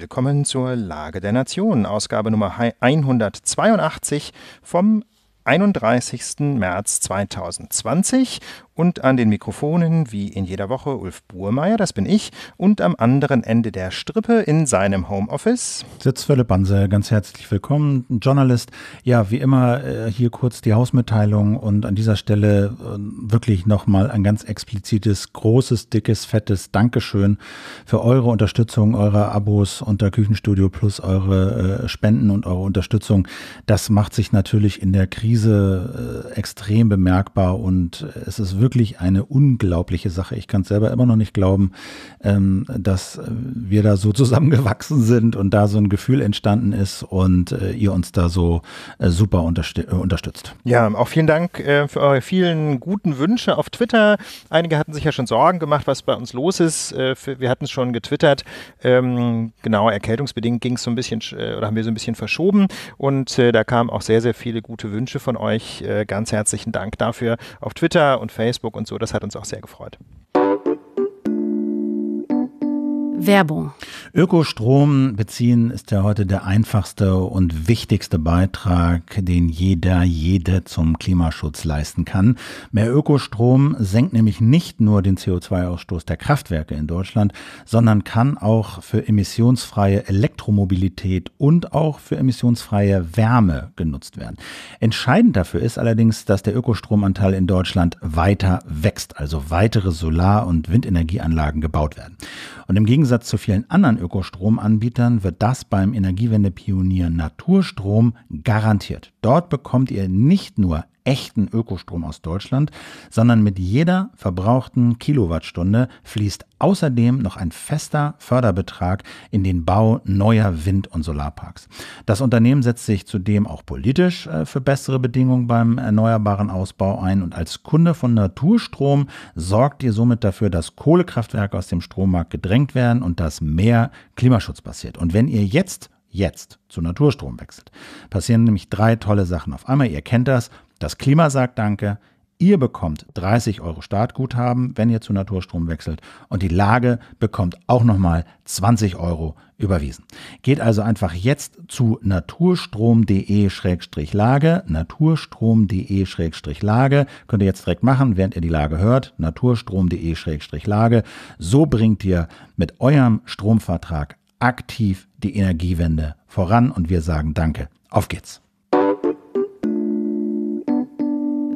Willkommen zur Lage der Nation, Ausgabe Nummer 182 vom 31. März 2020 und an den Mikrofonen, wie in jeder Woche, Ulf Burmeier, das bin ich, und am anderen Ende der Strippe in seinem Homeoffice. Sitzt Philipp Banse, ganz herzlich willkommen, Journalist. Ja, wie immer äh, hier kurz die Hausmitteilung und an dieser Stelle äh, wirklich nochmal ein ganz explizites, großes, dickes, fettes Dankeschön für eure Unterstützung, eure Abos unter Küchenstudio Plus, eure äh, Spenden und eure Unterstützung. Das macht sich natürlich in der Krise extrem bemerkbar und es ist wirklich wirklich eine unglaubliche Sache. Ich kann es selber immer noch nicht glauben, ähm, dass äh, wir da so zusammengewachsen sind und da so ein Gefühl entstanden ist und äh, ihr uns da so äh, super unterst äh, unterstützt. Ja, auch vielen Dank äh, für eure vielen guten Wünsche auf Twitter. Einige hatten sich ja schon Sorgen gemacht, was bei uns los ist. Äh, für, wir hatten es schon getwittert. Ähm, genau, erkältungsbedingt ging es so ein bisschen oder haben wir so ein bisschen verschoben und da kamen auch sehr, sehr viele gute Wünsche von euch. ganz herzlichen Dank dafür auf Twitter und Facebook Facebook und so. Das hat uns auch sehr gefreut. Werbung. Ökostrom beziehen ist ja heute der einfachste und wichtigste Beitrag, den jeder, jede zum Klimaschutz leisten kann. Mehr Ökostrom senkt nämlich nicht nur den CO2-Ausstoß der Kraftwerke in Deutschland, sondern kann auch für emissionsfreie Elektromobilität und auch für emissionsfreie Wärme genutzt werden. Entscheidend dafür ist allerdings, dass der Ökostromanteil in Deutschland weiter wächst, also weitere Solar- und Windenergieanlagen gebaut werden. Und im Gegensatz Gegensatz zu vielen anderen Ökostromanbietern wird das beim Energiewende-Pionier Naturstrom garantiert. Dort bekommt ihr nicht nur echten Ökostrom aus Deutschland, sondern mit jeder verbrauchten Kilowattstunde fließt außerdem noch ein fester Förderbetrag in den Bau neuer Wind- und Solarparks. Das Unternehmen setzt sich zudem auch politisch äh, für bessere Bedingungen beim erneuerbaren Ausbau ein und als Kunde von Naturstrom sorgt ihr somit dafür, dass Kohlekraftwerke aus dem Strommarkt gedrängt werden und dass mehr Klimaschutz passiert. Und wenn ihr jetzt jetzt zu Naturstrom wechselt, passieren nämlich drei tolle Sachen. Auf einmal, ihr kennt das, das Klima sagt Danke. Ihr bekommt 30 Euro Startguthaben, wenn ihr zu Naturstrom wechselt. Und die Lage bekommt auch nochmal 20 Euro überwiesen. Geht also einfach jetzt zu naturstrom.de-lage. Naturstrom.de-lage. Könnt ihr jetzt direkt machen, während ihr die Lage hört. Naturstrom.de-lage. So bringt ihr mit eurem Stromvertrag aktiv die Energiewende voran. Und wir sagen Danke. Auf geht's.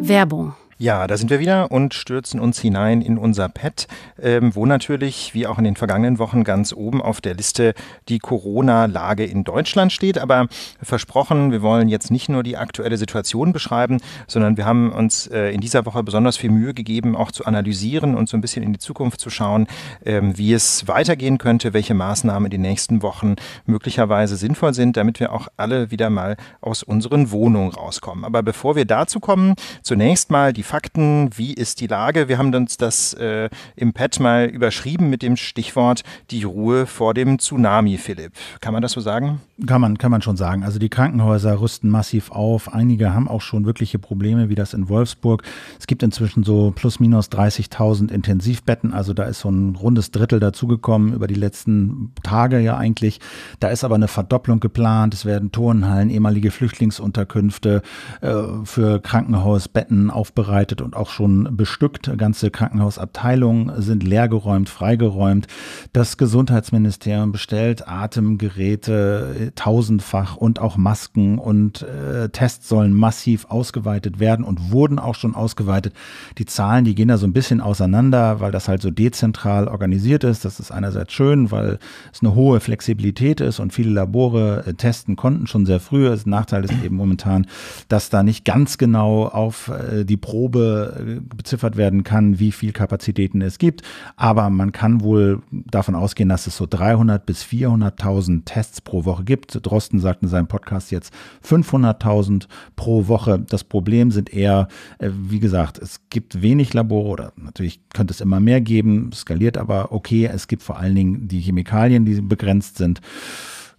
Werbung ja, da sind wir wieder und stürzen uns hinein in unser Pad, ähm, wo natürlich, wie auch in den vergangenen Wochen, ganz oben auf der Liste die Corona-Lage in Deutschland steht. Aber versprochen, wir wollen jetzt nicht nur die aktuelle Situation beschreiben, sondern wir haben uns äh, in dieser Woche besonders viel Mühe gegeben, auch zu analysieren und so ein bisschen in die Zukunft zu schauen, ähm, wie es weitergehen könnte, welche Maßnahmen in den nächsten Wochen möglicherweise sinnvoll sind, damit wir auch alle wieder mal aus unseren Wohnungen rauskommen. Aber bevor wir dazu kommen, zunächst mal die Fakten, wie ist die Lage. Wir haben uns das äh, im Pad mal überschrieben mit dem Stichwort die Ruhe vor dem Tsunami, Philipp. Kann man das so sagen? Kann man, kann man schon sagen. Also die Krankenhäuser rüsten massiv auf. Einige haben auch schon wirkliche Probleme, wie das in Wolfsburg. Es gibt inzwischen so plus minus 30.000 Intensivbetten. Also da ist so ein rundes Drittel dazugekommen über die letzten Tage ja eigentlich. Da ist aber eine Verdopplung geplant. Es werden Turnhallen, ehemalige Flüchtlingsunterkünfte äh, für Krankenhausbetten aufbereitet vorbereitet und auch schon bestückt. Ganze Krankenhausabteilungen sind leergeräumt, freigeräumt. Das Gesundheitsministerium bestellt Atemgeräte äh, tausendfach und auch Masken und äh, Tests sollen massiv ausgeweitet werden und wurden auch schon ausgeweitet. Die Zahlen, die gehen da so ein bisschen auseinander, weil das halt so dezentral organisiert ist. Das ist einerseits schön, weil es eine hohe Flexibilität ist und viele Labore äh, testen konnten schon sehr früh. Das Nachteil ist eben momentan, dass da nicht ganz genau auf äh, die Probe grobe äh, beziffert werden kann, wie viel Kapazitäten es gibt. Aber man kann wohl davon ausgehen, dass es so 300 bis 400.000 Tests pro Woche gibt. Drosten sagt in seinem Podcast jetzt 500.000 pro Woche. Das Problem sind eher, äh, wie gesagt, es gibt wenig Labore oder natürlich könnte es immer mehr geben, skaliert aber okay. Es gibt vor allen Dingen die Chemikalien, die begrenzt sind.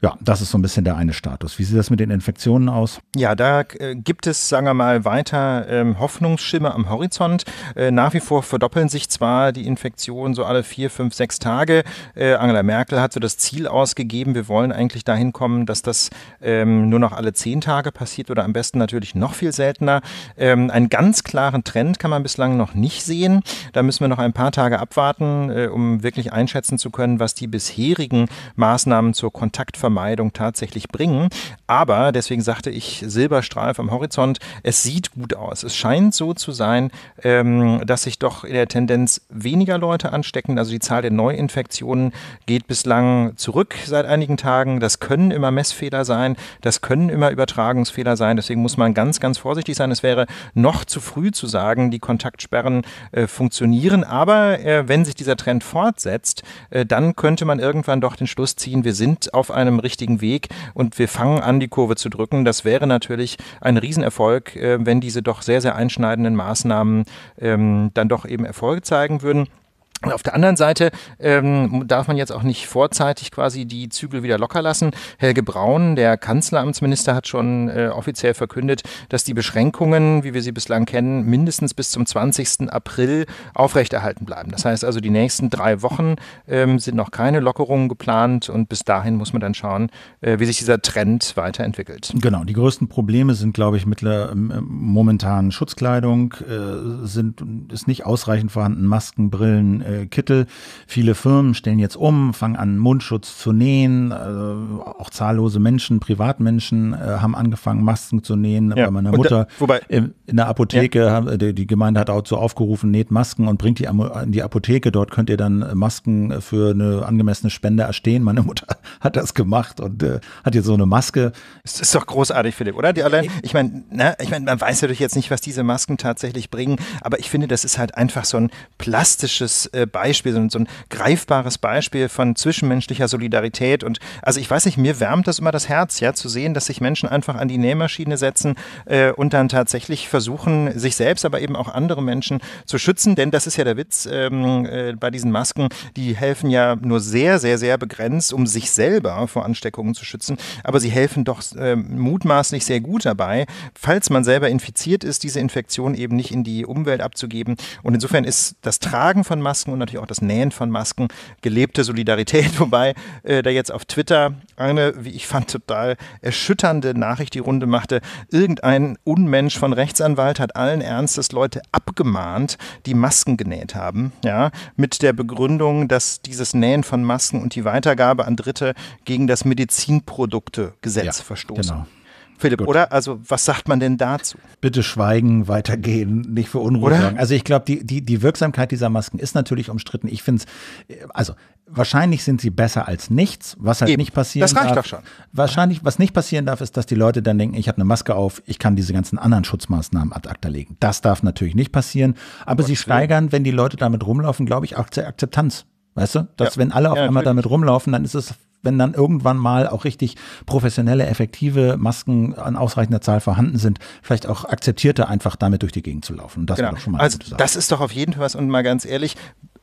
Ja, das ist so ein bisschen der eine Status. Wie sieht das mit den Infektionen aus? Ja, da äh, gibt es, sagen wir mal, weiter ähm, Hoffnungsschimmer am Horizont. Äh, nach wie vor verdoppeln sich zwar die Infektionen so alle vier, fünf, sechs Tage. Äh, Angela Merkel hat so das Ziel ausgegeben, wir wollen eigentlich dahin kommen, dass das ähm, nur noch alle zehn Tage passiert oder am besten natürlich noch viel seltener. Ähm, einen ganz klaren Trend kann man bislang noch nicht sehen. Da müssen wir noch ein paar Tage abwarten, äh, um wirklich einschätzen zu können, was die bisherigen Maßnahmen zur Kontaktvermeidung Strahlenvermeidung tatsächlich bringen. Aber deswegen sagte ich Silberstreif am Horizont, es sieht gut aus. Es scheint so zu sein, ähm, dass sich doch in der Tendenz weniger Leute anstecken. Also die Zahl der Neuinfektionen geht bislang zurück seit einigen Tagen. Das können immer Messfehler sein, das können immer Übertragungsfehler sein. Deswegen muss man ganz, ganz vorsichtig sein. Es wäre noch zu früh zu sagen, die Kontaktsperren äh, funktionieren. Aber äh, wenn sich dieser Trend fortsetzt, äh, dann könnte man irgendwann doch den Schluss ziehen, wir sind auf einem richtigen Weg und wir fangen an, die Kurve zu drücken. Das wäre natürlich ein Riesenerfolg, äh, wenn diese doch sehr, sehr einschneidenden Maßnahmen ähm, dann doch eben Erfolge zeigen würden. Auf der anderen Seite ähm, darf man jetzt auch nicht vorzeitig quasi die Zügel wieder locker lassen. Helge Braun, der Kanzleramtsminister, hat schon äh, offiziell verkündet, dass die Beschränkungen, wie wir sie bislang kennen, mindestens bis zum 20. April aufrechterhalten bleiben. Das heißt also, die nächsten drei Wochen ähm, sind noch keine Lockerungen geplant und bis dahin muss man dann schauen, äh, wie sich dieser Trend weiterentwickelt. Genau, die größten Probleme sind, glaube ich, mittler, ähm, momentan Schutzkleidung, äh, sind, ist nicht ausreichend vorhanden, Masken, Brillen, äh, Kittel. Viele Firmen stellen jetzt um, fangen an, Mundschutz zu nähen. Also auch zahllose Menschen, Privatmenschen äh, haben angefangen, Masken zu nähen. Ja. Bei meiner Mutter da, wobei, in, in, der Apotheke, ja. Äh, die, die, Gemeinde hat auch so aufgerufen, näht Masken und bringt die in die Apotheke. Dort könnt ihr dann äh, Masken für eine angemessene Spende erstehen. Meine Mutter hat das gemacht und äh, hat jetzt so eine Maske. Das ist doch großartig, Philipp, oder? Die allein, ich meine, ne, ich meine, man weiß natürlich jetzt nicht, was diese Masken tatsächlich bringen, aber ich finde, das ist halt einfach so ein plastisches äh, äh, Beispiel, so ein, so ein greifbares Beispiel von zwischenmenschlicher Solidarität. Und also ich weiß nicht, mir wärmt das immer das Herz, ja, zu sehen, dass sich Menschen einfach an die Nähmaschine setzen äh, und dann tatsächlich versuchen, sich selbst, aber eben auch andere Menschen zu schützen. Denn das ist ja der Witz ähm, äh, bei diesen Masken, die helfen ja nur sehr, sehr, sehr begrenzt, um sich selber vor Ansteckungen zu schützen. Aber sie helfen doch äh, mutmaßlich sehr gut dabei, falls man selber infiziert ist, diese Infektion eben nicht in die Umwelt abzugeben. Und insofern ist das Tragen von Masken Masken und natürlich auch das Nähen von Masken gelebte Solidarität, wobei äh, da jetzt auf Twitter eine, wie ich fand, total erschütternde Nachricht die Runde machte. Irgendein Unmensch von Rechtsanwalt hat allen Ernstes Leute abgemahnt, die Masken genäht haben, ja, mit der Begründung, dass dieses Nähen von Masken und die Weitergabe an Dritte gegen das Medizinproduktegesetz ja, verstoßen. Genau. Philipp, Gut. oder? Also, was sagt man denn dazu? Bitte schweigen, weitergehen, nicht für Unruhe oder? sorgen. Also, ich glaube, die, die, die Wirksamkeit dieser Masken ist natürlich umstritten. Ich finde es, also, wahrscheinlich sind sie besser als nichts, was halt Eben. nicht passieren darf. Das reicht darf. doch schon. Wahrscheinlich, was nicht passieren darf, ist, dass die Leute dann denken, ich habe eine Maske auf, ich kann diese ganzen anderen Schutzmaßnahmen ad acta legen. Das darf natürlich nicht passieren. Aber oh, sie steigern, wenn die Leute damit rumlaufen, glaube ich, auch zur Akzeptanz. Weißt du, dass ja. wenn alle auf ja, einmal damit rumlaufen, dann ist es wenn dann irgendwann mal auch richtig professionelle, effektive Masken an ausreichender Zahl vorhanden sind, vielleicht auch akzeptierter einfach damit durch die Gegend zu laufen. Und das genau. doch schon mal also, Das ist doch auf jeden Fall was und mal ganz ehrlich,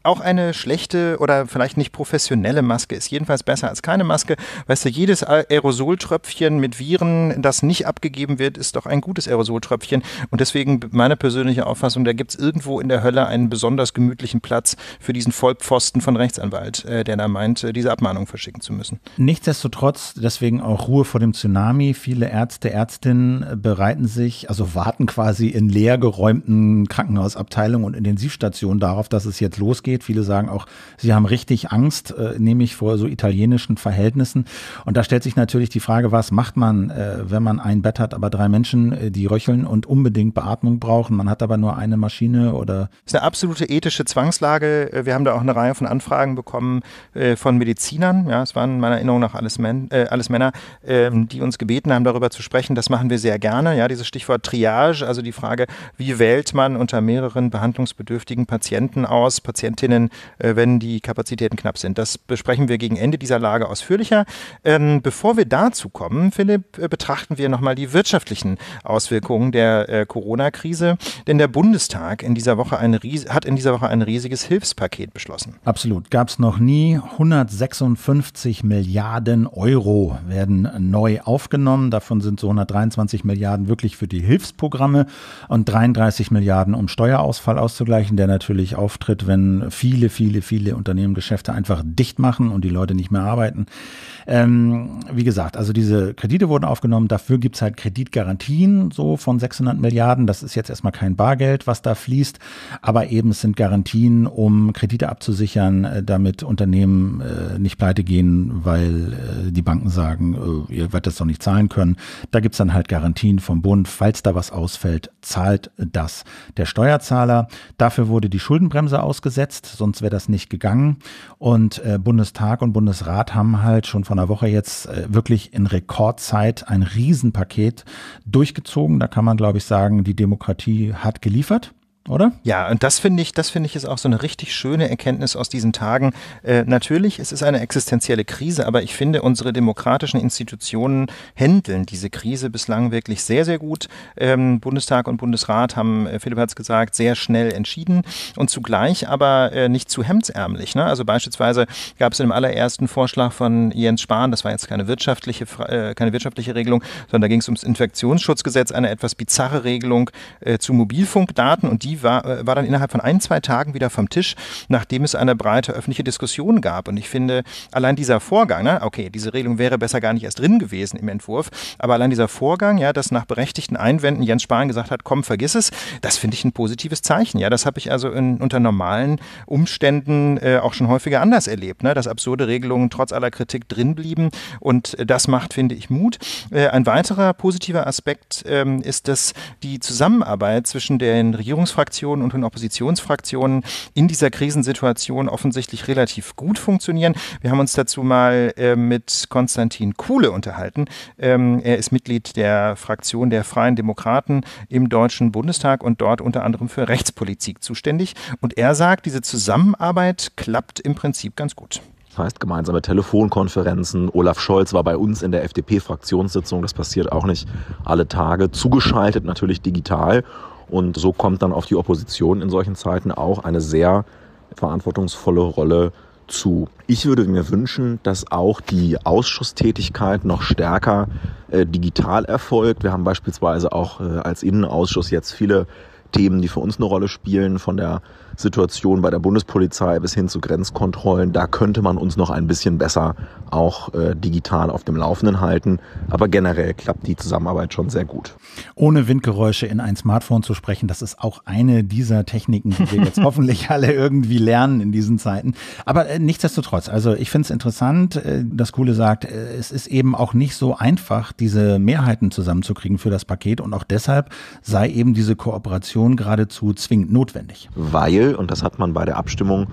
auch eine schlechte oder vielleicht nicht professionelle Maske ist jedenfalls besser als keine Maske. Weißt du, jedes Aerosoltröpfchen mit Viren, das nicht abgegeben wird, ist doch ein gutes Aerosoltröpfchen. Und deswegen meine persönliche Auffassung, da gibt es irgendwo in der Hölle einen besonders gemütlichen Platz für diesen Vollpfosten von Rechtsanwalt, äh, der da meint, äh, diese Abmahnung verschicken zu müssen. Nichtsdestotrotz, deswegen auch Ruhe vor dem Tsunami. Viele Ärzte, Ärztinnen äh, bereiten sich, also warten quasi in leer geräumten Krankenhausabteilungen und Intensivstationen darauf, dass es jetzt losgeht steht. Viele sagen auch, sie haben richtig Angst, äh, nämlich vor so italienischen Verhältnissen. Und da stellt sich natürlich die Frage, was macht man, äh, wenn man ein Bett hat, aber drei Menschen, äh, die röcheln und unbedingt Beatmung brauchen. Man hat aber nur eine Maschine oder. Das ist eine absolute ethische Zwangslage. Äh, wir haben da auch eine Reihe von Anfragen bekommen äh, von Medizinern. Ja, es waren in meiner Erinnerung nach alles, Men äh, alles Männer, ähm, die uns gebeten haben, darüber zu sprechen. Das machen wir sehr gerne. Ja, dieses Stichwort Triage, also die Frage, wie wählt man unter mehreren behandlungsbedürftigen Patienten aus, Patientinnen Patientinnen, äh, wenn die Kapazitäten knapp sind. Das besprechen wir gegen Ende dieser Lage ausführlicher. Ähm, bevor wir dazu kommen, Philipp, äh, betrachten wir nochmal die wirtschaftlichen Auswirkungen der äh, Corona-Krise. Denn der Bundestag in dieser Woche eine, hat in dieser Woche ein riesiges Hilfspaket beschlossen. Absolut. Gab es noch nie. 156 Milliarden Euro werden neu aufgenommen. Davon sind so 123 Milliarden wirklich für die Hilfsprogramme und 33 Milliarden, um Steuerausfall auszugleichen, der natürlich auftritt, wenn viele, viele, viele Unternehmen Geschäfte einfach dicht machen und die Leute nicht mehr arbeiten. Ähm, wie gesagt, also diese Kredite wurden aufgenommen. Dafür gibt es halt Kreditgarantien so von 600 Milliarden. Das ist jetzt erstmal kein Bargeld, was da fließt, aber eben es sind Garantien, um Kredite abzusichern, äh, damit Unternehmen äh, nicht pleite gehen, weil äh, die Banken sagen, äh, ihr werdet das doch nicht zahlen können. Da gibt es dann halt Garantien vom Bund. Falls da was ausfällt, zahlt das der Steuerzahler. Dafür wurde die Schuldenbremse ausgesetzt, sonst wäre das nicht gegangen. Und äh, Bundestag und Bundesrat haben halt schon von von einer Woche jetzt äh, wirklich in Rekordzeit ein Riesenpaket durchgezogen. Da kann man, glaube ich, sagen, die Demokratie hat geliefert oder? Ja, und das finde ich, das finde ich ist auch so eine richtig schöne Erkenntnis aus diesen Tagen. Äh, natürlich, es ist eine existenzielle Krise, aber ich finde, unsere demokratischen Institutionen händeln diese Krise bislang wirklich sehr, sehr gut. Ähm, Bundestag und Bundesrat haben, äh, Philipp hat es gesagt, sehr schnell entschieden und zugleich aber äh, nicht zu hemdsärmlich. Ne? Also beispielsweise gab es im allerersten Vorschlag von Jens Spahn, das war jetzt keine wirtschaftliche, äh, keine wirtschaftliche Regelung, sondern da ging es ums Infektionsschutzgesetz, eine etwas bizarre Regelung äh, zu Mobilfunkdaten und die war, äh, war dann innerhalb von ein, zwei Tagen wieder vom Tisch, nachdem es eine breite öffentliche Diskussion gab. Und ich finde, allein dieser Vorgang, ne, okay, diese Regelung wäre besser gar nicht erst drin gewesen im Entwurf, aber allein dieser Vorgang, ja, dass nach berechtigten Einwänden Jens Spahn gesagt hat, komm, vergiss es, das finde ich ein positives Zeichen. Ja, das habe ich also in, unter normalen Umständen äh, auch schon häufiger anders erlebt, ne, dass absurde Regelungen trotz aller Kritik drin blieben. Und äh, das macht, finde ich, Mut. Äh, ein weiterer positiver Aspekt ähm, ist, dass die Zusammenarbeit zwischen den Regierungsfraktionen Regierungsfraktionen und in Oppositionsfraktionen in dieser Krisensituation offensichtlich relativ gut funktionieren. Wir haben uns dazu mal äh, mit Konstantin Kuhle unterhalten. Ähm, er ist Mitglied der Fraktion der Freien Demokraten im Deutschen Bundestag und dort unter anderem für Rechtspolitik zuständig. Und er sagt, diese Zusammenarbeit klappt im Prinzip ganz gut. Das heißt, gemeinsame Telefonkonferenzen. Olaf Scholz war bei uns in der FDP-Fraktionssitzung. Das passiert auch nicht alle Tage. Zugeschaltet natürlich digital. Und so kommt dann auf die Opposition in solchen Zeiten auch eine sehr verantwortungsvolle Rolle zu. Ich würde mir wünschen, dass auch die Ausschusstätigkeit noch stärker äh, digital erfolgt. Wir haben beispielsweise auch äh, als Innenausschuss jetzt viele Themen, die für uns eine Rolle spielen, von der Situation bei der Bundespolizei bis hin zu Grenzkontrollen. Da könnte man uns noch ein bisschen besser auch äh, digital auf dem Laufenden halten. Aber generell klappt die Zusammenarbeit schon sehr gut. Ohne Windgeräusche in ein Smartphone zu sprechen, das ist auch eine dieser Techniken, die wir jetzt hoffentlich alle irgendwie lernen in diesen Zeiten. Aber äh, nichtsdestotrotz, also ich finde es interessant, äh, das Coole sagt, äh, es ist eben auch nicht so einfach, diese Mehrheiten zusammenzukriegen für das Paket. Und auch deshalb sei eben diese Kooperation geradezu zwingend notwendig. Weil weil, und das hat man bei der Abstimmung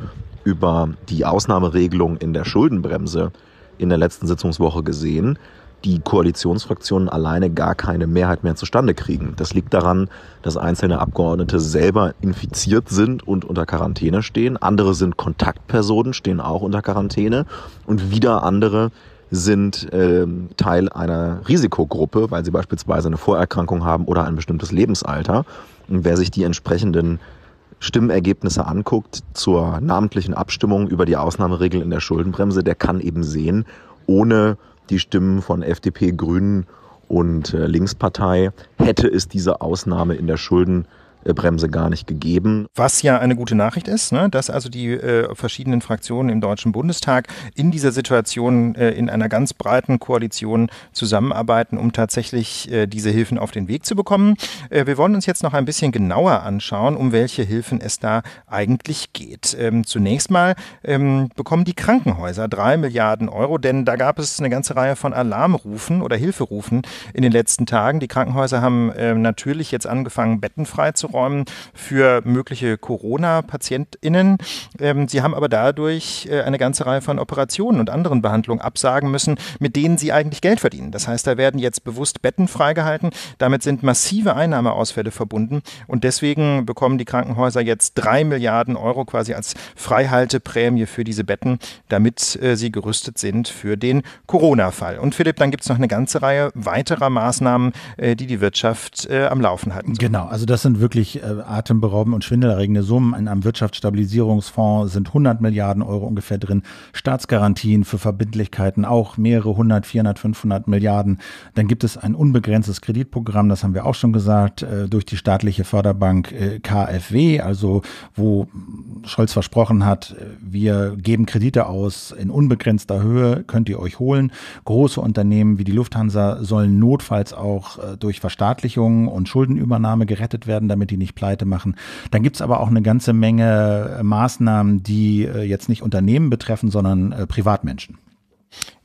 über die Ausnahmeregelung in der Schuldenbremse in der letzten Sitzungswoche gesehen, die Koalitionsfraktionen alleine gar keine Mehrheit mehr zustande kriegen. Das liegt daran, dass einzelne Abgeordnete selber infiziert sind und unter Quarantäne stehen. Andere sind Kontaktpersonen, stehen auch unter Quarantäne. Und wieder andere sind äh, Teil einer Risikogruppe, weil sie beispielsweise eine Vorerkrankung haben oder ein bestimmtes Lebensalter. Und wer sich die entsprechenden Stimmenergebnisse anguckt zur namentlichen Abstimmung über die Ausnahmeregel in der Schuldenbremse, der kann eben sehen, ohne die Stimmen von FDP, Grünen und äh, Linkspartei hätte es diese Ausnahme in der Schuldenbremse Bremse gar nicht gegeben. Was ja eine gute Nachricht ist, ne? dass also die äh, verschiedenen Fraktionen im Deutschen Bundestag in dieser Situation äh, in einer ganz breiten Koalition zusammenarbeiten, um tatsächlich äh, diese Hilfen auf den Weg zu bekommen. Äh, wir wollen uns jetzt noch ein bisschen genauer anschauen, um welche Hilfen es da eigentlich geht. Ähm, zunächst mal ähm, bekommen die Krankenhäuser drei Milliarden Euro, denn da gab es eine ganze Reihe von Alarmrufen oder Hilferufen in den letzten Tagen. Die Krankenhäuser haben ähm, natürlich jetzt angefangen, Betten freizuräumen Zwischenräumen für mögliche Corona-PatientInnen. Ähm, sie haben aber dadurch äh, eine ganze Reihe von Operationen und anderen Behandlungen absagen müssen, mit denen sie eigentlich Geld verdienen. Das heißt, da werden jetzt bewusst Betten freigehalten. Damit sind massive Einnahmeausfälle verbunden und deswegen bekommen die Krankenhäuser jetzt drei Milliarden Euro quasi als Freihalteprämie für diese Betten, damit äh, sie gerüstet sind für den Corona-Fall. Und Philipp, dann gibt es noch eine ganze Reihe weiterer Maßnahmen, äh, die die Wirtschaft am Laufen halten. Soll. Genau, also das sind wirklich wirklich äh, atemberaubende und schwindelerregende Summen. In einem Wirtschaftsstabilisierungsfonds sind 100 Milliarden Euro ungefähr drin. Staatsgarantien für Verbindlichkeiten auch mehrere hundert, 400, 500 Milliarden. Dann gibt es ein unbegrenztes Kreditprogramm, das haben wir auch schon gesagt, äh, durch die staatliche Förderbank äh, KfW, also wo Scholz versprochen hat, äh, wir geben Kredite aus in unbegrenzter Höhe, könnt ihr euch holen. Große Unternehmen wie die Lufthansa sollen notfalls auch äh, durch Verstaatlichungen und Schuldenübernahme gerettet werden, damit die die nicht pleite machen. Dann gibt es aber auch eine ganze Menge äh, Maßnahmen, die äh, jetzt nicht Unternehmen betreffen, sondern äh, Privatmenschen.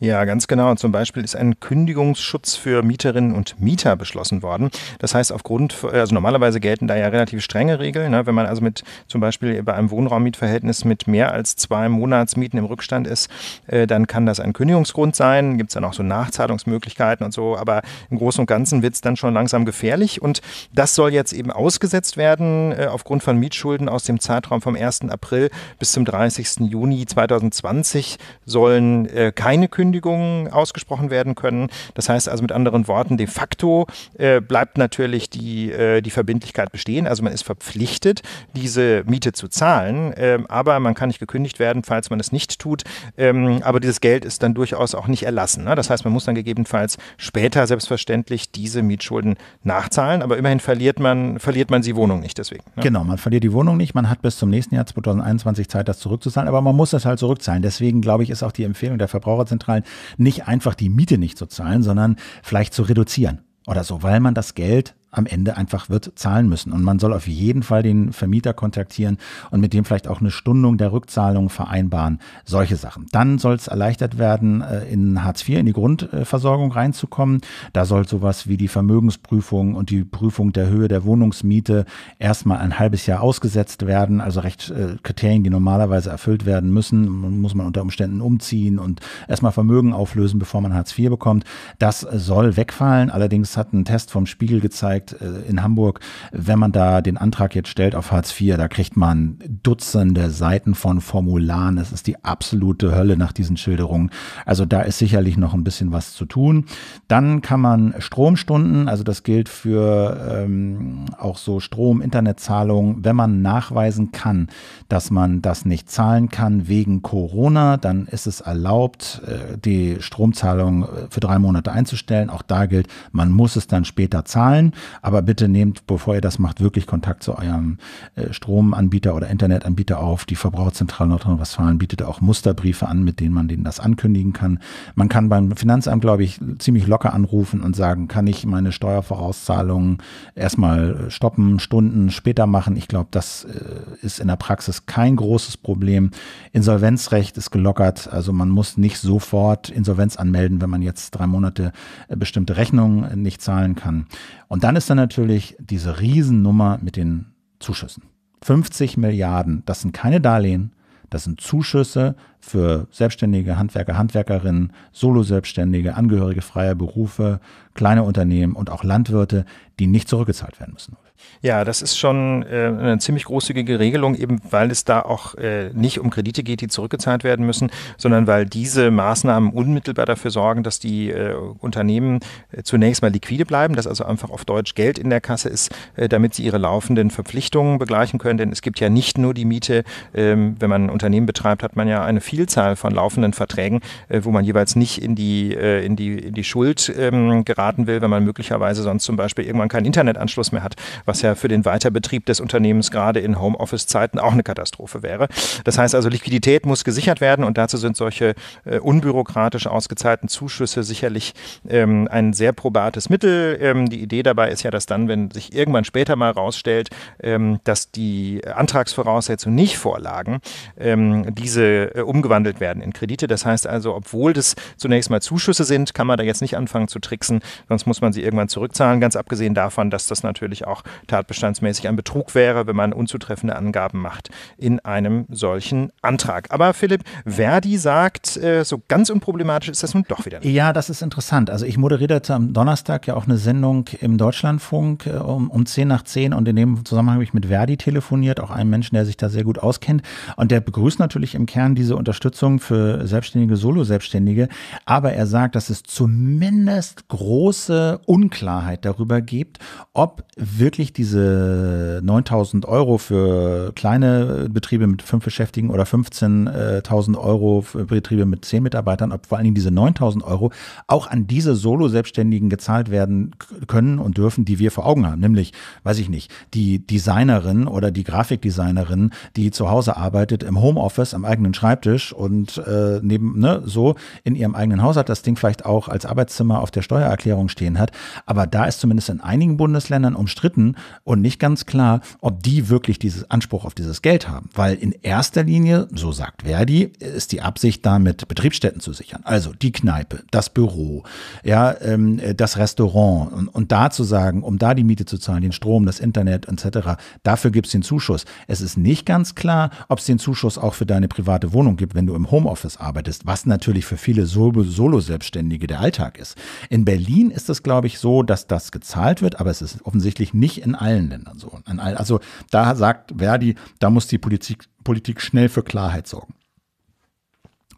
Ja, ganz genau. Zum Beispiel ist ein Kündigungsschutz für Mieterinnen und Mieter beschlossen worden. Das heißt, aufgrund, also normalerweise gelten da ja relativ strenge Regeln. Ne? Wenn man also mit zum Beispiel bei einem Wohnraummietverhältnis mit mehr als zwei Monatsmieten im Rückstand ist, äh, dann kann das ein Kündigungsgrund sein. Gibt es dann auch so Nachzahlungsmöglichkeiten und so. Aber im Großen und Ganzen wird es dann schon langsam gefährlich. Und das soll jetzt eben ausgesetzt werden äh, aufgrund von Mietschulden aus dem Zeitraum vom 1. April bis zum 30. Juni 2020 sollen äh, keine Kündigungsgründe Ankündigungen ausgesprochen werden können. Das heißt also mit anderen Worten, de facto äh, bleibt natürlich die, äh, die Verbindlichkeit bestehen. Also man ist verpflichtet, diese Miete zu zahlen, äh, aber man kann nicht gekündigt werden, falls man es nicht tut. Ähm, aber dieses Geld ist dann durchaus auch nicht erlassen. Ne? Das heißt, man muss dann gegebenenfalls später selbstverständlich diese Mietschulden nachzahlen, aber immerhin verliert man, verliert man die Wohnung nicht deswegen. Ne? Genau, man verliert die Wohnung nicht, man hat bis zum nächsten Jahr 2021 Zeit, das zurückzuzahlen, aber man muss das halt zurückzahlen. Deswegen glaube ich, ist auch die Empfehlung der Verbraucherzentrale, zahlen, nicht einfach die Miete nicht zu zahlen, sondern vielleicht zu reduzieren oder so, weil man das Geld am Ende einfach wird zahlen müssen. Und man soll auf jeden Fall den Vermieter kontaktieren und mit dem vielleicht auch eine Stundung der Rückzahlung vereinbaren. Solche Sachen. Dann soll es erleichtert werden, äh, in Hartz IV, in die Grundversorgung reinzukommen. Da soll sowas wie die Vermögensprüfung und die Prüfung der Höhe der Wohnungsmiete erstmal ein halbes Jahr ausgesetzt werden. Also recht äh, Kriterien, die normalerweise erfüllt werden müssen. Muss man unter Umständen umziehen und erstmal Vermögen auflösen, bevor man Hartz IV bekommt. Das soll wegfallen. Allerdings hat ein Test vom Spiegel gezeigt, gezeigt äh, in Hamburg. Wenn man da den Antrag jetzt stellt auf Hartz IV, da kriegt man Dutzende Seiten von Formularen. Das ist die absolute Hölle nach diesen Schilderungen. Also da ist sicherlich noch ein bisschen was zu tun. Dann kann man Stromstunden, also das gilt für ähm, auch so Strom, Internetzahlungen, wenn man nachweisen kann, dass man das nicht zahlen kann wegen Corona, dann ist es erlaubt, äh, die Stromzahlung äh, für drei Monate einzustellen. Auch da gilt, man muss es dann später zahlen. Aber bitte nehmt, bevor ihr das macht, wirklich Kontakt zu eurem äh, Stromanbieter oder Internetanbieter auf. Die Verbraucherzentrale Nordrhein-Westfalen bietet auch Musterbriefe an, mit denen man denen das ankündigen kann. Man kann beim Finanzamt, glaube ich, ziemlich locker anrufen und sagen, kann ich meine Steuervorauszahlungen erstmal stoppen, Stunden später machen. Ich glaube, das äh, ist in der Praxis kein großes Problem. Insolvenzrecht ist gelockert, also man muss nicht sofort Insolvenz anmelden, wenn man jetzt drei Monate äh, bestimmte Rechnungen nicht zahlen kann. Und dann ist da natürlich diese Riesennummer mit den Zuschüssen. 50 Milliarden, das sind keine Darlehen, das sind Zuschüsse für Selbstständige, Handwerker, Handwerkerinnen, Solo-Selbstständige, Angehörige freier Berufe, kleine Unternehmen und auch Landwirte, die nicht zurückgezahlt werden müssen. Ja, das ist schon äh, eine ziemlich großzügige Regelung, eben weil es da auch äh, nicht um Kredite geht, die zurückgezahlt werden müssen, sondern weil diese Maßnahmen unmittelbar dafür sorgen, dass die äh, Unternehmen äh, zunächst mal liquide bleiben, dass also einfach auf Deutsch Geld in der Kasse ist, äh, damit sie ihre laufenden Verpflichtungen begleichen können. Denn es gibt ja nicht nur die Miete, ähm, wenn man ein Unternehmen betreibt, hat man ja eine Vielzahl von laufenden Verträgen, äh, wo man jeweils nicht in die, in die, in die Schuld ähm, geraten will, wenn man möglicherweise sonst zum Beispiel irgendwann keinen Internetanschluss mehr hat, was ja für den Weiterbetrieb des Unternehmens gerade in Homeoffice-Zeiten auch eine Katastrophe wäre. Das heißt also, Liquidität muss gesichert werden und dazu sind solche äh, unbürokratisch ausgezahlten Zuschüsse sicherlich ähm, ein sehr probates Mittel. Ähm, die Idee dabei ist ja, dass dann, wenn sich irgendwann später mal rausstellt, ähm, dass die Antragsvoraussetzungen nicht vorlagen, ähm, diese äh, umgewandelt werden in Kredite. Das heißt also, obwohl das zunächst mal Zuschüsse sind, kann man da jetzt nicht anfangen zu tricksen, sonst muss man sie irgendwann zurückzahlen, ganz abgesehen davon, dass das natürlich auch tatbestandsmäßig ein Betrug wäre, wenn man unzutreffende Angaben macht in einem solchen Antrag. Aber Philipp, Verdi sagt, äh, so ganz unproblematisch ist das nun doch wieder nicht. Ja, das ist interessant. Also ich moderierte am Donnerstag ja auch eine Sendung im Deutschlandfunk äh, um, um 10 nach 10 und in dem Zusammenhang habe ich mit Verdi telefoniert, auch einem Menschen, der sich da sehr gut auskennt und der begrüßt natürlich im Kern diese Unterstützung für Selbstständige, Solo-Selbstständige, aber er sagt, dass es zumindest große Unklarheit darüber gibt, ob wirklich nicht diese 9000 Euro für kleine Betriebe mit fünf Beschäftigten oder 15.000 Euro für Betriebe mit zehn Mitarbeitern, ob vor allen Dingen diese 9000 Euro auch an diese Solo-Selbstständigen gezahlt werden können und dürfen, die wir vor Augen haben. Nämlich, weiß ich nicht, die Designerin oder die Grafikdesignerin, die zu Hause arbeitet, im Homeoffice, am eigenen Schreibtisch und äh, neben, ne, so in ihrem eigenen Haus hat das Ding vielleicht auch als Arbeitszimmer auf der Steuererklärung stehen hat. Aber da ist zumindest in einigen Bundesländern umstritten, und nicht ganz klar, ob die wirklich dieses Anspruch auf dieses Geld haben. Weil in erster Linie, so sagt Verdi, ist die Absicht damit, Betriebsstätten zu sichern. Also die Kneipe, das Büro, ja, ähm, das Restaurant und, und da zu sagen, um da die Miete zu zahlen, den Strom, das Internet etc., dafür gibt es den Zuschuss. Es ist nicht ganz klar, ob es den Zuschuss auch für deine private Wohnung gibt, wenn du im Homeoffice arbeitest, was natürlich für viele Solo-Selbstständige der Alltag ist. In Berlin ist es, glaube ich, so, dass das gezahlt wird, aber es ist offensichtlich nicht in in allen Ländern so. also da sagt Verdi, da muss die Politik, Politik schnell für Klarheit sorgen.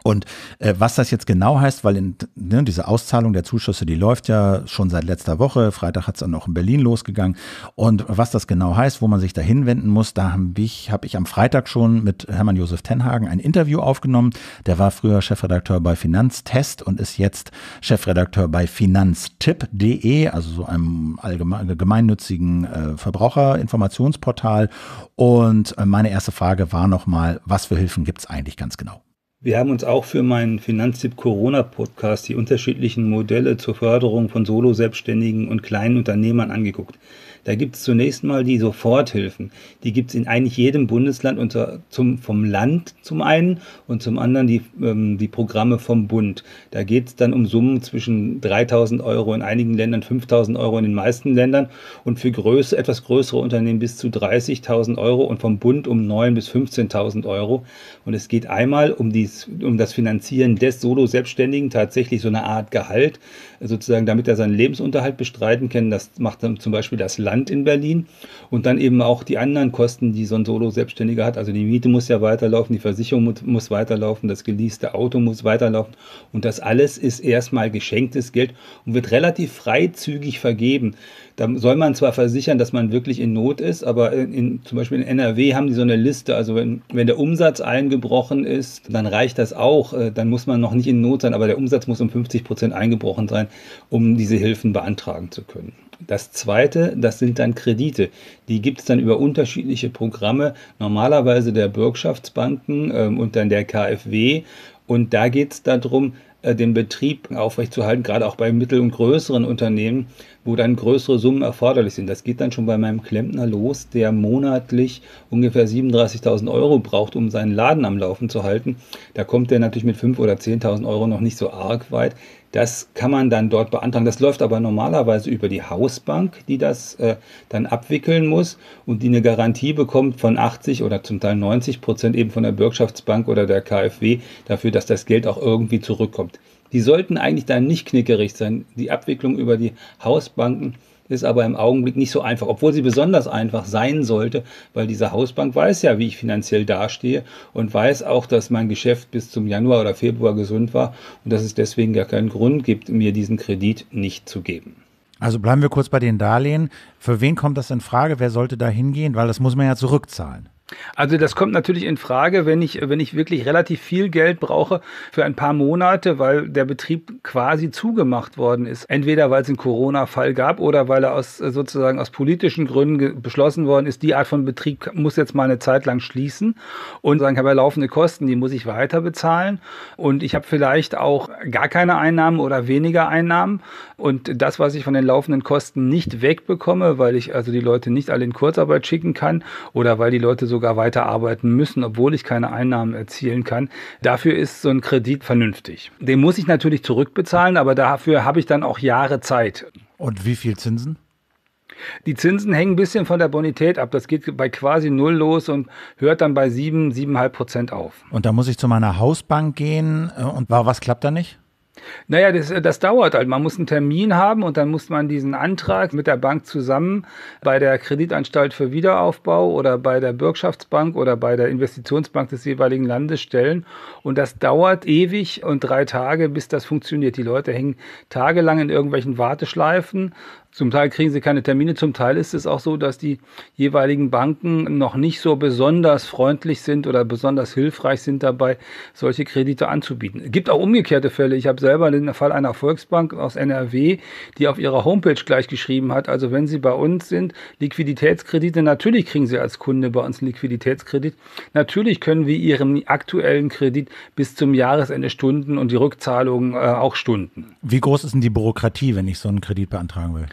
Und äh, was das jetzt genau heißt, weil in, ne, diese Auszahlung der Zuschüsse, die läuft ja schon seit letzter Woche. Freitag hat es dann auch in Berlin losgegangen. Und was das genau heißt, wo man sich da hinwenden muss, da habe ich, hab ich am Freitag schon mit Hermann Josef Tenhagen ein Interview aufgenommen. Der war früher Chefredakteur bei Finanztest und ist jetzt Chefredakteur bei finanztipp.de, also so einem allgemein, gemeinnützigen äh, Verbraucherinformationsportal. Und äh, meine erste Frage war nochmal, was für Hilfen gibt es eigentlich ganz genau? Wir haben uns auch für meinen Finanztipp Corona Podcast die unterschiedlichen Modelle zur Förderung von Solo-Selbstständigen und kleinen Unternehmern angeguckt. Da gibt es zunächst mal die Soforthilfen. Die gibt es in eigentlich jedem Bundesland unter, zum, vom Land zum einen und zum anderen die, ähm, die Programme vom Bund. Da geht es dann um Summen zwischen 3.000 Euro in einigen Ländern, 5.000 Euro in den meisten Ländern und für größere, etwas größere Unternehmen bis zu 30.000 Euro und vom Bund um 9.000 bis 15.000 Euro. Und es geht einmal um, dies, um das Finanzieren des Solo-Selbstständigen, tatsächlich so eine Art Gehalt, sozusagen, damit er seinen Lebensunterhalt bestreiten kann. Das macht dann zum Beispiel das Land Land in Berlin und dann eben auch die anderen Kosten, die so ein Solo-Selbstständiger hat. Also die Miete muss ja weiterlaufen, die Versicherung muss, muss weiterlaufen, das geleaste Auto muss weiterlaufen und das alles ist erstmal geschenktes Geld und wird relativ freizügig vergeben. Da soll man zwar versichern, dass man wirklich in Not ist, aber in, zum Beispiel in NRW haben die so eine Liste. Also wenn, wenn der Umsatz eingebrochen ist, dann reicht das auch. Äh, dann muss man noch nicht in Not sein, aber der Umsatz muss um 50 Prozent eingebrochen sein, um diese Hilfen beantragen zu können. Das zweite, das sind dann Kredite. Die gibt es dann über unterschiedliche Programme, normalerweise der Bürgschaftsbanken ähm, und dann der KfW. Und da geht es darum, äh, den Betrieb aufrechtzuerhalten, gerade auch bei mittel- und größeren Unternehmen, wo dann größere Summen erforderlich sind. Das geht dann schon bei meinem Klempner los, der monatlich ungefähr 37.000 Euro braucht, um seinen Laden am Laufen zu halten. Da kommt der natürlich mit 5.000 oder 10.000 Euro noch nicht so arg weit. Das kann man dann dort beantragen. Das läuft aber normalerweise über die Hausbank, die das äh, dann abwickeln muss und die eine Garantie bekommt von 80 oder zum Teil 90 Prozent eben von der Bürgschaftsbank oder der KfW dafür, dass das Geld auch irgendwie zurückkommt. Die sollten eigentlich dann nicht knickerig sein. Die Abwicklung über die Hausbanken ist aber im Augenblick nicht so einfach, obwohl sie besonders einfach sein sollte, weil diese Hausbank weiß ja, wie ich finanziell dastehe und weiß auch, dass mein Geschäft bis zum Januar oder Februar gesund war und dass es deswegen gar keinen Grund gibt, mir diesen Kredit nicht zu geben. Also bleiben wir kurz bei den Darlehen. Für wen kommt das in Frage? Wer sollte da hingehen? Weil das muss man ja zurückzahlen. Also das kommt natürlich in Frage, wenn ich, wenn ich wirklich relativ viel Geld brauche für ein paar Monate, weil der Betrieb quasi zugemacht worden ist. Entweder weil es einen Corona-Fall gab oder weil er aus sozusagen aus politischen Gründen beschlossen worden ist, die Art von Betrieb muss jetzt mal eine Zeit lang schließen und sagen, ich habe ja laufende Kosten, die muss ich weiter bezahlen. Und ich habe vielleicht auch gar keine Einnahmen oder weniger Einnahmen. Und das, was ich von den laufenden Kosten nicht wegbekomme, weil ich also die Leute nicht alle in Kurzarbeit schicken kann oder weil die Leute so sogar weiterarbeiten müssen, obwohl ich keine Einnahmen erzielen kann. Dafür ist so ein Kredit vernünftig. Den muss ich natürlich zurückbezahlen, aber dafür habe ich dann auch Jahre Zeit. Und wie viel Zinsen? Die Zinsen hängen ein bisschen von der Bonität ab. Das geht bei quasi null los und hört dann bei sieben, siebeneinhalb Prozent auf. Und da muss ich zu meiner Hausbank gehen äh, und was klappt da nicht? Naja, das, äh, das dauert halt. Man muss einen Termin haben und dann muss man diesen Antrag mit der Bank zusammen bei der Kreditanstalt für Wiederaufbau oder bei der Bürgschaftsbank oder bei der Investitionsbank des jeweiligen Landes stellen. Und das dauert ewig und drei Tage, bis das funktioniert. Die Leute hängen tagelang in irgendwelchen Warteschleifen zum Teil kriegen sie keine Termine, zum Teil ist es auch so, dass die jeweiligen Banken noch nicht so besonders freundlich sind oder besonders hilfreich sind dabei, solche Kredite anzubieten. Es gibt auch umgekehrte Fälle. Ich habe selber den Fall einer Volksbank aus NRW, die auf ihrer Homepage gleich geschrieben hat, also wenn Sie bei uns sind, Liquiditätskredite, natürlich kriegen Sie als Kunde bei uns einen Liquiditätskredit. Natürlich können wir Ihren aktuellen Kredit bis zum Jahresende Stunden und die Rückzahlungen äh, auch Stunden. Wie groß ist denn die Bürokratie, wenn ich so einen Kredit beantragen will?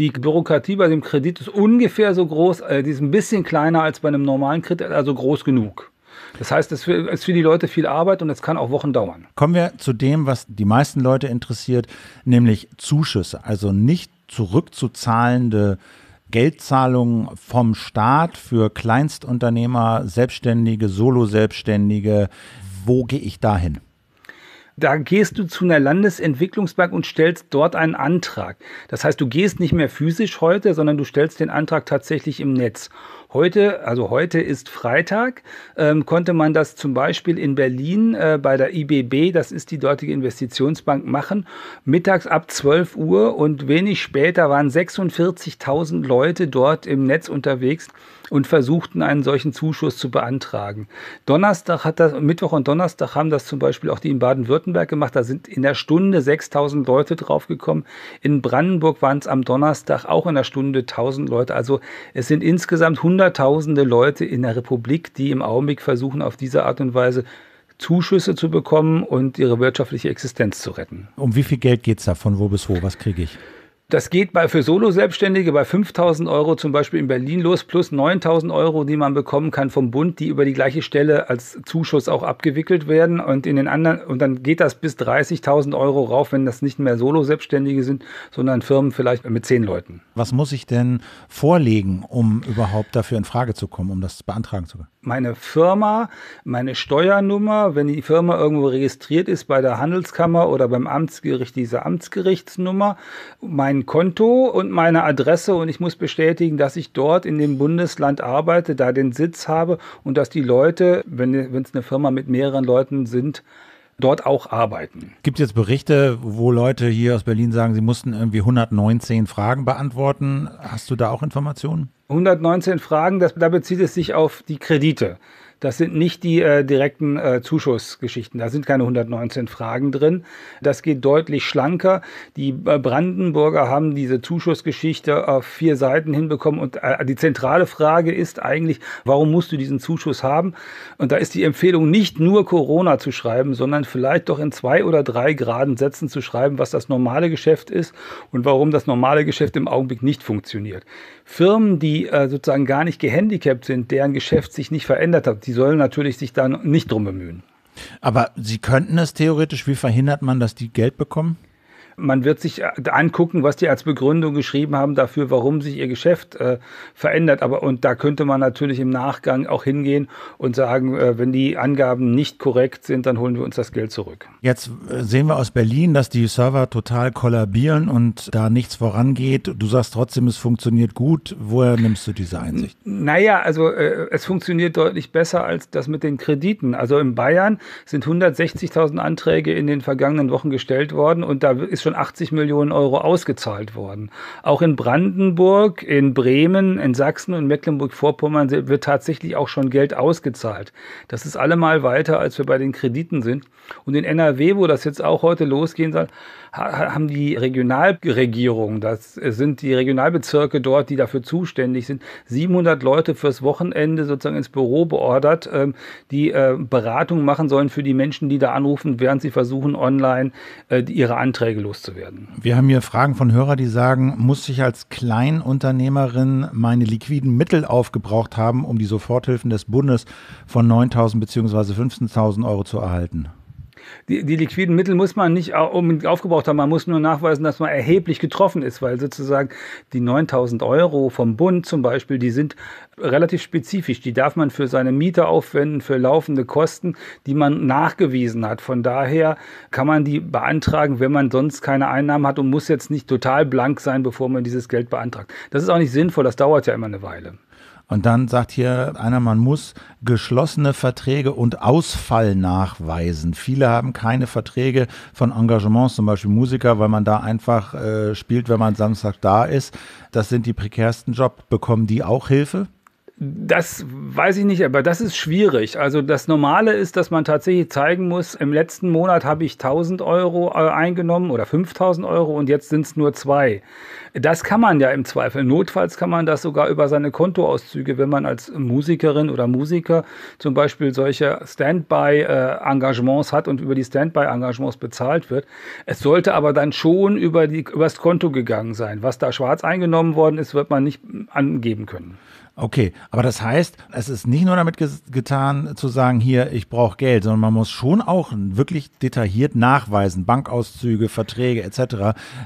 Die Bürokratie bei dem Kredit ist ungefähr so groß, äh, die ist ein bisschen kleiner als bei einem normalen Kredit, also groß genug. Das heißt, es ist für die Leute viel Arbeit und es kann auch Wochen dauern. Kommen wir zu dem, was die meisten Leute interessiert, nämlich Zuschüsse, also nicht zurückzuzahlende Geldzahlungen vom Staat für Kleinstunternehmer, Selbstständige, Solo-Selbstständige. Wo gehe ich da hin? da gehst du zu einer Landesentwicklungsbank und stellst dort einen Antrag. Das heißt, du gehst nicht mehr physisch heute, sondern du stellst den Antrag tatsächlich im Netz. Heute, also heute ist Freitag, ähm, konnte man das zum Beispiel in Berlin äh, bei der IBB, das ist die dortige Investitionsbank, machen, mittags ab 12 Uhr und wenig später waren 46.000 Leute dort im Netz unterwegs und versuchten, einen solchen Zuschuss zu beantragen. Donnerstag hat das, Mittwoch und Donnerstag haben das zum Beispiel auch die in Baden-Württemberg gemacht. Da sind in der Stunde 6000 Leute draufgekommen. In Brandenburg waren es am Donnerstag auch in der Stunde 1000 Leute. Also es sind insgesamt hunderttausende Leute in der Republik, die im Augenblick versuchen, auf diese Art und Weise Zuschüsse zu bekommen und ihre wirtschaftliche Existenz zu retten. Um wie viel Geld geht es da? Von wo bis wo? Was kriege ich? Das geht bei, für Solo-Selbstständige bei 5000 Euro zum Beispiel in Berlin los, plus 9000 Euro, die man bekommen kann vom Bund, die über die gleiche Stelle als Zuschuss auch abgewickelt werden. Und in den anderen, und dann geht das bis 30.000 Euro rauf, wenn das nicht mehr Solo-Selbstständige sind, sondern Firmen vielleicht mit zehn Leuten. Was muss ich denn vorlegen, um überhaupt dafür in Frage zu kommen, um das beantragen zu können? meine Firma, meine Steuernummer, wenn die Firma irgendwo registriert ist bei der Handelskammer oder beim Amtsgericht, diese Amtsgerichtsnummer, mein Konto und meine Adresse und ich muss bestätigen, dass ich dort in dem Bundesland arbeite, da den Sitz habe und dass die Leute, wenn es eine Firma mit mehreren Leuten sind, dort auch arbeiten. Gibt es jetzt Berichte, wo Leute hier aus Berlin sagen, sie mussten irgendwie 119 Fragen beantworten? Hast du da auch Informationen? 119 Fragen, das, da bezieht es sich auf die Kredite. Das sind nicht die äh, direkten äh, Zuschussgeschichten. Da sind keine 119 Fragen drin. Das geht deutlich schlanker. Die äh, Brandenburger haben diese Zuschussgeschichte auf vier Seiten hinbekommen. Und äh, die zentrale Frage ist eigentlich, warum musst du diesen Zuschuss haben? Und da ist die Empfehlung nicht nur Corona zu schreiben, sondern vielleicht doch in zwei oder drei geraden Sätzen zu schreiben, was das normale Geschäft ist und warum das normale Geschäft im Augenblick nicht funktioniert. Firmen, die äh, sozusagen gar nicht gehandicapt sind, deren Geschäft sich nicht verändert hat, die sollen natürlich sich da nicht drum bemühen. Aber sie könnten es theoretisch, wie verhindert man, dass die Geld bekommen? man wird sich äh, angucken, was die als Begründung geschrieben haben dafür, warum sich ihr Geschäft äh, verändert. Aber und da könnte man natürlich im Nachgang auch hingehen und sagen, äh, wenn die Angaben nicht korrekt sind, dann holen wir uns das Geld zurück. Jetzt äh, sehen wir aus Berlin, dass die Server total kollabieren und da nichts vorangeht. Du sagst trotzdem, es funktioniert gut. Woher nimmst du diese Einsicht? naja, also äh, es funktioniert deutlich besser als das mit den Krediten. Also in Bayern sind 160.000 Anträge in den vergangenen Wochen gestellt worden und da ist schon schon 80 Millionen Euro ausgezahlt worden. Auch in Brandenburg, in Bremen, in Sachsen und Mecklenburg-Vorpommern wird tatsächlich auch schon Geld ausgezahlt. Das ist allemal weiter, als wir bei den Krediten sind. Und in NRW, wo das jetzt auch heute losgehen soll, haben die Regionalregierungen, das sind die Regionalbezirke dort, die dafür zuständig sind, 700 Leute fürs Wochenende sozusagen ins Büro beordert, ähm, die äh, Beratung machen sollen für die Menschen, die da anrufen, während sie versuchen, online äh, ihre Anträge loszuwerden. Wir haben hier Fragen von Hörern, die sagen, muss ich als Kleinunternehmerin meine liquiden Mittel aufgebraucht haben, um die Soforthilfen des Bundes von 9.000 bzw. 15.000 Euro zu erhalten? die, die liquiden Mittel muss man nicht unbedingt aufgebraucht haben. Man muss nur nachweisen, dass man erheblich getroffen ist, weil sozusagen die 9000 Euro vom Bund zum Beispiel, die sind relativ spezifisch. Die darf man für seine Miete aufwenden, für laufende Kosten, die man nachgewiesen hat. Von daher kann man die beantragen, wenn man sonst keine Einnahmen hat und muss jetzt nicht total blank sein, bevor man dieses Geld beantragt. Das ist auch nicht sinnvoll, das dauert ja immer eine Weile. Und dann sagt hier einer, man muss geschlossene Verträge und Ausfall nachweisen. Viele haben keine Verträge von Engagements, zum Beispiel Musiker, weil man da einfach äh, spielt, wenn man Samstag da ist. Das sind die prekärsten Jobs. Bekommen die auch Hilfe? Das weiß ich nicht, aber das ist schwierig. Also das Normale ist, dass man tatsächlich zeigen muss, im letzten Monat habe ich 1000 Euro äh, eingenommen oder 5000 Euro und jetzt sind es nur zwei. Das kann man ja im Zweifel. Notfalls kann man das sogar über seine Kontoauszüge, wenn man als Musikerin oder Musiker zum Beispiel solche Standby-Engagements äh, hat und über die Standby-Engagements bezahlt wird. Es sollte aber dann schon über, die, über das Konto gegangen sein. Was da schwarz eingenommen worden ist, wird man nicht angeben können. Okay, aber das heißt, es ist nicht nur damit getan, zu sagen, hier, ich brauche Geld, sondern man muss schon auch wirklich detailliert nachweisen, Bankauszüge, Verträge etc.,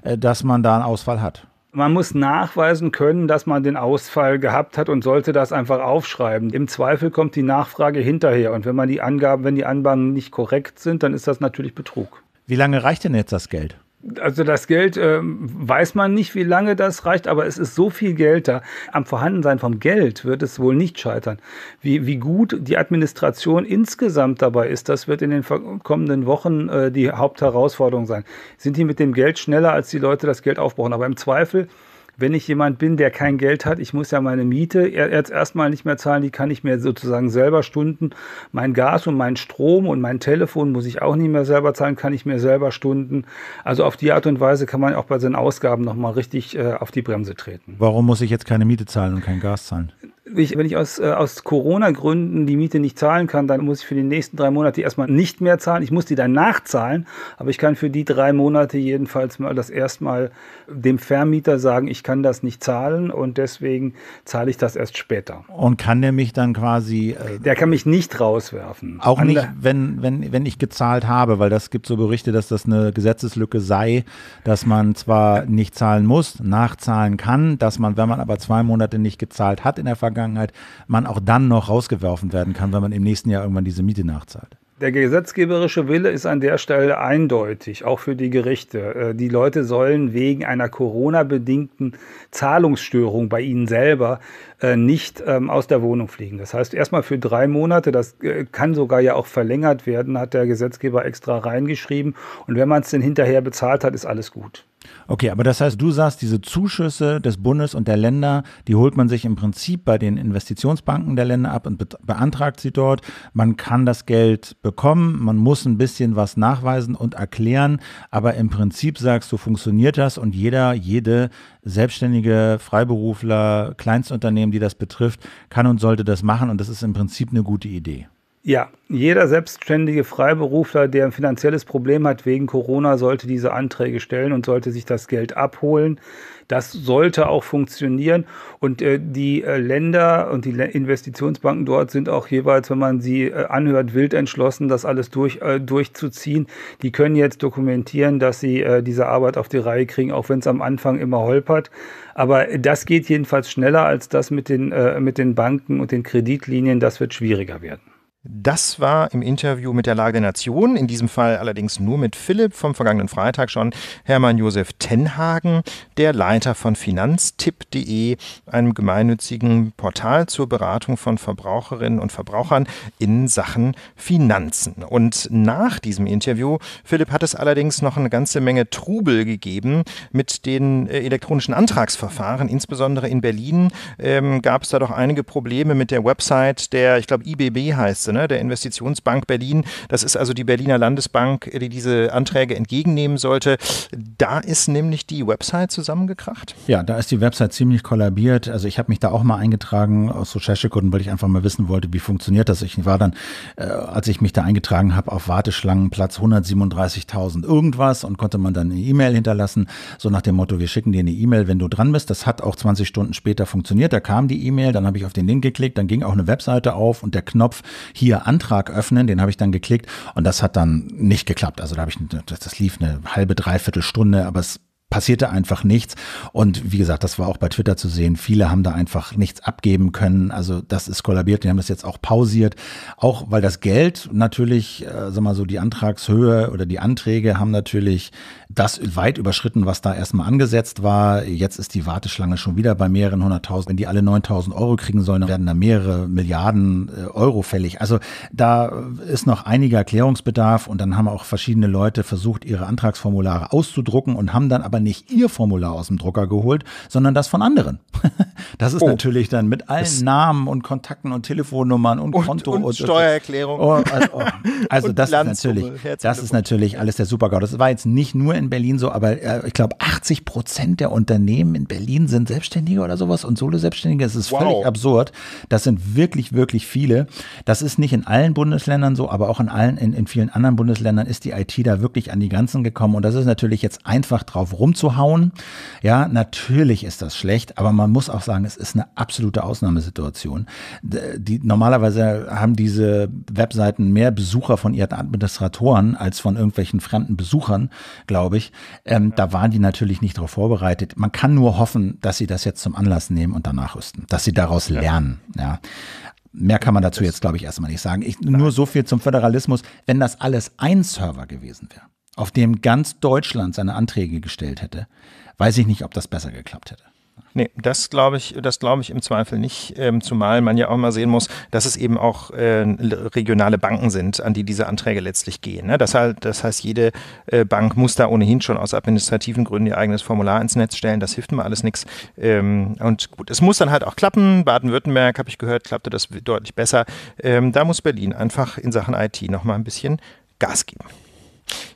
äh, dass man da einen Ausfall hat man muss nachweisen können, dass man den Ausfall gehabt hat und sollte das einfach aufschreiben. Im Zweifel kommt die Nachfrage hinterher und wenn man die Angaben, wenn die Angaben nicht korrekt sind, dann ist das natürlich Betrug. Wie lange reicht denn jetzt das Geld? Also das Geld ähm, weiß man nicht, wie lange das reicht, aber es ist so viel Geld da. Am Vorhandensein vom Geld wird es wohl nicht scheitern. Wie, wie gut die Administration insgesamt dabei ist, das wird in den kommenden Wochen äh, die Hauptherausforderung sein. Sind die mit dem Geld schneller, als die Leute das Geld aufbrauchen? Aber im Zweifel wenn ich jemand bin, der kein Geld hat, ich muss ja meine Miete e-, jetzt erstmal nicht mehr zahlen, die kann ich mir sozusagen selber stunden. Mein Gas und mein Strom und mein Telefon muss ich auch nicht mehr selber zahlen, kann ich mir selber stunden. Also auf die Art und Weise kann man auch bei seinen Ausgaben nochmal richtig äh, auf die Bremse treten. Warum muss ich jetzt keine Miete zahlen und kein Gas zahlen? ich, wenn ich aus, äh, aus Corona-Gründen die Miete nicht zahlen kann, dann muss ich für die nächsten drei Monate erstmal nicht mehr zahlen. Ich muss die dann nachzahlen, aber ich kann für die drei Monate jedenfalls mal das erstmal dem Vermieter sagen, ich kann das nicht zahlen und deswegen zahle ich das erst später. Und kann der mich dann quasi. Äh, der kann mich nicht rauswerfen. Auch nicht, wenn, wenn, wenn ich gezahlt habe, weil das gibt so Berichte, dass das eine Gesetzeslücke sei, dass man zwar nicht zahlen muss, nachzahlen kann, dass man, wenn man aber zwei Monate nicht gezahlt hat in der Vergangenheit, Vergangenheit, man auch dann noch rausgeworfen werden kann, wenn man im nächsten Jahr irgendwann diese Miete nachzahlt. Der gesetzgeberische Wille ist an der Stelle eindeutig, auch für die Gerichte. Äh, die Leute sollen wegen einer Corona-bedingten Zahlungsstörung bei ihnen selber äh, nicht ähm, aus der Wohnung fliegen. Das heißt, erstmal für drei Monate, das äh, kann sogar ja auch verlängert werden, hat der Gesetzgeber extra reingeschrieben. Und wenn man es denn hinterher bezahlt hat, ist alles gut. Okay, aber das heißt, du sagst, diese Zuschüsse des Bundes und der Länder, die holt man sich im Prinzip bei den Investitionsbanken der Länder ab und be beantragt sie dort. Man kann das Geld bekommen, man muss ein bisschen was nachweisen und erklären, aber im Prinzip sagst du, funktioniert das und jeder, jede selbstständige Freiberufler, Kleinstunternehmen, die das betrifft, kann und sollte das machen und das ist im Prinzip eine gute Idee. Ja, jeder selbstständige Freiberufler, der ein finanzielles Problem hat wegen Corona, sollte diese Anträge stellen und sollte sich das Geld abholen. Das sollte auch funktionieren. Und äh, die äh, Länder und die Le Investitionsbanken dort sind auch jeweils, wenn man sie äh, anhört, wild entschlossen, das alles durch, äh, durchzuziehen. Die können jetzt dokumentieren, dass sie äh, diese Arbeit auf die Reihe kriegen, auch wenn es am Anfang immer holpert. Aber das geht jedenfalls schneller als das mit den, äh, mit den Banken und den Kreditlinien. Das wird schwieriger werden. Das war im Interview mit der Lage der Nation, in diesem Fall allerdings nur mit Philipp vom vergangenen Freitag schon, Hermann Josef Tenhagen, der Leiter von finanztipp.de, einem gemeinnützigen Portal zur Beratung von Verbraucherinnen und Verbrauchern in Sachen Finanzen. Und nach diesem Interview, Philipp, hat es allerdings noch eine ganze Menge Trubel gegeben mit den äh, elektronischen Antragsverfahren, insbesondere in Berlin ähm, gab es da doch einige Probleme mit der Website der, ich glaube, IBB heißt sie, ne, der Investitionsbank Berlin. Das ist also die Berliner Landesbank, die diese Anträge entgegennehmen sollte. Da ist nämlich die Website zusammengekracht. Ja, da ist die Website ziemlich kollabiert. Also ich habe mich da auch mal eingetragen aus Recherchegründen, weil ich einfach mal wissen wollte, wie funktioniert das. Ich war dann, äh, als ich mich da eingetragen habe, auf Warteschlangenplatz 137.000 irgendwas und konnte man dann eine E-Mail hinterlassen, so nach dem Motto, wir schicken dir eine E-Mail, wenn du dran bist. Das hat auch 20 Stunden später funktioniert. Da kam die E-Mail, dann habe ich auf den Link geklickt, dann ging auch eine Webseite auf und der Knopf hier hier Antrag öffnen, den habe ich dann geklickt und das hat dann nicht geklappt. Also da habe ich, das, lief eine halbe, dreiviertel Stunde, aber es passierte einfach nichts. Und wie gesagt, das war auch bei Twitter zu sehen. Viele haben da einfach nichts abgeben können. Also das ist kollabiert. Die haben das jetzt auch pausiert. Auch weil das Geld natürlich, äh, sag mal so, die Antragshöhe oder die Anträge haben natürlich das weit überschritten, was da erstmal angesetzt war. Jetzt ist die Warteschlange schon wieder bei mehreren hunderttausend. Wenn die alle 9000 Euro kriegen sollen, dann werden da mehrere Milliarden äh, Euro fällig. Also da ist noch einiger Erklärungsbedarf. Und dann haben auch verschiedene Leute versucht, ihre Antragsformulare auszudrucken und haben dann aber aber nicht ihr Formular aus dem Drucker geholt, sondern das von anderen. das ist oh. natürlich dann mit allen das Namen und Kontakten und Telefonnummern und, und Konto und, und Steuererklärung. Oh, also, oh. also und das ist natürlich, das ist natürlich alles der Supergau. Das war jetzt nicht nur in Berlin so, aber äh, ich glaube 80 Prozent der Unternehmen in Berlin sind Selbstständige oder sowas und Solo-Selbstständige. Es ist wow. völlig absurd. Das sind wirklich, wirklich viele. Das ist nicht in allen Bundesländern so, aber auch in allen, in, in vielen anderen Bundesländern ist die IT da wirklich an die Grenzen gekommen und das ist natürlich jetzt einfach drauf rum rumzuhauen. Ja, natürlich ist das schlecht, aber man muss auch sagen, es ist eine absolute Ausnahmesituation. Die, normalerweise haben diese Webseiten mehr Besucher von ihren Administratoren als von irgendwelchen fremden Besuchern, glaube ich. Ähm, da waren die natürlich nicht darauf vorbereitet. Man kann nur hoffen, dass sie das jetzt zum Anlass nehmen und danach rüsten, dass sie daraus ja. lernen. Ja. Mehr kann man dazu jetzt, glaube ich, erstmal nicht sagen. Ich, nur so viel zum Föderalismus. Wenn das alles ein Server gewesen wäre, auf dem ganz Deutschland seine Anträge gestellt hätte, weiß ich nicht, ob das besser geklappt hätte. Nee, das glaube ich, das glaube ich im Zweifel nicht, ähm, zumal man ja auch mal sehen muss, dass es eben auch äh, regionale Banken sind, an die diese Anträge letztlich gehen. Ne? Das, halt, das heißt, jede äh, Bank muss da ohnehin schon aus administrativen Gründen ihr eigenes Formular ins Netz stellen. Das hilft mir alles nichts. Ähm, und gut, es muss dann halt auch klappen. Baden-Württemberg, habe ich gehört, klappte das deutlich besser. Ähm, da muss Berlin einfach in Sachen IT nochmal ein bisschen Gas geben.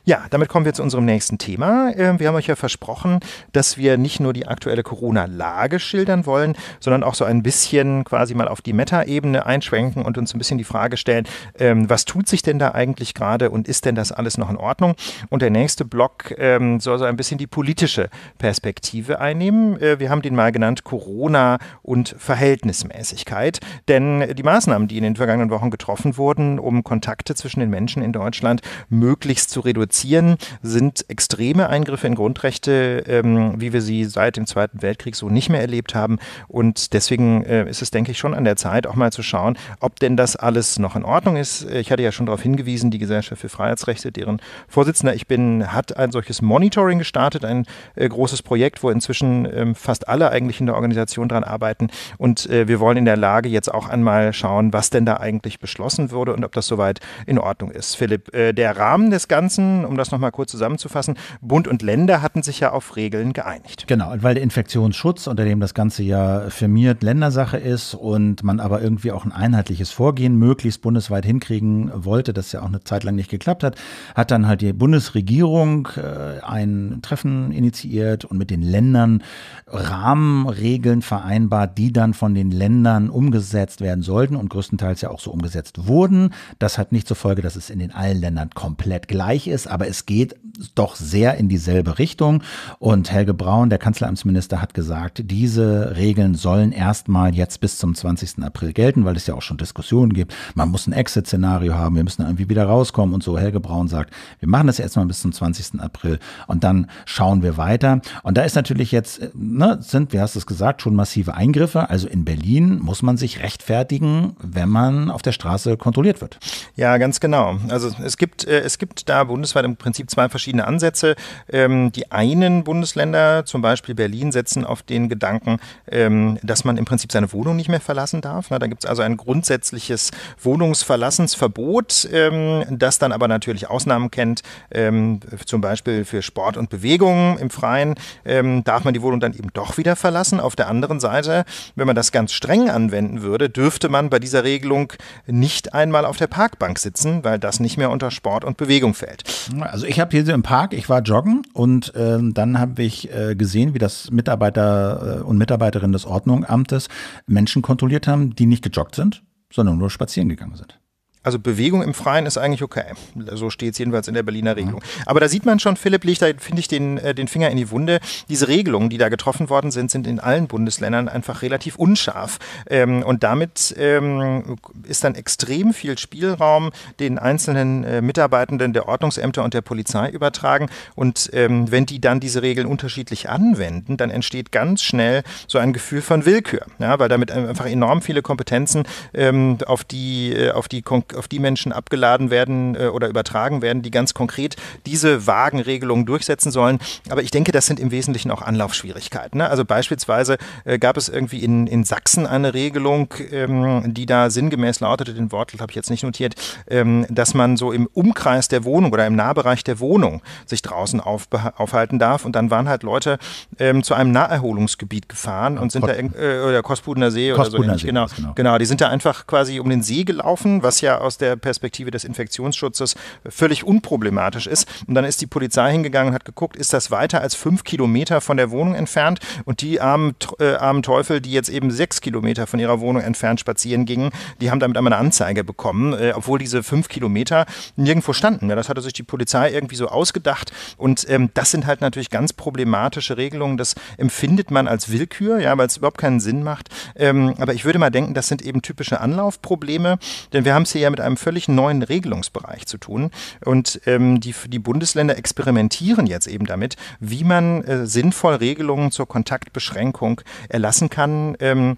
Ja, damit kommen wir zu unserem nächsten Thema. Ähm, wir haben euch ja versprochen, dass wir nicht nur die aktuelle Corona-Lage schildern wollen, sondern auch so ein bisschen quasi mal auf die Meta-Ebene einschwenken und uns ein bisschen die Frage stellen, ähm, was tut sich denn da eigentlich gerade und ist denn das alles noch in Ordnung? Und der nächste Block ähm, soll so ein bisschen die politische Perspektive einnehmen. Äh, wir haben den mal genannt Corona und Verhältnismäßigkeit, denn die Maßnahmen, die in den vergangenen Wochen getroffen wurden, um Kontakte zwischen den Menschen in Deutschland möglichst zu zu reduzieren, sind extreme Eingriffe in Grundrechte, ähm, wie wir sie seit dem Zweiten Weltkrieg so nicht mehr erlebt haben. Und deswegen äh, ist es, denke ich, schon an der Zeit, auch mal zu schauen, ob denn das alles noch in Ordnung ist. Äh, ich hatte ja schon darauf hingewiesen, die Gesellschaft für Freiheitsrechte, deren Vorsitzender ich bin, hat ein solches Monitoring gestartet, ein äh, großes Projekt, wo inzwischen äh, fast alle eigentlich in der Organisation dran arbeiten. Und äh, wir wollen in der Lage jetzt auch einmal schauen, was denn da eigentlich beschlossen wurde und ob das soweit in Ordnung ist. Philipp, äh, der Rahmen des Ganzen Ganzen, um das nochmal kurz zusammenzufassen, Bund und Länder hatten sich ja auf Regeln geeinigt. Genau, weil der Infektionsschutz, unter dem das Ganze ja firmiert Ländersache ist und man aber irgendwie auch ein einheitliches Vorgehen möglichst bundesweit hinkriegen wollte, das ja auch eine Zeit lang nicht geklappt hat, hat dann halt die Bundesregierung äh, ein Treffen initiiert und mit den Ländern Rahmenregeln vereinbart, die dann von den Ländern umgesetzt werden sollten und größtenteils ja auch so umgesetzt wurden. Das hat nicht zur Folge, dass es in den allen Ländern komplett gleich gleich ist, aber es geht doch sehr in dieselbe Richtung. Und Helge Braun, der Kanzleramtsminister, hat gesagt, diese Regeln sollen erstmal jetzt bis zum 20. April gelten, weil es ja auch schon Diskussionen gibt. Man muss ein Exit-Szenario haben, wir müssen irgendwie wieder rauskommen und so. Helge Braun sagt, wir machen das jetzt mal bis zum 20. April und dann schauen wir weiter. Und da ist natürlich jetzt, äh, ne, sind, wie hast du es gesagt, schon massive Eingriffe. Also in Berlin muss man sich rechtfertigen, wenn man auf der Straße kontrolliert wird. Ja, ganz genau. Also es gibt, äh, es gibt da bundesweit im Prinzip zwei verschiedene Ansätze. Ähm, die einen Bundesländer, zum Beispiel Berlin, setzen auf den Gedanken, ähm, dass man im Prinzip seine Wohnung nicht mehr verlassen darf. Na, da gibt es also ein grundsätzliches Wohnungsverlassensverbot, ähm, das dann aber natürlich Ausnahmen kennt, ähm, zum Beispiel für Sport und Bewegung im Freien ähm, darf man die Wohnung dann eben doch wieder verlassen. Auf der anderen Seite, wenn man das ganz streng anwenden würde, dürfte man bei dieser Regelung nicht einmal auf der Parkbank sitzen, weil das nicht mehr unter Sport und Bewegung fällt passiert? Also ich habe hier so im Park, ich war joggen und ähm, dann habe ich äh, gesehen, wie das Mitarbeiter äh, und Mitarbeiterinnen des Ordnungsamtes Menschen kontrolliert haben, die nicht gejoggt sind, sondern nur spazieren gegangen sind. Also Bewegung im Freien ist eigentlich okay. So steht es jedenfalls in der Berliner mhm. Regelung. Aber da sieht man schon, Philipp liegt da, finde ich, den, äh, den Finger in die Wunde. Diese Regelungen, die da getroffen worden sind, sind in allen Bundesländern einfach relativ unscharf. Ähm, und damit ähm, ist dann extrem viel Spielraum den einzelnen äh, Mitarbeitenden der Ordnungsämter und der Polizei übertragen. Und ähm, wenn die dann diese Regeln unterschiedlich anwenden, dann entsteht ganz schnell so ein Gefühl von Willkür. Ja, weil damit einfach enorm viele Kompetenzen ähm, auf die, äh, auf die Konkurrenz auf die Menschen abgeladen werden äh, oder übertragen werden, die ganz konkret diese vagen Regelungen durchsetzen sollen. Aber ich denke, das sind im Wesentlichen auch Anlaufschwierigkeiten. Ne? Also beispielsweise äh, gab es irgendwie in, in Sachsen eine Regelung, ähm, die da sinngemäß lautete, den Wortlaut habe ich jetzt nicht notiert, ähm, dass man so im Umkreis der Wohnung oder im Nahbereich der Wohnung sich draußen auf, aufhalten darf. Und dann waren halt Leute ähm, zu einem Naherholungsgebiet gefahren und sind Kot da, äh, oder Kospudener See Kostbudner oder so ähnlich, genau, genau. Genau, die sind da einfach quasi um den See gelaufen, was ja aus der Perspektive des Infektionsschutzes völlig unproblematisch ist. Und dann ist die Polizei hingegangen und hat geguckt, ist das weiter als fünf Kilometer von der Wohnung entfernt? Und die armen, äh, armen Teufel, die jetzt eben sechs Kilometer von ihrer Wohnung entfernt spazieren gingen, die haben damit einmal eine Anzeige bekommen, äh, obwohl diese fünf Kilometer nirgendwo standen. Ja, das hatte sich die Polizei irgendwie so ausgedacht. Und ähm, das sind halt natürlich ganz problematische Regelungen. Das empfindet man als Willkür, ja, weil es überhaupt keinen Sinn macht. Ähm, aber ich würde mal denken, das sind eben typische Anlaufprobleme, denn wir haben es hier ja ja mit einem völlig neuen Regelungsbereich zu tun. Und ähm, die, die Bundesländer experimentieren jetzt eben damit, wie man äh, sinnvoll Regelungen zur Kontaktbeschränkung erlassen kann. Ähm,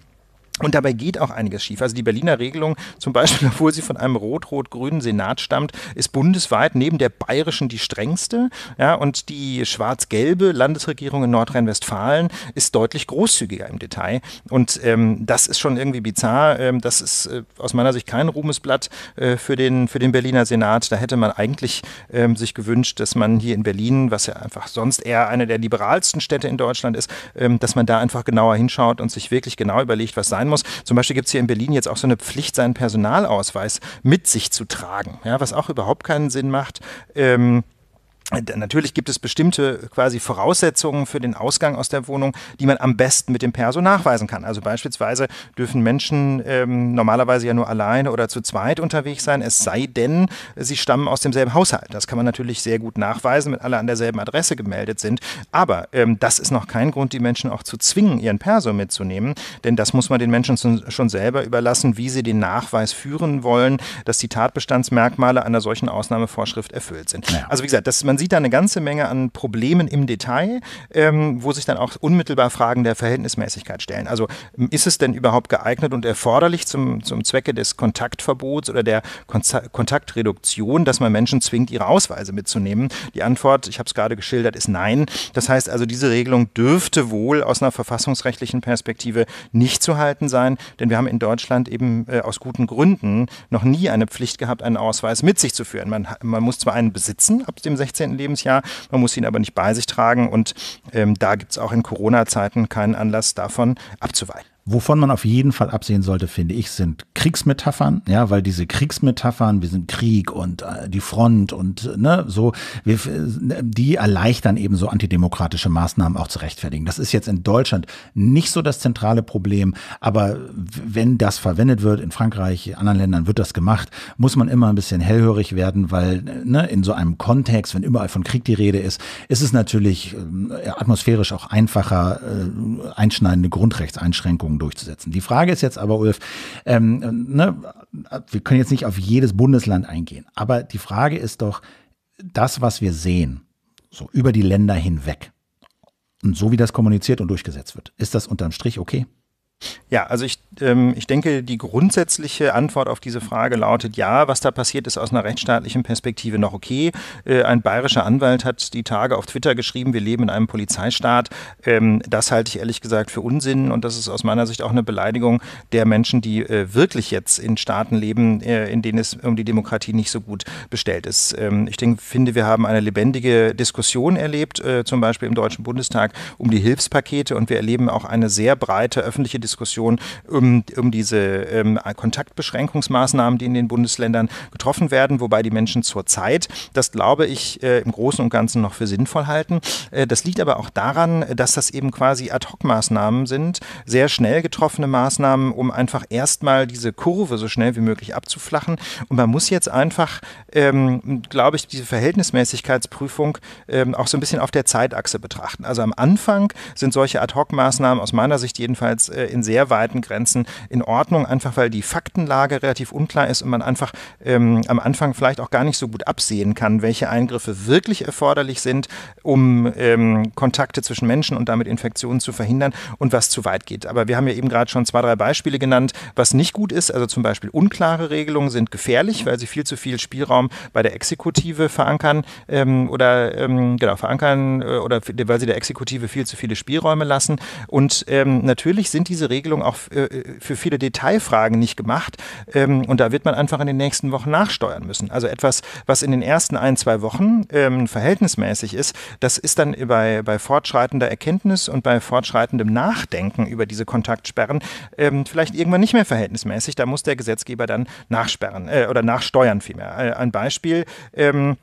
und dabei geht auch einiges schief. Also die Berliner Regelung, zum Beispiel, obwohl sie von einem rot-rot-grünen Senat stammt, ist bundesweit neben der bayerischen die strengste. Ja, und die schwarz-gelbe Landesregierung in Nordrhein-Westfalen ist deutlich großzügiger im Detail. Und ähm, das ist schon irgendwie bizarr. Ähm, das ist äh, aus meiner Sicht kein Ruhmesblatt äh, für, den, für den Berliner Senat. Da hätte man eigentlich ähm, sich gewünscht, dass man hier in Berlin, was ja einfach sonst eher eine der liberalsten Städte in Deutschland ist, ähm, dass man da einfach genauer hinschaut und sich wirklich genau überlegt, was sein sein muss. Zum Beispiel gibt es hier in Berlin jetzt auch so eine Pflicht, seinen Personalausweis mit sich zu tragen, ja, was auch überhaupt keinen Sinn macht. Ähm, äh, natürlich gibt es bestimmte äh, quasi Voraussetzungen für den Ausgang aus der Wohnung, die man am besten mit dem Perso nachweisen kann. Also beispielsweise dürfen Menschen ähm, normalerweise ja nur alleine oder zu zweit unterwegs sein, es sei denn, sie stammen aus demselben Haushalt. Das kann man natürlich sehr gut nachweisen, wenn alle an derselben Adresse gemeldet sind. Aber ähm, das ist noch kein Grund, die Menschen auch zu zwingen, ihren Perso mitzunehmen, denn das muss man den Menschen schon selber überlassen, wie sie den Nachweis führen wollen, dass die Tatbestandsmerkmale einer solchen Ausnahmevorschrift erfüllt sind. Also wie gesagt, dass man sieht da eine ganze Menge an Problemen im Detail, ähm, wo sich dann auch unmittelbar Fragen der Verhältnismäßigkeit stellen. Also ähm, ist es denn überhaupt geeignet und erforderlich zum, zum Zwecke des Kontaktverbots oder der Kon Kontaktreduktion, dass man Menschen zwingt, ihre Ausweise mitzunehmen? Die Antwort, ich habe es gerade geschildert, ist nein. Das heißt also, diese Regelung dürfte wohl aus einer verfassungsrechtlichen Perspektive nicht zu halten sein, denn wir haben in Deutschland eben äh, aus guten Gründen noch nie eine Pflicht gehabt, einen Ausweis mit sich zu führen. Man, man muss zwar einen besitzen ab dem 16. 14. Lebensjahr. Man muss ihn aber nicht bei sich tragen und ähm, da gibt es auch in Corona-Zeiten keinen Anlass davon abzuweichen. Wovon man auf jeden Fall absehen sollte, finde ich, sind Kriegsmetaphern, ja, weil diese Kriegsmetaphern, wir sind Krieg und äh, die Front und äh, ne, so, wir, äh, die erleichtern eben so antidemokratische Maßnahmen auch zu rechtfertigen. Das ist jetzt in Deutschland nicht so das zentrale Problem, aber wenn das verwendet wird, in Frankreich, in anderen Ländern wird das gemacht, muss man immer ein bisschen hellhörig werden, weil ne, in so einem Kontext, wenn überall von Krieg die Rede ist, ist es natürlich äh, atmosphärisch auch einfacher, äh, einschneidende Grundrechtseinschränkungen Veränderungen durchzusetzen. Die Frage ist jetzt aber, Ulf, ähm, ne, wir können jetzt nicht auf jedes Bundesland eingehen, aber die Frage ist doch, das, was wir sehen, so über die Länder hinweg und so wie das kommuniziert und durchgesetzt wird, ist das unterm Strich okay? Ja, also ich, ähm, ich denke, die grundsätzliche Antwort auf diese Frage lautet ja, was da passiert ist aus einer rechtsstaatlichen Perspektive noch okay. Äh, ein bayerischer Anwalt hat die Tage auf Twitter geschrieben, wir leben in einem Polizeistaat. Ähm, das halte ich ehrlich gesagt für Unsinn und das ist aus meiner Sicht auch eine Beleidigung der Menschen, die äh, wirklich jetzt in Staaten leben, äh, in denen es um die Demokratie nicht so gut bestellt ist. Ähm, ich denke, finde, wir haben eine lebendige Diskussion erlebt, äh, zum Beispiel im Deutschen Bundestag um die Hilfspakete und wir erleben auch eine sehr breite öffentliche Diskussion Diskussion um, um diese ähm, Kontaktbeschränkungsmaßnahmen, die in den Bundesländern getroffen werden, wobei die Menschen zurzeit, das glaube ich, äh, im Großen und Ganzen noch für sinnvoll halten. Äh, das liegt aber auch daran, dass das eben quasi Ad-Hoc-Maßnahmen sind, sehr schnell getroffene Maßnahmen, um einfach erstmal diese Kurve so schnell wie möglich abzuflachen. Und man muss jetzt einfach, ähm, glaube ich, diese Verhältnismäßigkeitsprüfung ähm, auch so ein bisschen auf der Zeitachse betrachten. Also am Anfang sind solche Ad-Hoc-Maßnahmen aus meiner Sicht jedenfalls äh, in in sehr weiten Grenzen in Ordnung, einfach weil die Faktenlage relativ unklar ist und man einfach ähm, am Anfang vielleicht auch gar nicht so gut absehen kann, welche Eingriffe wirklich erforderlich sind, um ähm, Kontakte zwischen Menschen und damit Infektionen zu verhindern und was zu weit geht. Aber wir haben ja eben gerade schon zwei, drei Beispiele genannt, was nicht gut ist. Also zum Beispiel unklare Regelungen sind gefährlich, weil sie viel zu viel Spielraum bei der Exekutive verankern ähm, oder ähm, genau verankern äh, oder weil sie der Exekutive viel zu viele Spielräume lassen. Und ähm, natürlich sind diese diese Regelung auch äh, für viele Detailfragen nicht gemacht. Ähm, und da wird man einfach in den nächsten Wochen nachsteuern müssen. Also etwas, was in den ersten ein, zwei Wochen ähm, verhältnismäßig ist, das ist dann bei, bei fortschreitender Erkenntnis und bei fortschreitendem Nachdenken über diese Kontaktsperren ähm, vielleicht irgendwann nicht mehr verhältnismäßig. Da muss der Gesetzgeber dann nachsperren äh, oder nachsteuern vielmehr. Äh, ein Beispiel. Ähm,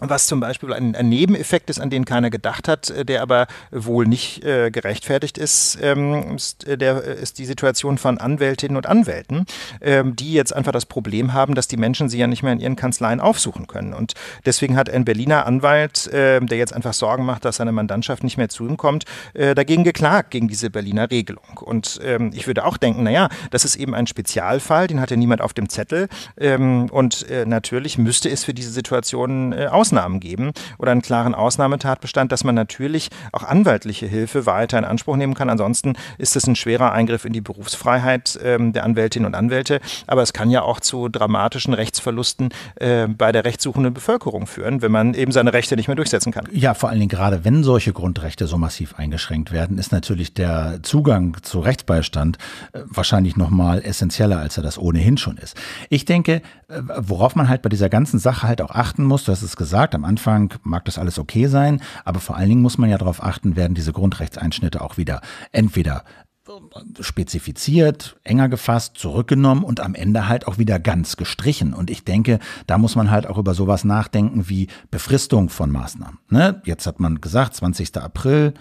was zum Beispiel ein, ein, Nebeneffekt ist, an den keiner gedacht hat, äh, der aber wohl nicht äh, gerechtfertigt ist, ähm, ist, äh, der, äh, ist die Situation von Anwältinnen und Anwälten, ähm, die jetzt einfach das Problem haben, dass die Menschen sie ja nicht mehr in ihren Kanzleien aufsuchen können. Und deswegen hat ein Berliner Anwalt, äh, der jetzt einfach Sorgen macht, dass seine Mandantschaft nicht mehr zu ihm kommt, äh, dagegen geklagt, gegen diese Berliner Regelung. Und ähm, ich würde auch denken, naja, das ist eben ein Spezialfall, den hatte niemand auf dem Zettel. Ähm, und natürlich müsste es für diese Situation äh, aus Ausnahmen geben oder einen klaren Ausnahmetatbestand, dass man natürlich auch anwaltliche Hilfe weiter in Anspruch nehmen kann. Ansonsten ist es ein schwerer Eingriff in die Berufsfreiheit ähm, der Anwältinnen und Anwälte, aber es kann ja auch zu dramatischen Rechtsverlusten äh, bei der rechtssuchenden Bevölkerung führen, wenn man eben seine Rechte nicht mehr durchsetzen kann. Ja, vor allen Dingen gerade wenn solche Grundrechte so massiv eingeschränkt werden, ist natürlich der Zugang zu Rechtsbeistand äh, wahrscheinlich nochmal essentieller, als er das ohnehin schon ist. Ich denke, äh, worauf man halt bei dieser ganzen Sache halt auch achten muss, du hast es gesagt, gesagt, am Anfang mag das alles okay sein, aber vor allen Dingen muss man ja darauf achten, werden diese Grundrechtseinschnitte auch wieder entweder äh, spezifiziert, enger gefasst, zurückgenommen und am Ende halt auch wieder ganz gestrichen. Und ich denke, da muss man halt auch über sowas nachdenken wie Befristung von Maßnahmen. Ne? Jetzt hat man gesagt, 20. April,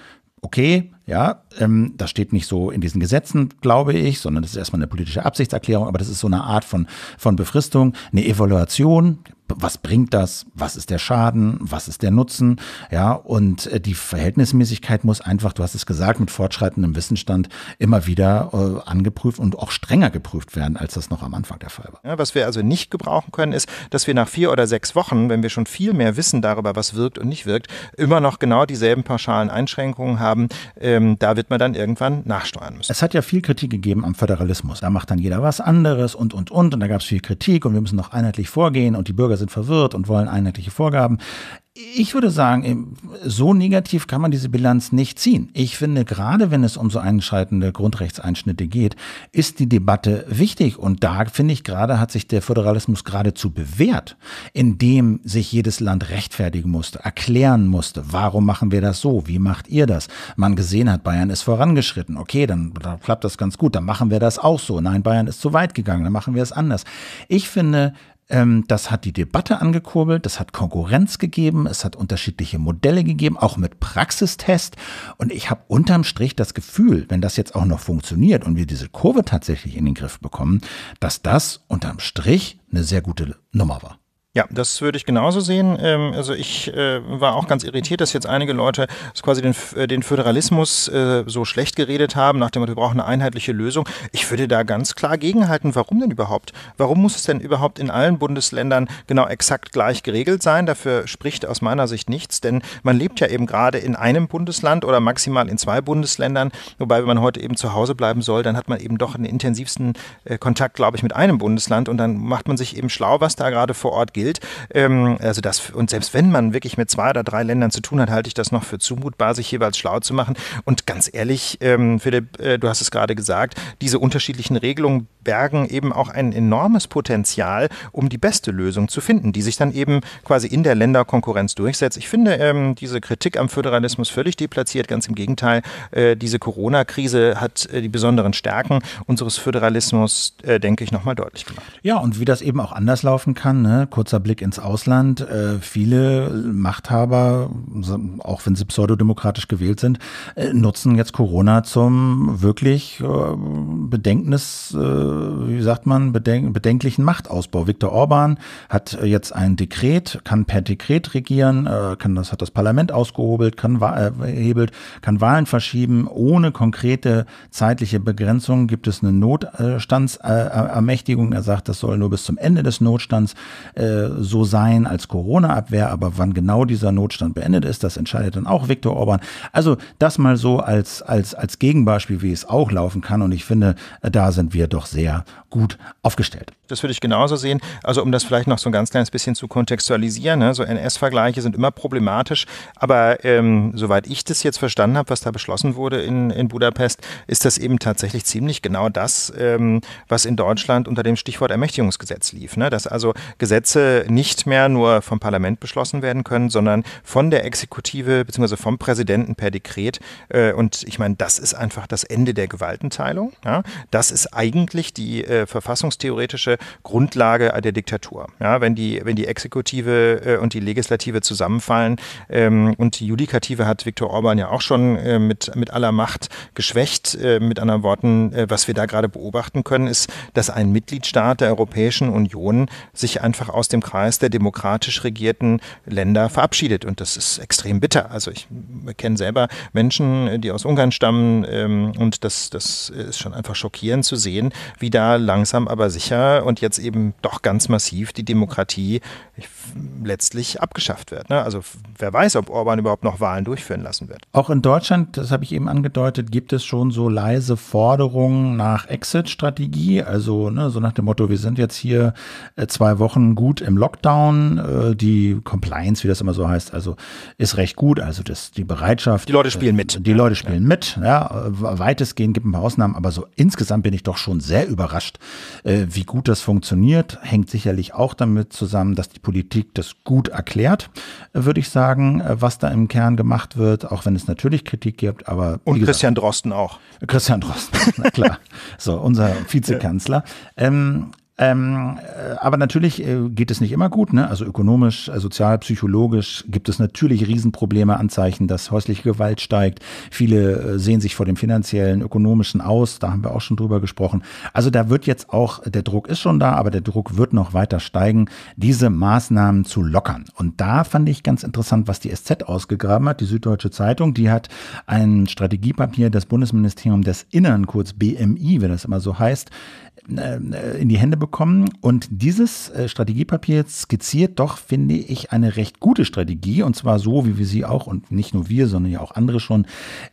okay, ja, ähm, das steht nicht so in diesen Gesetzen, glaube ich, sondern das ist erstmal eine politische Absichtserklärung, aber das ist so eine Art von, von Befristung, eine Evaluation. Was bringt das? Was ist der Schaden? Was ist der Nutzen? Ja, und äh, die Verhältnismäßigkeit muss einfach, du hast es gesagt, mit fortschreitendem Wissensstand immer wieder äh, angeprüft und auch strenger geprüft werden, als das noch am Anfang der Fall war. Ja, was wir also nicht gebrauchen können, ist, dass wir nach vier oder sechs Wochen, wenn wir schon viel mehr wissen darüber, was wirkt und nicht wirkt, immer noch genau dieselben pauschalen Einschränkungen haben. Äh, ähm, da wird man dann irgendwann nachsteuern müssen. Es hat ja viel Kritik gegeben am Föderalismus. Da macht dann jeder was anderes und, und, und. Und da gab es viel Kritik und wir müssen noch einheitlich vorgehen und die Bürger sind verwirrt und wollen einheitliche Vorgaben ich würde sagen, so negativ kann man diese Bilanz nicht ziehen. Ich finde, gerade wenn es um so einschreitende Grundrechtseinschnitte geht, ist die Debatte wichtig. Und da finde ich gerade, hat sich der Föderalismus geradezu bewährt, indem sich jedes Land rechtfertigen musste, erklären musste, warum machen wir das so, wie macht ihr das? Man gesehen hat, Bayern ist vorangeschritten. Okay, dann, dann klappt das ganz gut, dann machen wir das auch so. Nein, Bayern ist zu weit gegangen, dann machen wir es anders. Ich finde, ähm, das hat die Debatte angekurbelt, das hat Konkurrenz gegeben, es hat unterschiedliche Modelle gegeben, auch mit Praxistest. Und ich habe unterm Strich das Gefühl, wenn das jetzt auch noch funktioniert und wir diese Kurve tatsächlich in den Griff bekommen, dass das unterm Strich eine sehr gute Nummer war. Ja, das würde ich genauso sehen. Ähm, also ich äh, war auch ganz irritiert, dass jetzt einige Leute quasi den, äh, den Föderalismus äh, so schlecht geredet haben, nach dem Motto, wir brauchen eine einheitliche Lösung. Ich würde da ganz klar gegenhalten, warum denn überhaupt? Warum muss es denn überhaupt in allen Bundesländern genau exakt gleich geregelt sein? Dafür spricht aus meiner Sicht nichts, denn man lebt ja eben gerade in einem Bundesland oder maximal in zwei Bundesländern. Wobei, wenn man heute eben zu Hause bleiben soll, dann hat man eben doch den intensivsten Kontakt, glaube ich, mit einem Bundesland und dann macht man sich eben schlau, was da gerade vor Ort gilt gilt. Ähm, also das, und selbst wenn man wirklich mit zwei oder drei Ländern zu tun hat, halte ich das noch für zumutbar, sich jeweils schlau zu machen. Und ganz ehrlich, ähm, Philipp, äh, du hast es gerade gesagt, diese unterschiedlichen Regelungen bergen eben auch ein enormes Potenzial, um die beste Lösung zu finden, die sich dann eben quasi in der Länderkonkurrenz durchsetzt. Ich finde ähm, diese Kritik am Föderalismus völlig deplatziert. Ganz im Gegenteil, äh, diese Corona-Krise hat äh, die besonderen Stärken unseres Föderalismus, äh, denke ich, nochmal deutlich gemacht. Ja, und wie das eben auch anders laufen kann, ne? kurzer Blick ins Ausland. Äh, viele Machthaber, auch wenn sie pseudodemokratisch gewählt sind, äh, nutzen jetzt Corona zum wirklich äh, Bedenknis äh, wie sagt man, beden bedenklichen Machtausbau. Viktor Orban hat äh, jetzt ein Dekret, kann per Dekret regieren, äh, kann das, hat das Parlament ausgehobelt, kann, erhebelt, kann Wahlen verschieben. Ohne konkrete zeitliche Begrenzung gibt es eine Notstandsermächtigung. Er sagt, das soll nur bis zum Ende des Notstands so sein als Corona-Abwehr. Aber wann genau dieser Notstand beendet ist, das entscheidet dann auch Viktor Orban. Also das mal so als, als, als Gegenbeispiel, wie es auch laufen kann. Und ich finde, da sind wir doch sehr sehr gut aufgestellt. Das würde ich genauso sehen. Also um das vielleicht noch so ein ganz kleines bisschen zu kontextualisieren, ne? so NS-Vergleiche sind immer problematisch, aber ähm, soweit ich das jetzt verstanden habe, was da beschlossen wurde in, in Budapest, ist das eben tatsächlich ziemlich genau das, ähm, was in Deutschland unter dem Stichwort Ermächtigungsgesetz lief. Ne? Dass also Gesetze nicht mehr nur vom Parlament beschlossen werden können, sondern von der Exekutive bzw. vom Präsidenten per Dekret. Äh, und ich meine, das ist einfach das Ende der Gewaltenteilung. Ja? Das ist eigentlich die äh, verfassungstheoretische Grundlage der Diktatur. Ja, wenn die, wenn die Exekutive äh, und die Legislative zusammenfallen ähm, und die Judikative hat Viktor Orban ja auch schon äh, mit, mit aller Macht geschwächt. Äh, mit anderen Worten, äh, was wir da gerade beobachten können, ist, dass ein Mitgliedstaat der Europäischen Union sich einfach aus dem Kreis der demokratisch regierten Länder verabschiedet. Und das ist extrem bitter. Also ich kenne selber Menschen, äh, die aus Ungarn stammen ähm, und das, das ist schon einfach schockierend zu sehen, wie da langsam aber sicher und jetzt eben doch ganz massiv die Demokratie letztlich abgeschafft wird. Ne? Also wer weiß, ob Orban überhaupt noch Wahlen durchführen lassen wird. Auch in Deutschland, das habe ich eben angedeutet, gibt es schon so leise Forderungen nach Exit-Strategie. Also ne, so nach dem Motto, wir sind jetzt hier äh, zwei Wochen gut im Lockdown. Äh, die Compliance, wie das immer so heißt, also ist recht gut. Also das, die Bereitschaft. Die Leute spielen äh, mit. Die Leute spielen ja. mit. Ja, weitestgehend gibt es ein paar Ausnahmen, aber so insgesamt bin ich doch schon sehr überrascht, äh, wie gut das funktioniert. Hängt sicherlich auch damit zusammen, dass die Politik das gut erklärt, äh, würde ich sagen, äh, was da im Kern gemacht wird, auch wenn es natürlich Kritik gibt. Aber und gesagt, Christian Drosten auch. Christian Drosten, na klar. so unser Vizekanzler. Ähm, ähm, äh, aber natürlich äh, geht es nicht immer gut. Ne? Also ökonomisch, äh, sozial, psychologisch gibt es natürlich Riesenprobleme, Anzeichen, dass häusliche Gewalt steigt. Viele sehen sich vor dem finanziellen, ökonomischen aus. Da haben wir auch schon drüber gesprochen. Also da wird jetzt auch, der Druck ist schon da, aber der Druck wird noch weiter steigen, diese Maßnahmen zu lockern. Und da fand ich ganz interessant, was die SZ ausgegraben hat, die Süddeutsche Zeitung. Die hat ein Strategiepapier das Bundesministerium des Innern, kurz BMI, wenn das immer so heißt, äh, in die Hände bekommen. Und dieses äh, Strategiepapier skizziert doch, finde ich, eine recht gute Strategie. Und zwar so, wie wir sie auch und nicht nur wir, sondern ja auch andere schon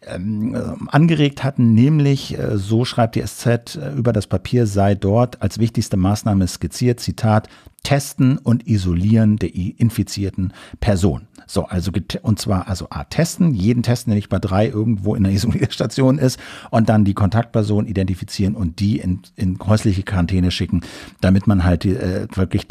ähm, äh, angeregt hatten. Nämlich, so schreibt die SZ über das Papier, sei dort als wichtigste Maßnahme skizziert, Zitat, Testen und Isolieren der infizierten Person. So, also und zwar also A testen, jeden testen, der nicht bei drei irgendwo in der Isolierstation ist und dann die Kontaktperson identifizieren und die in, in häusliche Quarantäne schicken, damit man halt äh, wirklich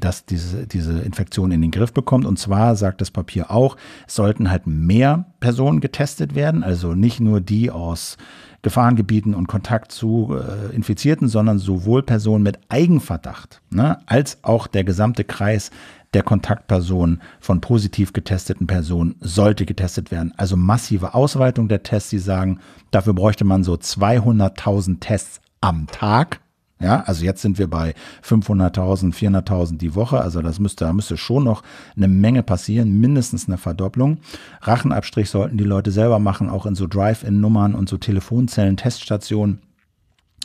dass diese, diese Infektion in den Griff bekommt. Und zwar sagt das Papier auch, es sollten halt mehr Personen getestet werden, also nicht nur die aus Gefahrengebieten und Kontakt zu äh, Infizierten, sondern sowohl Personen mit Eigenverdacht ne, als auch der gesamte Kreis der Kontaktpersonen von positiv getesteten Personen sollte getestet werden. Also massive Ausweitung der Tests. Sie sagen, dafür bräuchte man so 200.000 Tests am Tag. Ja, also jetzt sind wir bei 500.000, 400.000 die Woche. Also das müsste, da müsste schon noch eine Menge passieren, mindestens eine Verdopplung. Rachenabstrich sollten die Leute selber machen, auch in so Drive-in-Nummern und so Telefonzellen, Teststationen.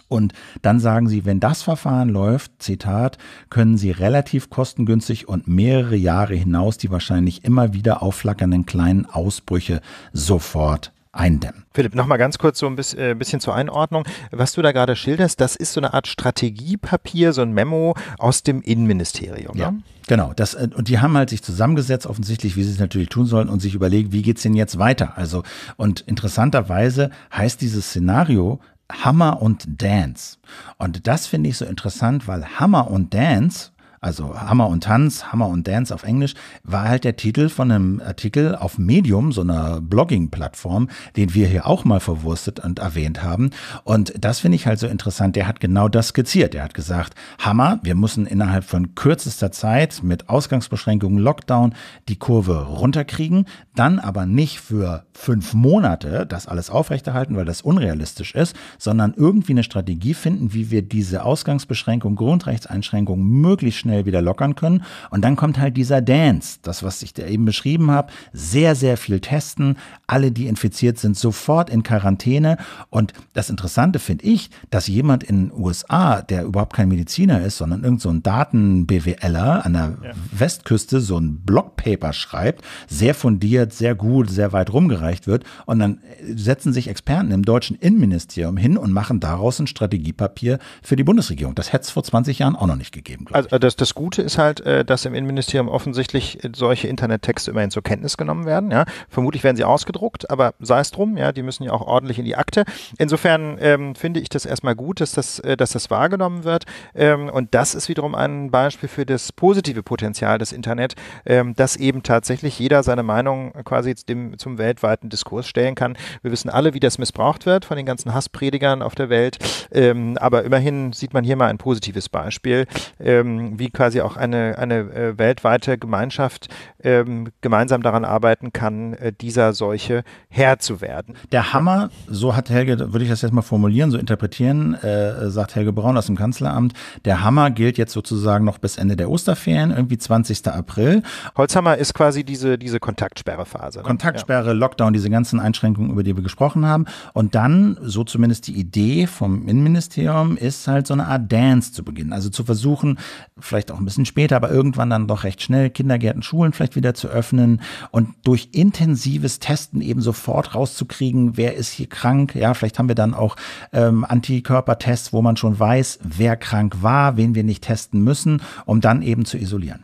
Und dann sagen sie, wenn das Verfahren läuft, Zitat, können sie relativ kostengünstig und mehrere Jahre hinaus die wahrscheinlich immer wieder aufflackernden kleinen Ausbrüche sofort eindämmen. Philipp, nochmal ganz kurz so ein äh, bisschen zur Einordnung. Was du da gerade schilderst, das ist so eine Art Strategiepapier, so ein Memo aus dem Innenministerium. Ja, ne? genau. Das, äh, und die haben halt sich zusammengesetzt, offensichtlich, wie sie es natürlich tun sollen, und sich überlegt, wie geht es denn jetzt weiter? Also, und interessanterweise heißt dieses Szenario Hammer und Dance. Und das finde ich so interessant, weil Hammer und Dance also Hammer und Tanz, Hammer und Dance auf Englisch, war halt der Titel von einem Artikel auf Medium, so einer Blogging-Plattform, den wir hier auch mal verwurstet und erwähnt haben. Und das finde ich halt so interessant. Der hat genau das skizziert. Er hat gesagt, Hammer, wir müssen innerhalb von kürzester Zeit mit Ausgangsbeschränkungen, Lockdown die Kurve runterkriegen, dann aber nicht für fünf Monate das alles aufrechterhalten, weil das unrealistisch ist, sondern irgendwie eine Strategie finden, wie wir diese Ausgangsbeschränkung, Grundrechtseinschränkung möglichst schnell schnell wieder lockern können. Und dann kommt halt dieser Dance, das, was ich da eben beschrieben habe. Sehr, sehr viel testen. Alle, die infiziert sind, sofort in Quarantäne. Und das Interessante finde ich, dass jemand in den USA, der überhaupt kein Mediziner ist, sondern irgend so ein Daten-BWLer an der ja. Westküste so ein Blogpaper schreibt, sehr fundiert, sehr gut, sehr weit rumgereicht wird. Und dann setzen sich Experten im deutschen Innenministerium hin und machen daraus ein Strategiepapier für die Bundesregierung. Das hätte es vor 20 Jahren auch noch nicht gegeben. Also das, das Gute ist halt, äh, dass im Innenministerium offensichtlich äh, solche Internettexte immerhin zur Kenntnis genommen werden. Ja? Vermutlich werden sie ausgedruckt, aber sei es drum, ja, die müssen ja auch ordentlich in die Akte. Insofern ähm, finde ich das erstmal gut, dass das, äh, dass das wahrgenommen wird. Ähm, und das ist wiederum ein Beispiel für das positive Potenzial des Internet, ähm, dass eben tatsächlich jeder seine Meinung quasi dem, zum weltweiten Diskurs stellen kann. Wir wissen alle, wie das missbraucht wird von den ganzen Hasspredigern auf der Welt. Ähm, aber immerhin sieht man hier mal ein positives Beispiel, ähm, wie quasi auch eine, eine äh, weltweite Gemeinschaft ähm, gemeinsam daran arbeiten kann, äh, dieser Seuche Herr zu werden. Der Hammer, so hat Helge, würde ich das jetzt mal formulieren, so interpretieren, äh, sagt Helge Braun aus dem Kanzleramt, der Hammer gilt jetzt sozusagen noch bis Ende der Osterferien, irgendwie 20. April. Holzhammer ist quasi diese, diese Kontaktsperrephase. Ne? Kontaktsperre, ja. Lockdown, diese ganzen Einschränkungen, über die wir gesprochen haben. Und dann, so zumindest die Idee vom Innenministerium, ist halt so eine Art Dance zu beginnen. Also zu versuchen, vielleicht vielleicht auch ein bisschen später, aber irgendwann dann doch recht schnell, Kindergärten, Schulen vielleicht wieder zu öffnen und durch intensives Testen eben sofort rauszukriegen, wer ist hier krank. Ja, vielleicht haben wir dann auch ähm, Antikörpertests, wo man schon weiß, wer krank war, wen wir nicht testen müssen, um dann eben zu isolieren.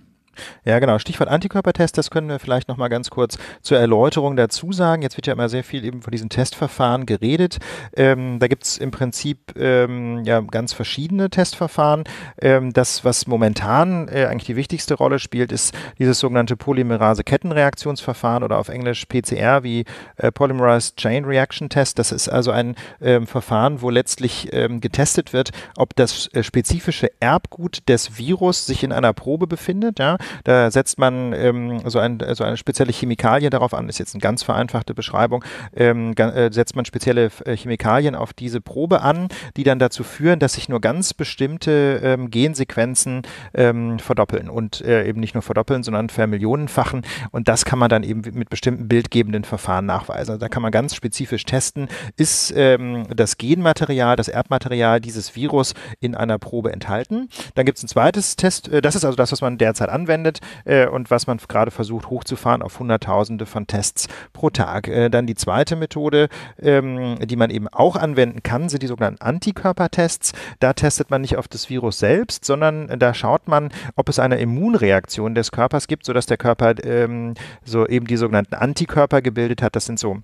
Ja, genau. Stichwort Antikörpertest, das können wir vielleicht nochmal ganz kurz zur Erläuterung dazu sagen. Jetzt wird ja immer sehr viel eben von diesen Testverfahren geredet. Ähm, da es im Prinzip ähm, ja ganz verschiedene Testverfahren. Ähm, das, was momentan äh, eigentlich die wichtigste Rolle spielt, ist dieses sogenannte Polymerase-Kettenreaktionsverfahren oder auf Englisch PCR wie äh, Polymerase Chain Reaction Test. Das ist also ein ähm, Verfahren, wo letztlich ähm, getestet wird, ob das äh, spezifische Erbgut des Virus sich in einer Probe befindet. Ja? Da setzt man ähm, so, ein, so eine spezielle Chemikalie darauf an, ist jetzt eine ganz vereinfachte Beschreibung, ähm, äh, setzt man spezielle äh, Chemikalien auf diese Probe an, die dann dazu führen, dass sich nur ganz bestimmte ähm, Gensequenzen ähm, verdoppeln und äh, eben nicht nur verdoppeln, sondern vermillionenfachen. Und das kann man dann eben mit bestimmten bildgebenden Verfahren nachweisen. Also da kann man ganz spezifisch testen, ist ähm, das Genmaterial, das Erbmaterial dieses Virus in einer Probe enthalten. Dann gibt es ein zweites Test, äh, das ist also das, was man derzeit anwendet verwendet äh, und was man gerade versucht hochzufahren auf Hunderttausende von Tests pro Tag. Äh, dann die zweite Methode, ähm, die man eben auch anwenden kann, sind die sogenannten Antikörpertests. Da testet man nicht auf das Virus selbst, sondern äh, da schaut man, ob es eine Immunreaktion des Körpers gibt, sodass der Körper ähm, so eben die sogenannten Antikörper gebildet hat. Das sind so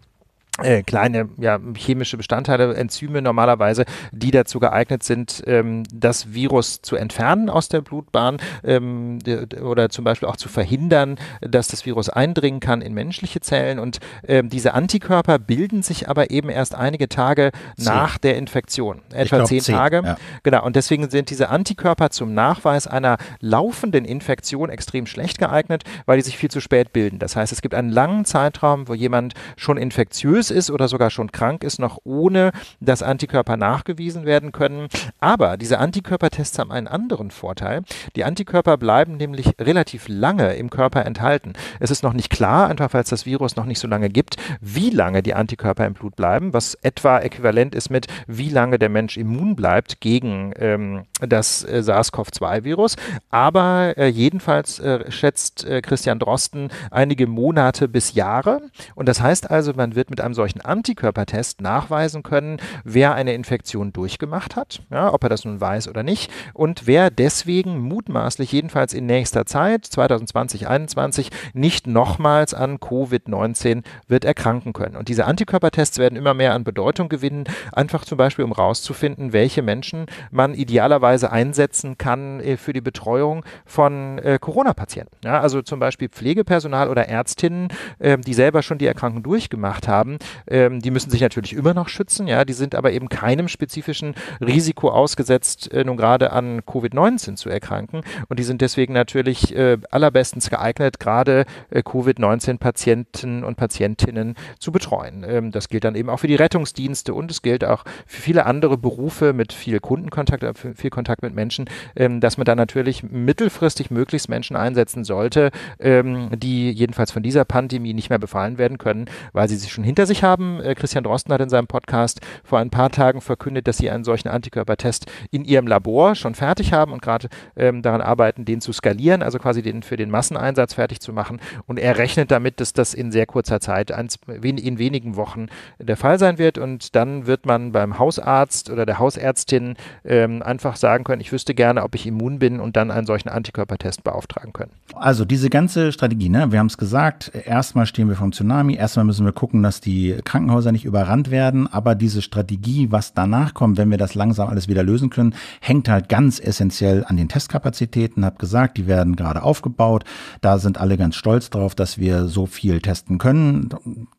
äh, kleine ja, chemische Bestandteile, Enzyme normalerweise, die dazu geeignet sind, ähm, das Virus zu entfernen aus der Blutbahn ähm, oder zum Beispiel auch zu verhindern, dass das Virus eindringen kann in menschliche Zellen. Und ähm, diese Antikörper bilden sich aber eben erst einige Tage zehn. nach der Infektion, etwa glaub, zehn, zehn, Tage. Ja. Genau. Und deswegen sind diese Antikörper zum Nachweis einer laufenden Infektion extrem schlecht geeignet, weil die sich viel zu spät bilden. Das heißt, es gibt einen langen Zeitraum, wo jemand schon infektiös ist oder sogar schon krank ist, noch ohne dass Antikörper nachgewiesen werden können. Aber diese Antikörpertests haben einen anderen Vorteil. Die Antikörper bleiben nämlich relativ lange im Körper enthalten. Es ist noch nicht klar, einfach weil es das Virus noch nicht so lange gibt, wie lange die Antikörper im Blut bleiben, was etwa äquivalent ist mit, wie lange der Mensch immun bleibt gegen ähm, das äh, SARS-CoV-2-Virus. Aber äh, jedenfalls äh, schätzt äh, Christian Drosten einige Monate bis Jahre. Und das heißt also, man wird mit einem einem solchen Antikörpertest nachweisen können, wer eine Infektion durchgemacht hat, ja, ob er das nun weiß oder nicht, und wer deswegen mutmaßlich jedenfalls in nächster Zeit, 2020, 2021, nicht nochmals an Covid-19 wird erkranken können. Und diese Antikörpertests werden immer mehr an Bedeutung gewinnen, einfach zum Beispiel, um rauszufinden, welche Menschen man idealerweise einsetzen kann äh, für die Betreuung von äh, Corona-Patienten. Ja, also zum Beispiel Pflegepersonal oder Ärztinnen, äh, die selber schon die Erkrankung durchgemacht haben, ähm, die müssen sich natürlich immer noch schützen, ja, die sind aber eben keinem spezifischen Risiko ausgesetzt, äh, nun gerade an Covid-19 zu erkranken. Und die sind deswegen natürlich äh, allerbestens geeignet, gerade äh, Covid-19-Patienten und Patientinnen zu betreuen. Ähm, das gilt dann eben auch für die Rettungsdienste und es gilt auch für viele andere Berufe mit viel Kundenkontakt, äh, viel Kontakt mit Menschen, ähm, dass man da natürlich mittelfristig möglichst Menschen einsetzen sollte, ähm, die jedenfalls von dieser Pandemie nicht mehr befallen werden können, weil sie sich schon hinter sich sich haben. Äh, Christian Drosten hat in seinem Podcast vor ein paar Tagen verkündet, dass sie einen solchen Antikörpertest in ihrem Labor schon fertig haben und gerade ähm, daran arbeiten, den zu skalieren, also quasi den für den Masseneinsatz fertig zu machen. Und er rechnet damit, dass das in sehr kurzer Zeit, in wenigen Wochen der Fall sein wird. Und dann wird man beim Hausarzt oder der Hausärztin ähm, einfach sagen können, ich wüsste gerne, ob ich immun bin und dann einen solchen Antikörpertest beauftragen können. Also diese ganze Strategie, ne? wir haben es gesagt, erstmal stehen wir vom Tsunami, erstmal müssen wir gucken, dass die Krankenhäuser nicht überrannt werden. Aber diese Strategie, was danach kommt, wenn wir das langsam alles wieder lösen können, hängt halt ganz essentiell an den Testkapazitäten. Hab gesagt, die werden gerade aufgebaut. Da sind alle ganz stolz drauf, dass wir so viel testen können.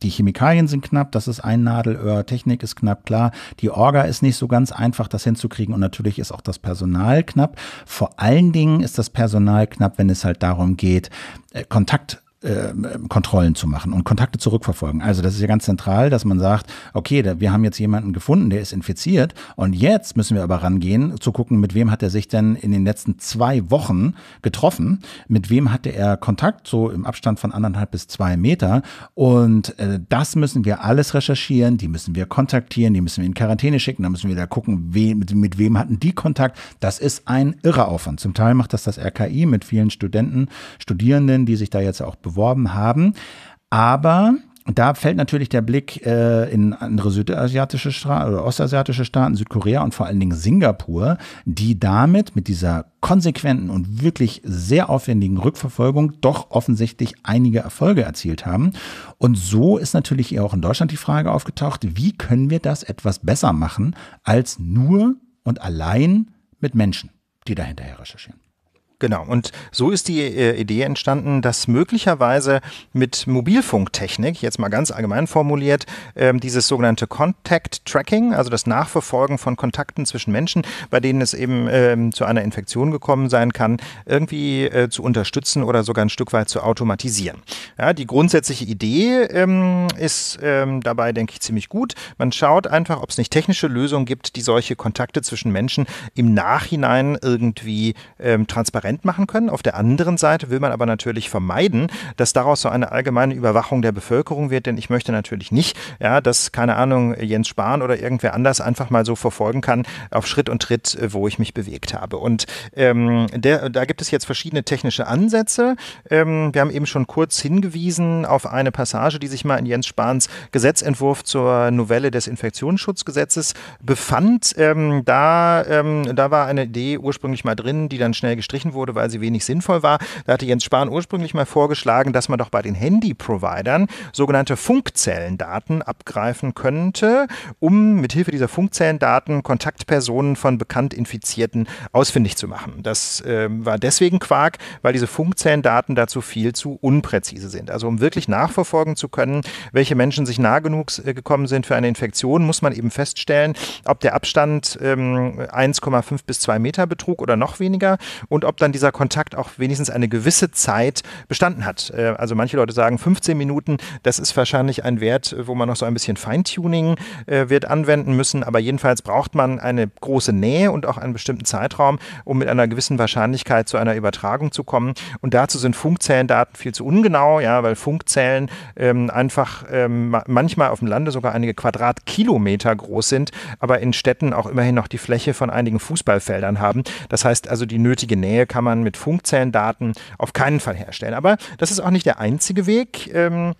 Die Chemikalien sind knapp, das ist ein Nadelöhr. Technik ist knapp, klar. Die Orga ist nicht so ganz einfach, das hinzukriegen. Und natürlich ist auch das Personal knapp. Vor allen Dingen ist das Personal knapp, wenn es halt darum geht, äh, Kontakt äh, Kontrollen zu machen und Kontakte zurückverfolgen. Also das ist ja ganz zentral, dass man sagt, okay, wir haben jetzt jemanden gefunden, der ist infiziert und jetzt müssen wir aber rangehen, zu gucken, mit wem hat er sich denn in den letzten zwei Wochen getroffen, mit wem hatte er Kontakt, so im Abstand von anderthalb bis zwei Meter und äh, das müssen wir alles recherchieren, die müssen wir kontaktieren, die müssen wir in Quarantäne schicken, da müssen wir da gucken, we mit, mit wem hatten die Kontakt. Das ist ein irrer Aufwand. Zum Teil macht das das RKI mit vielen Studenten, Studierenden, die sich da jetzt auch beworben haben. Aber da fällt natürlich der Blick äh, in andere südasiatische Staaten oder ostasiatische Staaten, Südkorea und vor allen Dingen Singapur, die damit mit dieser konsequenten und wirklich sehr aufwendigen Rückverfolgung doch offensichtlich einige Erfolge erzielt haben. Und so ist natürlich auch in Deutschland die Frage aufgetaucht, wie können wir das etwas besser machen als nur und allein mit Menschen, die dahinterher recherchieren. Genau. Und so ist die äh, Idee entstanden, dass möglicherweise mit Mobilfunktechnik, jetzt mal ganz allgemein formuliert, ähm, dieses sogenannte Contact Tracking, also das Nachverfolgen von Kontakten zwischen Menschen, bei denen es eben ähm, zu einer Infektion gekommen sein kann, irgendwie äh, zu unterstützen oder sogar ein Stück weit zu automatisieren. Ja, die grundsätzliche Idee ähm, ist dabei, denke ich, ziemlich gut. Man schaut einfach, ob es nicht technische Lösungen gibt, die solche Kontakte zwischen Menschen im Nachhinein irgendwie transparent transparent machen können. Auf der anderen Seite will man aber natürlich vermeiden, dass daraus so eine allgemeine Überwachung der Bevölkerung wird, denn ich möchte natürlich nicht, ja, dass, keine Ahnung, Jens Spahn oder irgendwer anders einfach mal so verfolgen kann, auf Schritt und Tritt, wo ich mich bewegt habe. Und ähm, der, da gibt es jetzt verschiedene technische Ansätze. Ähm, wir haben eben schon kurz hingewiesen auf eine Passage, die sich mal in Jens Spahns Gesetzentwurf zur Novelle des Infektionsschutzgesetzes befand. Ähm, da, ähm, da war eine Idee ursprünglich mal drin, die dann schnell gestrichen gestrichen wurde, weil sie wenig sinnvoll war. Da hatte Jens Spahn ursprünglich mal vorgeschlagen, dass man doch bei den Handy-Providern sogenannte Funkzellendaten abgreifen könnte, um mithilfe dieser Funkzellendaten Kontaktpersonen von bekannt Infizierten ausfindig zu machen. Das äh, war deswegen Quark, weil diese Funkzellendaten dazu viel zu unpräzise sind. Also um wirklich nachverfolgen zu können, welche Menschen sich nah genug äh, gekommen sind für eine Infektion, muss man eben feststellen, ob der Abstand ähm, 1,5 bis 2 Meter betrug oder noch weniger und ob dann dieser Kontakt auch wenigstens eine gewisse Zeit bestanden hat. Äh, also manche Leute sagen 15 Minuten, das ist wahrscheinlich ein Wert, äh, wo man noch so ein bisschen Feintuning äh, wird anwenden müssen, aber jedenfalls braucht man eine große Nähe und auch einen bestimmten Zeitraum, um mit einer gewissen Wahrscheinlichkeit zu einer Übertragung zu kommen. Und dazu sind Funkzellendaten viel zu ungenau, ja, weil Funkzellen ähm, einfach ähm, manchmal auf dem Lande sogar einige Quadratkilometer groß sind, aber in Städten auch immerhin noch die Fläche von einigen Fußballfeldern haben. Das heißt also, die nötige Nähe kann man mit Funkzellendaten auf keinen Fall herstellen. Aber das ist auch nicht der einzige Weg. Ähm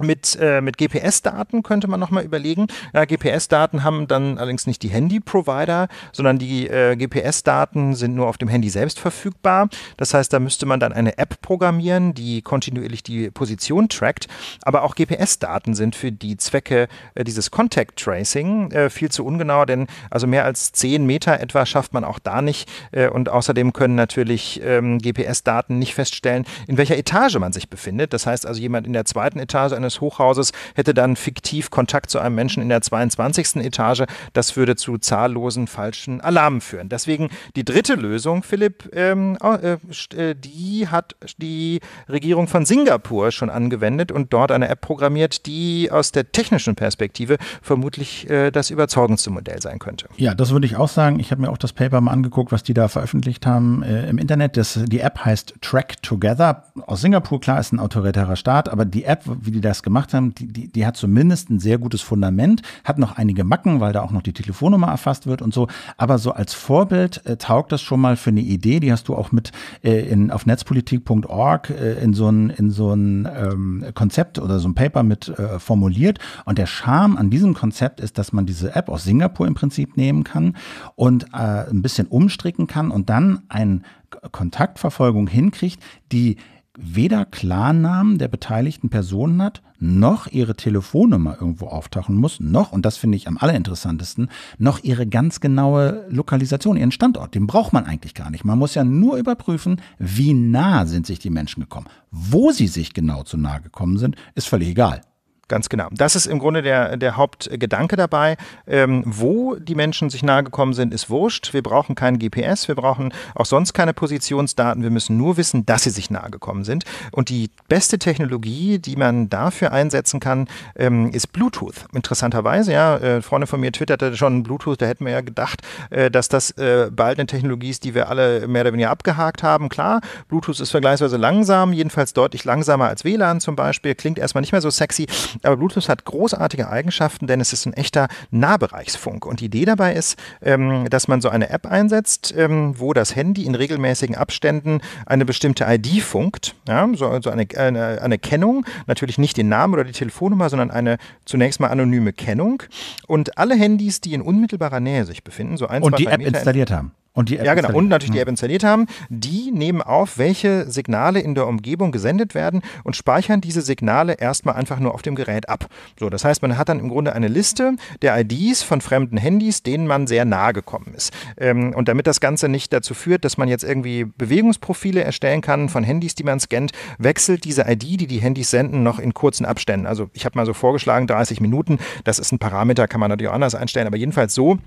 mit, äh, mit GPS-Daten könnte man nochmal überlegen. Ja, GPS-Daten haben dann allerdings nicht die Handy-Provider, sondern die äh, GPS-Daten sind nur auf dem Handy selbst verfügbar. Das heißt, da müsste man dann eine App programmieren, die kontinuierlich die Position trackt. Aber auch GPS-Daten sind für die Zwecke äh, dieses Contact Tracing äh, viel zu ungenau, denn also mehr als 10 Meter etwa schafft man auch da nicht. Äh, und außerdem können natürlich ähm, GPS-Daten nicht feststellen, in welcher Etage man sich befindet. Das heißt also, jemand in der zweiten Etage eines Hochhauses, hätte dann fiktiv Kontakt zu einem Menschen in der 22. Etage. Das würde zu zahllosen falschen Alarmen führen. Deswegen die dritte Lösung, Philipp, ähm, äh, äh, die hat die Regierung von Singapur schon angewendet und dort eine App programmiert, die aus der technischen Perspektive vermutlich äh, das überzeugendste Modell sein könnte. Ja, das würde ich auch sagen. Ich habe mir auch das Paper mal angeguckt, was die da veröffentlicht haben äh, im Internet. Das, die App heißt Track Together aus Singapur. Klar, ist ein autoritärer Staat, aber die App, wie die da das gemacht haben, die, die, die hat zumindest ein sehr gutes Fundament, hat noch einige Macken, weil da auch noch die Telefonnummer erfasst wird und so. Aber so als Vorbild äh, taugt das schon mal für eine Idee, die hast du auch mit äh, in, auf netzpolitik.org äh, in so ein, in so ein ähm, Konzept oder so ein Paper mit äh, formuliert. Und der Charme an diesem Konzept ist, dass man diese App aus Singapur im Prinzip nehmen kann und äh, ein bisschen umstricken kann und dann eine Kontaktverfolgung hinkriegt, die weder Klarnamen der beteiligten Personen hat, noch ihre Telefonnummer irgendwo auftauchen muss, noch, und das finde ich am allerinteressantesten, noch ihre ganz genaue Lokalisation, ihren Standort. Den braucht man eigentlich gar nicht. Man muss ja nur überprüfen, wie nah sind sich die Menschen gekommen. Wo sie sich genau zu nah gekommen sind, ist völlig egal ganz genau. Das ist im Grunde der, der Hauptgedanke dabei. Ähm, wo die Menschen sich nahe gekommen sind, ist wurscht. Wir brauchen kein GPS, wir brauchen auch sonst keine Positionsdaten. Wir müssen nur wissen, dass sie sich nahe gekommen sind. Und die beste Technologie, die man dafür einsetzen kann, ähm, ist Bluetooth. Interessanterweise, ja, äh, Freunde von mir twitterte schon Bluetooth, da hätten wir ja gedacht, äh, dass das äh, bald eine Technologie ist, die wir alle mehr oder weniger abgehakt haben. Klar, Bluetooth ist vergleichsweise langsam, jedenfalls deutlich langsamer als WLAN zum Beispiel. Klingt erstmal nicht mehr so sexy. Aber Bluetooth hat großartige Eigenschaften, denn es ist ein echter Nahbereichsfunk. Und die Idee dabei ist, ähm, dass man so eine App einsetzt, ähm, wo das Handy in regelmäßigen Abständen eine bestimmte ID funkt, ja, so, also eine, eine, eine Kennung, natürlich nicht den Namen oder die Telefonnummer, sondern eine zunächst mal anonyme Kennung. Und alle Handys, die in unmittelbarer Nähe sich befinden, so ein, Und zwei, die App Meter installiert haben. Und die App ja, genau. Und natürlich die hm. App installiert haben. Die nehmen auf, welche Signale in der Umgebung gesendet werden und speichern diese Signale erstmal einfach nur auf dem Gerät ab. So, das heißt, man hat dann im Grunde eine Liste der IDs von fremden Handys, denen man sehr nahe gekommen ist. Ähm, und damit das Ganze nicht dazu führt, dass man jetzt irgendwie Bewegungsprofile erstellen kann von Handys, die man scannt, wechselt diese ID, die die Handys senden, noch in kurzen Abständen. Also ich habe mal so vorgeschlagen, 30 Minuten. Das ist ein Parameter, kann man natürlich auch anders einstellen, aber jedenfalls so,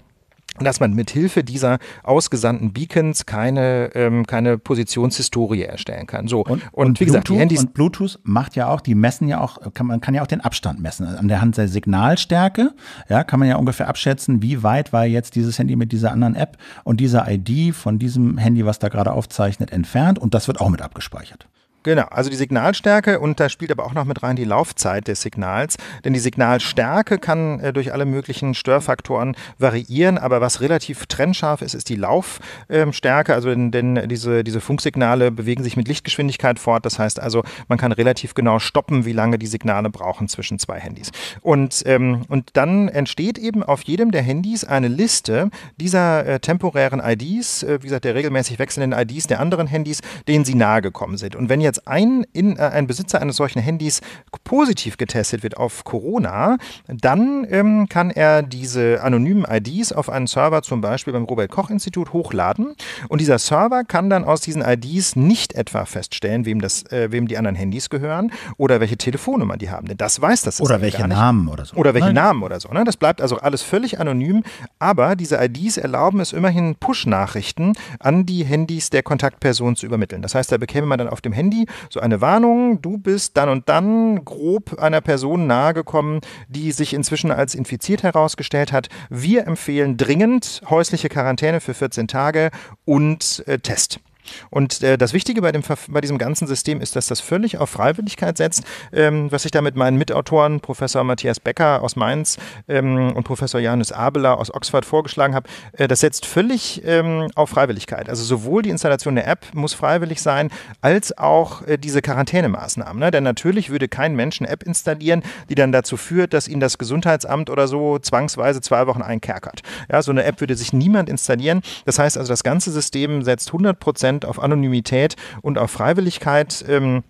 dass man mithilfe dieser ausgesandten Beacons keine, ähm, keine Positionshistorie erstellen kann. So. Und, und, und wie Bluetooth, gesagt, die Handys. Und Bluetooth macht ja auch, die messen ja auch, kann, man kann ja auch den Abstand messen. Also an der Hand der Signalstärke, ja, kann man ja ungefähr abschätzen, wie weit war jetzt dieses Handy mit dieser anderen App und dieser ID von diesem Handy, was da gerade aufzeichnet, entfernt. Und das wird auch mit abgespeichert. Genau, also die Signalstärke und da spielt aber auch noch mit rein die Laufzeit des Signals, denn die Signalstärke kann äh, durch alle möglichen Störfaktoren variieren, aber was relativ trennscharf ist, ist die Laufstärke, ähm, also denn, denn, diese, diese Funksignale bewegen sich mit Lichtgeschwindigkeit fort, das heißt also, man kann relativ genau stoppen, wie lange die Signale brauchen zwischen zwei Handys. Und, ähm, und dann entsteht eben auf jedem der Handys eine Liste dieser äh, temporären IDs, äh, wie gesagt, der regelmäßig wechselnden IDs der anderen Handys, denen sie nahe gekommen sind. Und wenn jetzt jetzt ein, in, äh, ein Besitzer eines solchen Handys positiv getestet wird auf Corona, dann ähm, kann er diese anonymen IDs auf einen Server zum Beispiel beim Robert-Koch-Institut hochladen und dieser Server kann dann aus diesen IDs nicht etwa feststellen, wem, das, äh, wem die anderen Handys gehören oder welche Telefonnummer die haben, denn das weiß das Oder welche Namen oder so. Oder welche Nein. Namen oder so. Ne? Das bleibt also alles völlig anonym, aber diese IDs erlauben es immerhin Push-Nachrichten an die Handys der Kontaktperson zu übermitteln. Das heißt, da bekäme man dann auf dem Handy so eine Warnung, du bist dann und dann grob einer Person nahegekommen, die sich inzwischen als infiziert herausgestellt hat. Wir empfehlen dringend häusliche Quarantäne für 14 Tage und äh, Test. Und äh, das Wichtige bei, dem, bei diesem ganzen System ist, dass das völlig auf Freiwilligkeit setzt, ähm, was ich da mit meinen Mitautoren, Professor Matthias Becker aus Mainz ähm, und Professor Janis Abeler aus Oxford vorgeschlagen habe. Äh, das setzt völlig ähm, auf Freiwilligkeit. Also sowohl die Installation der App muss freiwillig sein, als auch äh, diese Quarantänemaßnahmen. Ne? Denn natürlich würde kein Mensch eine App installieren, die dann dazu führt, dass ihn das Gesundheitsamt oder so zwangsweise zwei Wochen einkerkert. Ja, so eine App würde sich niemand installieren. Das heißt also, das ganze System setzt 100 Prozent Prozent auf Anonymität und auf Freiwilligkeit. Ähm,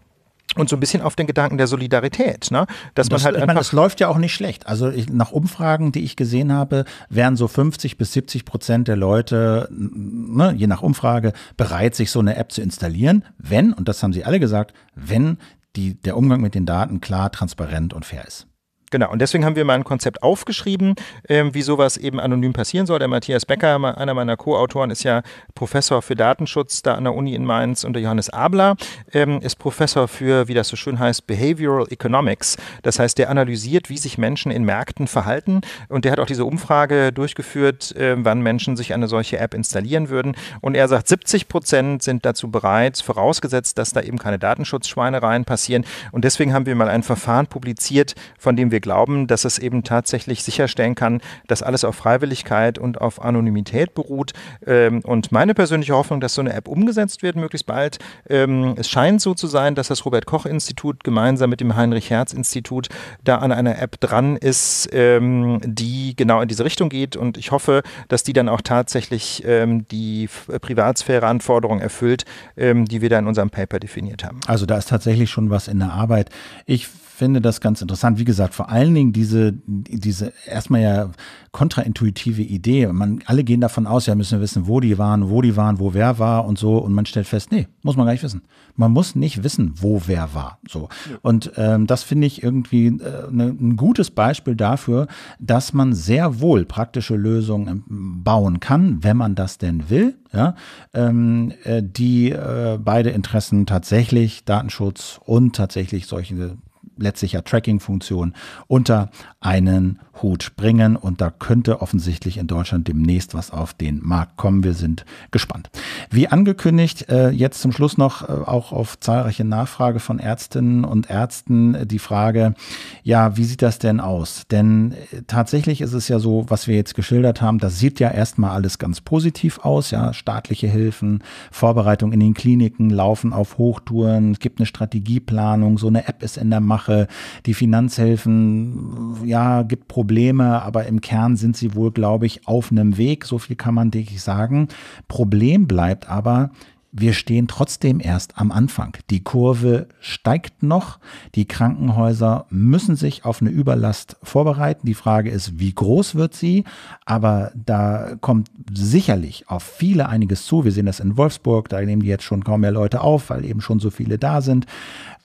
und so ein bisschen auf den Gedanken der Solidarität, ne? Dass man das, halt ich meine, das läuft ja auch nicht schlecht. Also ich, nach Umfragen, die ich gesehen habe, wären so 50 bis 70 Prozent der Leute, ne, je nach Umfrage, bereit, sich so eine App zu installieren, wenn, und das haben sie alle gesagt, wenn die, der Umgang mit den Daten klar, transparent und fair ist. Genau, und deswegen haben wir mal ein Konzept aufgeschrieben, ähm, wie sowas eben anonym passieren soll. Der Matthias Becker, einer meiner Co-Autoren, ist ja Professor für Datenschutz da an der Uni in Mainz und der Johannes Abler ähm, ist Professor für, wie das so schön heißt, Behavioral Economics. Das heißt, der analysiert, wie sich Menschen in Märkten verhalten und der hat auch diese Umfrage durchgeführt, äh, wann Menschen sich eine solche App installieren würden. Und er sagt, 70 Prozent sind dazu bereit, vorausgesetzt, dass da eben keine Datenschutzschweinereien passieren. Und deswegen haben wir mal ein Verfahren publiziert, von dem wir glauben, dass es eben tatsächlich sicherstellen kann, dass alles auf Freiwilligkeit und auf Anonymität beruht. Ähm, und meine persönliche Hoffnung, dass so eine App umgesetzt wird, möglichst bald. Ähm, es scheint so zu sein, dass das Robert-Koch-Institut gemeinsam mit dem Heinrich-Herz-Institut da an einer App dran ist, ähm, die genau in diese Richtung geht. Und ich hoffe, dass die dann auch tatsächlich ähm, die äh, Privatsphäre-Anforderungen erfüllt, ähm, die wir da in unserem Paper definiert haben. Also da ist tatsächlich schon was in der Arbeit. Ich finde das ganz interessant. Wie gesagt, vor allen Dingen diese, diese erstmal ja kontraintuitive Idee. Man, alle gehen davon aus, ja, müssen wir wissen, wo die waren, wo die waren, wo wer war und so. Und man stellt fest, nee, muss man gar nicht wissen. Man muss nicht wissen, wo wer war. So. Ja. Und ähm, das finde ich irgendwie äh, ne, ein gutes Beispiel dafür, dass man sehr wohl praktische Lösungen ähm, bauen kann, wenn man das denn will. Ja, ähm, äh, die äh, beide Interessen tatsächlich Datenschutz und tatsächlich solche letztlich ja Tracking-Funktion, unter einen Hut springen und da könnte offensichtlich in Deutschland demnächst was auf den Markt kommen. Wir sind gespannt. Wie angekündigt, äh, jetzt zum Schluss noch äh, auch auf zahlreiche Nachfrage von Ärztinnen und Ärzten äh, die Frage, ja, wie sieht das denn aus? Denn tatsächlich ist es ja so, was wir jetzt geschildert haben, das sieht ja erstmal alles ganz positiv aus, ja, staatliche Hilfen, Vorbereitung in den Kliniken laufen auf Hochtouren, es gibt eine Strategieplanung, so eine App ist in der Mache, die Finanzhilfen, ja, gibt Probleme Probleme, aber im Kern sind sie wohl, glaube ich, auf einem Weg. So viel kann man, denke ich, sagen. Problem bleibt aber, wir stehen trotzdem erst am Anfang. Die Kurve steigt noch. Die Krankenhäuser müssen sich auf eine Überlast vorbereiten. Die Frage ist, wie groß wird sie? Aber da kommt sicherlich auf viele einiges zu. Wir sehen das in Wolfsburg. Da nehmen die jetzt schon kaum mehr Leute auf, weil eben schon so viele da sind.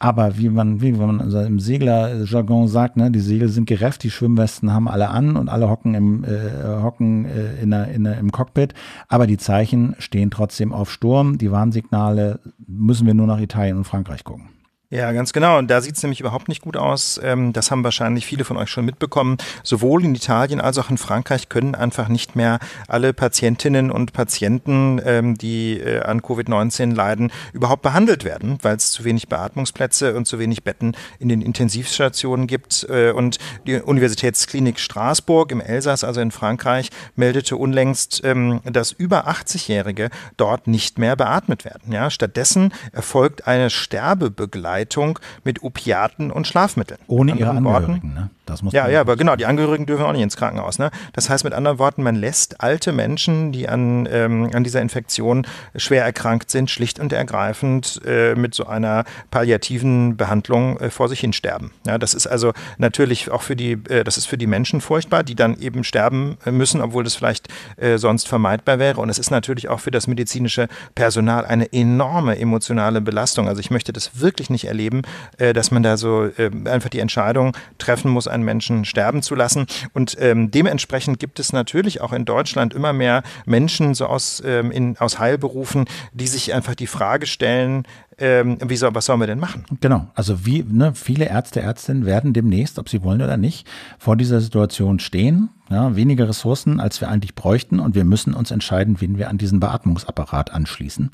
Aber wie man, wie man also im Seglerjargon sagt, ne, die Segel sind gerefft, die Schwimmwesten haben alle an und alle hocken im, äh, hocken, äh, in der, in der, im Cockpit. Aber die Zeichen stehen trotzdem auf Sturm. Die Warnsignale müssen wir nur nach Italien und Frankreich gucken. Ja, ganz genau. Und da sieht's nämlich überhaupt nicht gut aus. Ähm, das haben wahrscheinlich viele von euch schon mitbekommen. Sowohl in Italien als auch in Frankreich können einfach nicht mehr alle Patientinnen und Patienten, ähm, die äh, an Covid-19 leiden, überhaupt behandelt werden, weil es zu wenig Beatmungsplätze und zu wenig Betten in den Intensivstationen gibt. Äh, und die Universitätsklinik Straßburg im Elsass, also in Frankreich, meldete unlängst, ähm, dass über 80-Jährige dort nicht mehr beatmet werden. Ja, stattdessen erfolgt eine Sterbebegleitung Begleitung mit Opiaten und Schlafmitteln. Ohne ihre Angehörigen, Worten, ne? Das muss ja, ja, aber genau, die Angehörigen dürfen auch nicht ins Krankenhaus. Ne? Das heißt mit anderen Worten, man lässt alte Menschen, die an, ähm, an dieser Infektion schwer erkrankt sind, schlicht und ergreifend äh, mit so einer palliativen Behandlung äh, vor sich hin sterben. Ja, das ist also natürlich auch für die, äh, das ist für die Menschen furchtbar, die dann eben sterben äh, müssen, obwohl das vielleicht äh, sonst vermeidbar wäre. Und es ist natürlich auch für das medizinische Personal eine enorme emotionale Belastung. Also ich möchte das wirklich nicht erleben, äh, dass man da so ähm, einfach die Entscheidung treffen muss, einen Menschen sterben zu lassen. Und ähm, dementsprechend gibt es natürlich auch in Deutschland immer mehr Menschen so aus, ähm, in, aus Heilberufen, die sich einfach die Frage stellen, ähm, wie soll, was sollen wir denn machen? Genau, also wie ne, viele Ärzte, Ärztinnen werden demnächst, ob sie wollen oder nicht, vor dieser Situation stehen. Ja, weniger Ressourcen, als wir eigentlich bräuchten und wir müssen uns entscheiden, wen wir an diesen Beatmungsapparat anschließen.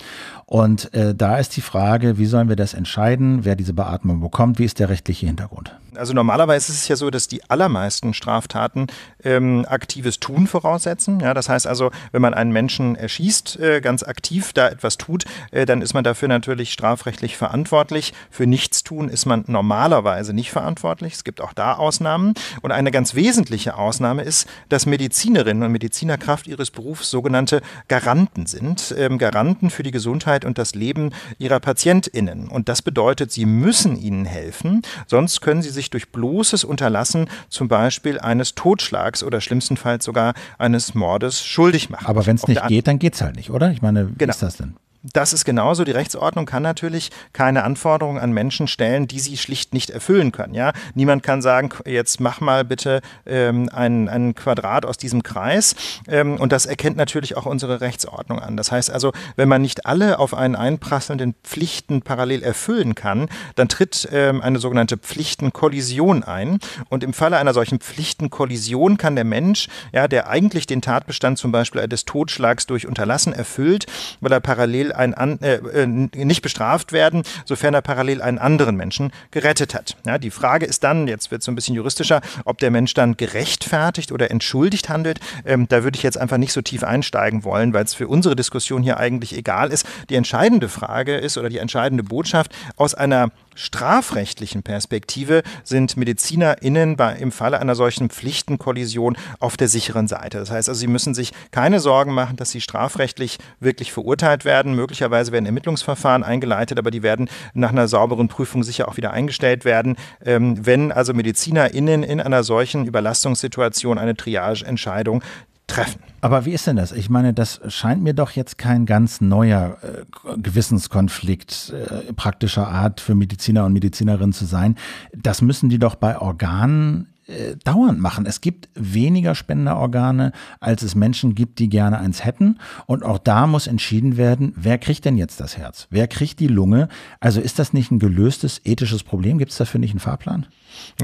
Und äh, da ist die Frage, wie sollen wir das entscheiden, wer diese Beatmung bekommt, wie ist der rechtliche Hintergrund? Also normalerweise ist es ja so, dass die allermeisten Straftaten ähm, aktives Tun voraussetzen. Ja, das heißt also, wenn man einen Menschen erschießt, äh, ganz aktiv da etwas tut, äh, dann ist man dafür natürlich strafrechtlich verantwortlich. Für Nichtstun ist man normalerweise nicht verantwortlich. Es gibt auch da Ausnahmen. Und eine ganz wesentliche Ausnahme ist, dass Medizinerinnen und Mediziner Kraft ihres Berufs sogenannte Garanten sind. Ähm, Garanten für die Gesundheit und das Leben ihrer PatientInnen. Und das bedeutet, sie müssen ihnen helfen, sonst können sie sich sich durch bloßes Unterlassen zum Beispiel eines Totschlags oder schlimmstenfalls sogar eines Mordes schuldig machen. Aber wenn es nicht geht, dann geht es halt nicht, oder? Ich meine, wie genau. ist das denn? das ist genauso. Die Rechtsordnung kann natürlich keine Anforderungen an Menschen stellen, die sie schlicht nicht erfüllen können. Ja? Niemand kann sagen, jetzt mach mal bitte ähm, einen, einen Quadrat aus diesem Kreis. Ähm, und das erkennt natürlich auch unsere Rechtsordnung an. Das heißt also, wenn man nicht alle auf einen einprasselnden Pflichten parallel erfüllen kann, dann tritt ähm, eine sogenannte Pflichtenkollision ein. Und im Falle einer solchen Pflichtenkollision kann der Mensch, ja, der eigentlich den Tatbestand zum Beispiel des Totschlags durch Unterlassen erfüllt, weil er parallel ein, an, äh, äh, nicht bestraft werden, sofern er parallel einen anderen Menschen gerettet hat. Ja, die Frage ist dann, jetzt wird es so ein bisschen juristischer, ob der Mensch dann gerechtfertigt oder entschuldigt handelt. Ähm, da würde ich jetzt einfach nicht so tief einsteigen wollen, weil es für unsere Diskussion hier eigentlich egal ist. Die entscheidende Frage ist oder die entscheidende Botschaft aus einer strafrechtlichen Perspektive sind MedizinerInnen bei, im Falle einer solchen Pflichtenkollision auf der sicheren Seite. Das heißt also, sie müssen sich keine Sorgen machen, dass sie strafrechtlich wirklich verurteilt werden. Möglicherweise werden Ermittlungsverfahren eingeleitet, aber die werden nach einer sauberen Prüfung sicher auch wieder eingestellt werden. Ähm, wenn also MedizinerInnen in einer solchen Überlastungssituation eine Triageentscheidung treffen. Aber wie ist denn das? Ich meine, das scheint mir doch jetzt kein ganz neuer äh, Gewissenskonflikt äh, praktischer Art für Mediziner und Medizinerinnen zu sein. Das müssen die doch bei Organen äh, dauernd machen. Es gibt weniger Spenderorgane, als es Menschen gibt, die gerne eins hätten. Und auch da muss entschieden werden, wer kriegt denn jetzt das Herz? Wer kriegt die Lunge? Also ist das nicht ein gelöstes ethisches Problem? Gibt es dafür nicht einen Fahrplan?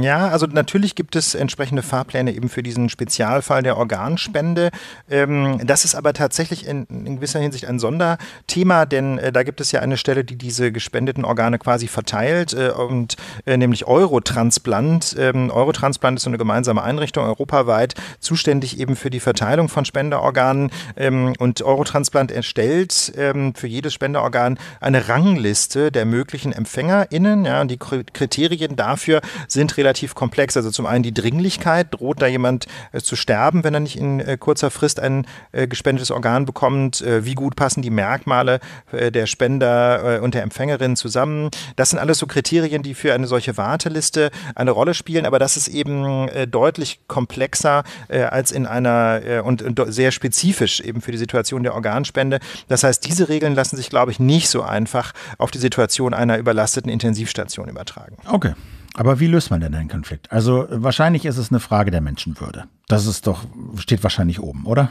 Ja, also natürlich gibt es entsprechende Fahrpläne eben für diesen Spezialfall der Organspende. Ähm, das ist aber tatsächlich in, gewisser Hinsicht ein Sonderthema, denn äh, da gibt es ja eine Stelle, die diese gespendeten Organe quasi verteilt, äh, und äh, nämlich Eurotransplant. Ähm, Eurotransplant ist so eine gemeinsame Einrichtung europaweit zuständig eben für die Verteilung von Spenderorganen ähm, und Eurotransplant erstellt für jedes Spenderorgan eine Rangliste der möglichen EmpfängerInnen. Ja, und die Kriterien dafür sind sind relativ komplex. Also zum einen die Dringlichkeit, droht da jemand äh, zu sterben, wenn er nicht in äh, kurzer Frist ein äh, gespendetes Organ bekommt, äh, wie gut passen die Merkmale äh, der Spender äh, und der Empfängerin zusammen. Das sind alles so Kriterien, die für eine solche Warteliste eine Rolle spielen, aber das ist eben deutlich komplexer als in einer und, und sehr spezifisch eben für die Situation der Organspende. Das heißt, diese Regeln lassen sich, glaube ich, nicht so einfach auf die Situation einer überlasteten Intensivstation übertragen. Okay. Aber wie löst man denn einen Konflikt? Also wahrscheinlich ist es eine Frage der Menschenwürde. Das ist doch, steht wahrscheinlich oben, oder?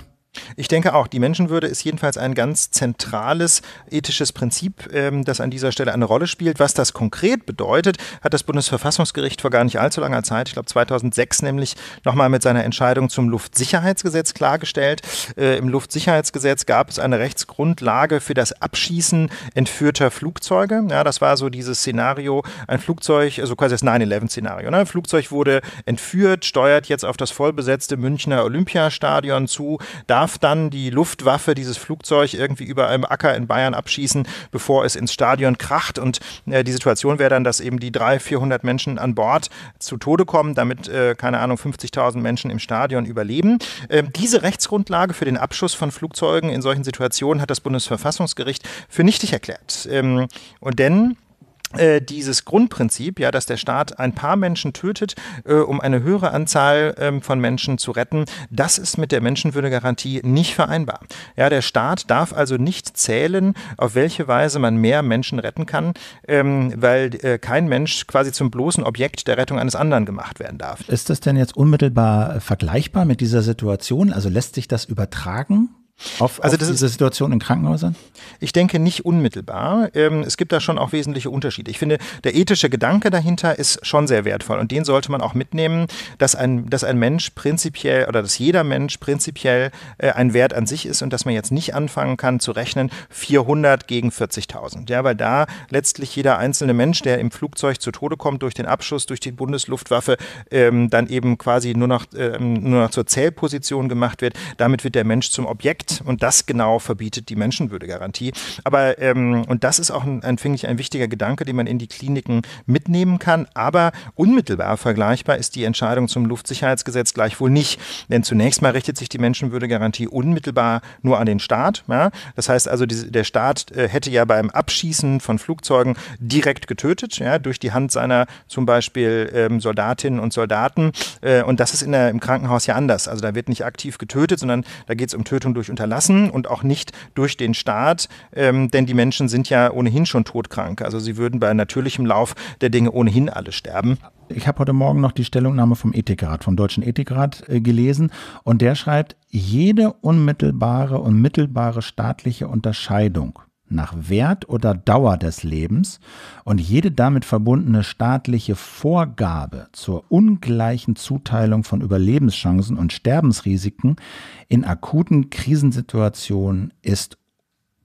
Ich denke auch, die Menschenwürde ist jedenfalls ein ganz zentrales ethisches Prinzip, ähm, das an dieser Stelle eine Rolle spielt. Was das konkret bedeutet, hat das Bundesverfassungsgericht vor gar nicht allzu langer Zeit, ich glaube 2006 nämlich, nochmal mit seiner Entscheidung zum Luftsicherheitsgesetz klargestellt. Äh, Im Luftsicherheitsgesetz gab es eine Rechtsgrundlage für das Abschießen entführter Flugzeuge. Ja, das war so dieses Szenario, ein Flugzeug, also quasi das 9-11-Szenario. Ne? Ein Flugzeug wurde entführt, steuert jetzt auf das vollbesetzte Münchner Olympiastadion zu. Da darf dann die Luftwaffe dieses Flugzeug irgendwie über einem Acker in Bayern abschießen, bevor es ins Stadion kracht. Und äh, die Situation wäre dann, dass eben die 300, 400 Menschen an Bord zu Tode kommen, damit, äh, keine Ahnung, 50.000 Menschen im Stadion überleben. Äh, diese Rechtsgrundlage für den Abschuss von Flugzeugen in solchen Situationen hat das Bundesverfassungsgericht für nichtig erklärt. Ähm, und denn äh, dieses Grundprinzip, ja, dass der Staat ein paar Menschen tötet, äh, um eine höhere Anzahl ähm, von Menschen zu retten, das ist mit der Menschenwürdegarantie nicht vereinbar. Ja, der Staat darf also nicht zählen, auf welche Weise man mehr Menschen retten kann, ähm, weil äh, kein Mensch quasi zum bloßen Objekt der Rettung eines anderen gemacht werden darf. Ist das denn jetzt unmittelbar vergleichbar mit dieser Situation? Also lässt sich das übertragen? Auf, also auf diese ist, Situation in Krankenhäusern? Ich denke nicht unmittelbar. Ähm, es gibt da schon auch wesentliche Unterschiede. Ich finde, der ethische Gedanke dahinter ist schon sehr wertvoll und den sollte man auch mitnehmen, dass ein, dass ein Mensch prinzipiell oder dass jeder Mensch prinzipiell äh, ein Wert an sich ist und dass man jetzt nicht anfangen kann zu rechnen 400 gegen 40.000. Ja, weil da letztlich jeder einzelne Mensch, der im Flugzeug zu Tode kommt durch den Abschuss, durch die Bundesluftwaffe, ähm, dann eben quasi nur noch, äh, nur noch zur Zählposition gemacht wird. Damit wird der Mensch zum Objekt und das genau verbietet die Menschenwürdegarantie. Aber, ähm, und das ist auch, ein, finde ich, ein wichtiger Gedanke, den man in die Kliniken mitnehmen kann. Aber unmittelbar vergleichbar ist die Entscheidung zum Luftsicherheitsgesetz gleichwohl nicht. Denn zunächst mal richtet sich die Menschenwürdegarantie unmittelbar nur an den Staat. Ja? Das heißt also, die, der Staat äh, hätte ja beim Abschießen von Flugzeugen direkt getötet, ja, durch die Hand seiner zum Beispiel ähm, Soldatinnen und Soldaten. Äh, und das ist in der, im Krankenhaus ja anders. Also da wird nicht aktiv getötet, sondern da geht es um Tötung durch Untersuchung hinterlassen und auch nicht durch den Staat, ähm, denn die Menschen sind ja ohnehin schon todkrank. Also sie würden bei natürlichem Lauf der Dinge ohnehin alle sterben. Ich habe heute Morgen noch die Stellungnahme vom Ethikrat, vom Deutschen Ethikrat äh, gelesen und der schreibt, jede unmittelbare und mittelbare staatliche Unterscheidung nach Wert oder Dauer des Lebens und jede damit verbundene staatliche Vorgabe zur ungleichen Zuteilung von Überlebenschancen und Sterbensrisiken in akuten Krisensituationen ist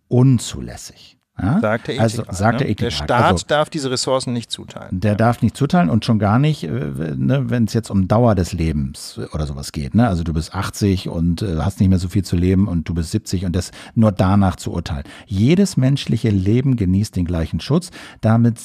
unzulässig. Ja? Sagt der Ethik also sagt ne? der Der Staat also, darf diese Ressourcen nicht zuteilen. Der ja. darf nicht zuteilen und schon gar nicht, äh, ne, wenn es jetzt um Dauer des Lebens oder sowas geht. Ne? Also du bist 80 und äh, hast nicht mehr so viel zu leben und du bist 70 und das nur danach zu urteilen. Jedes menschliche Leben genießt den gleichen Schutz. Damit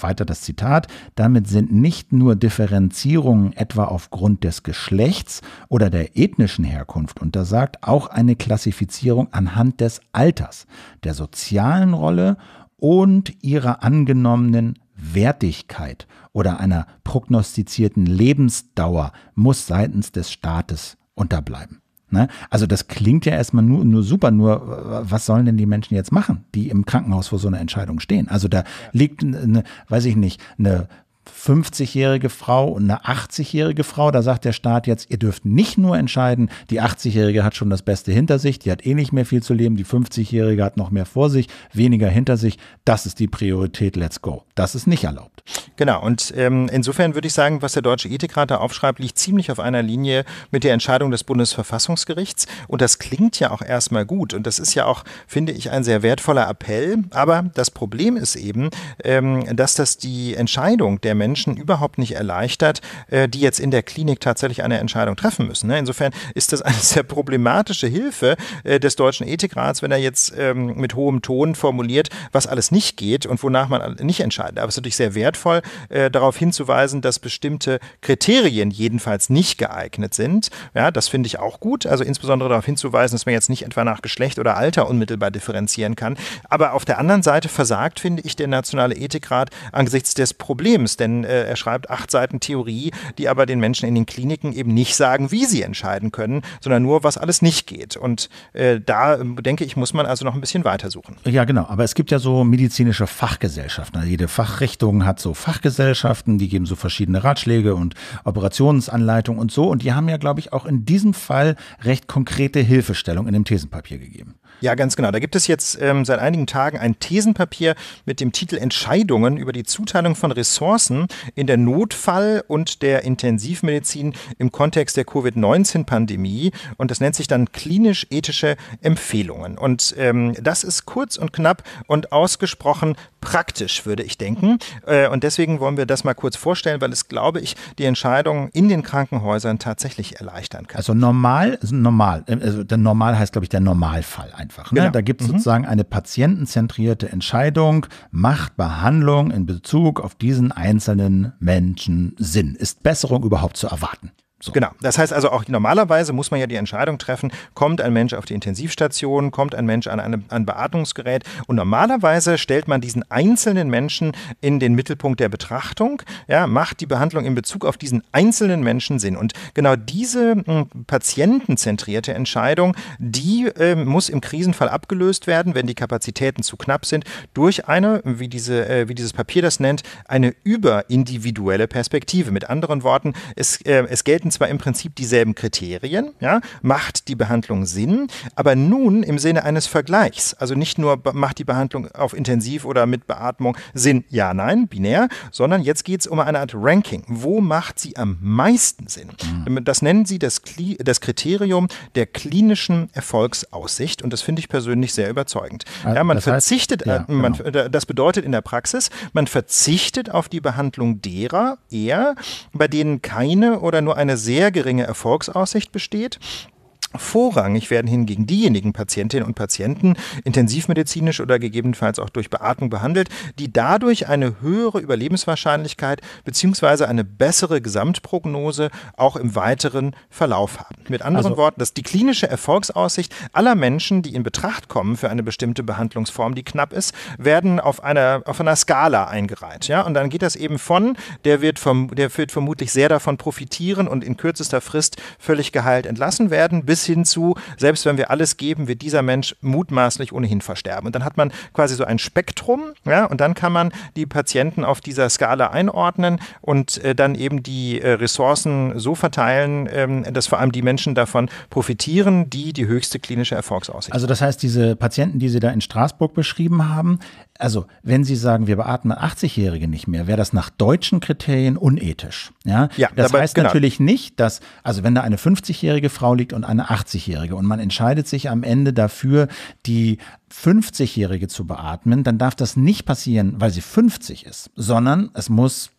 weiter das Zitat. Damit sind nicht nur Differenzierungen etwa aufgrund des Geschlechts oder der ethnischen Herkunft untersagt, auch eine Klassifizierung anhand des Alters, der sozialen Rolle Rolle und ihrer angenommenen Wertigkeit oder einer prognostizierten Lebensdauer muss seitens des Staates unterbleiben. Ne? Also das klingt ja erstmal nur, nur super, nur äh, was sollen denn die Menschen jetzt machen, die im Krankenhaus vor so einer Entscheidung stehen? Also da liegt eine, weiß ich nicht, eine 50-jährige Frau und eine 80-jährige Frau. Da sagt der Staat jetzt, ihr dürft nicht nur entscheiden, die 80-jährige hat schon das Beste hinter sich, die hat eh nicht mehr viel zu leben, die 50-jährige hat noch mehr vor sich, weniger hinter sich. Das ist die Priorität, let's go. Das ist nicht erlaubt. Genau, und ähm, insofern würde ich sagen, was der Deutsche Ethikrat da aufschreibt, liegt ziemlich auf einer Linie mit der Entscheidung des Bundesverfassungsgerichts. Und das klingt ja auch erstmal gut. Und das ist ja auch, finde ich, ein sehr wertvoller Appell. Aber das Problem ist eben, ähm, dass das die Entscheidung der der Menschen überhaupt nicht erleichtert, äh, die jetzt in der Klinik tatsächlich eine Entscheidung treffen müssen. Ne? Insofern ist das eine sehr problematische Hilfe äh, des Deutschen Ethikrats, wenn er jetzt ähm, mit hohem Ton formuliert, was alles nicht geht und wonach man nicht entscheidet. Aber es ist natürlich sehr wertvoll, äh, darauf hinzuweisen, dass bestimmte Kriterien jedenfalls nicht geeignet sind. Ja, das finde ich auch gut. Also insbesondere darauf hinzuweisen, dass man jetzt nicht etwa nach Geschlecht oder Alter unmittelbar differenzieren kann. Aber auf der anderen Seite versagt, finde ich, der Nationale Ethikrat angesichts des Problems, denn äh, er schreibt acht Seiten Theorie, die aber den Menschen in den Kliniken eben nicht sagen, wie sie entscheiden können, sondern nur, was alles nicht geht. Und äh, da, ähm, denke ich, muss man also noch ein bisschen weitersuchen. Ja, genau. Aber es gibt ja so medizinische Fachgesellschaften. Also jede Fachrichtung hat so Fachgesellschaften, die geben so verschiedene Ratschläge und Operationsanleitungen und so. Und die haben ja, glaube ich, auch in diesem Fall recht konkrete Hilfestellung in dem Thesenpapier gegeben. Ja, ganz genau. Da gibt es jetzt ähm, seit einigen Tagen ein Thesenpapier mit dem Titel Entscheidungen über die Zuteilung von Ressourcen in der Notfall- und der Intensivmedizin im Kontext der Covid-19-Pandemie. Und das nennt sich dann klinisch-ethische Empfehlungen. Und ähm, das ist kurz und knapp und ausgesprochen praktisch, würde ich denken. Äh, und deswegen wollen wir das mal kurz vorstellen, weil es, glaube ich, die Entscheidungen in den Krankenhäusern tatsächlich erleichtern kann. Also normal, also normal, äh, also der normal heißt, glaube ich, der Normalfall einfach einfach. Ne? Genau. Da gibt es mhm. sozusagen eine patientenzentrierte Entscheidung, macht Behandlung in Bezug auf diesen einzelnen Menschen Sinn? Ist Besserung überhaupt zu erwarten? So. Genau. Das heißt also auch normalerweise muss man ja die Entscheidung treffen, kommt ein Mensch auf die Intensivstation, kommt ein Mensch an ein, an Beatmungsgerät und normalerweise stellt man diesen einzelnen Menschen in den Mittelpunkt der Betrachtung, ja, macht die Behandlung in Bezug auf diesen einzelnen Menschen Sinn. Und genau diese mh, hm, patientenzentrierte Entscheidung, die äh, muss im Krisenfall abgelöst werden, wenn die Kapazitäten zu knapp sind, durch eine, wie, diese, äh, wie dieses Papier das nennt, eine überindividuelle Perspektive. Mit anderen Worten, es, äh, es gelten zwar im Prinzip dieselben Kriterien, ja, macht die Behandlung Sinn, aber nun im Sinne eines Vergleichs. Also nicht nur macht die Behandlung auf Intensiv oder mit Beatmung Sinn, ja, nein, binär, sondern jetzt geht es um eine Art Ranking. Wo macht sie am meisten Sinn? Mhm. Das nennen sie das, Kli das Kriterium der klinischen Erfolgsaussicht und das finde ich persönlich sehr überzeugend. Ah, ja, man das heißt, äh, ja, genau. man, das bedeutet in der Praxis, man verzichtet auf die Behandlung derer eher, bei denen keine oder nur eine sehr geringe Erfolgsaussicht besteht. Vorrangig werden hingegen diejenigen Patientinnen und Patienten intensivmedizinisch oder gegebenenfalls auch durch Beatmung behandelt, die dadurch eine höhere Überlebenswahrscheinlichkeit bzw. eine bessere Gesamtprognose auch im weiteren Verlauf haben. Mit anderen also, Worten, dass die klinische Erfolgsaussicht aller Menschen, die in Betracht kommen für eine bestimmte Behandlungsform, die knapp ist, werden auf einer, auf einer Skala eingereiht. Ja? Und dann geht das eben von, der wird, vom, der wird vermutlich sehr davon profitieren und in kürzester Frist völlig geheilt entlassen werden, bis bis hin zu, selbst wenn wir alles geben, wird dieser Mensch mutmaßlich ohnehin versterben. Und dann hat man quasi so ein Spektrum, ja, und dann kann man die Patienten auf dieser Skala einordnen und äh, dann eben die äh, Ressourcen so verteilen, ähm, dass vor allem die Menschen davon profitieren, die die höchste klinische Erfolgsaussicht also haben. Also das heißt, diese Patienten, die Sie da in Straßburg beschrieben haben, also, wenn Sie sagen, wir beatmen 80-Jährige nicht mehr, wäre das nach deutschen Kriterien unethisch. Ja, ja das dabei, heißt genau. natürlich nicht, dass, also wenn da eine 50-jährige Frau liegt und eine 80-Jährige und man entscheidet sich am Ende dafür, die 50-Jährige zu beatmen, dann darf das nicht passieren, weil sie 50 ist, sondern es muss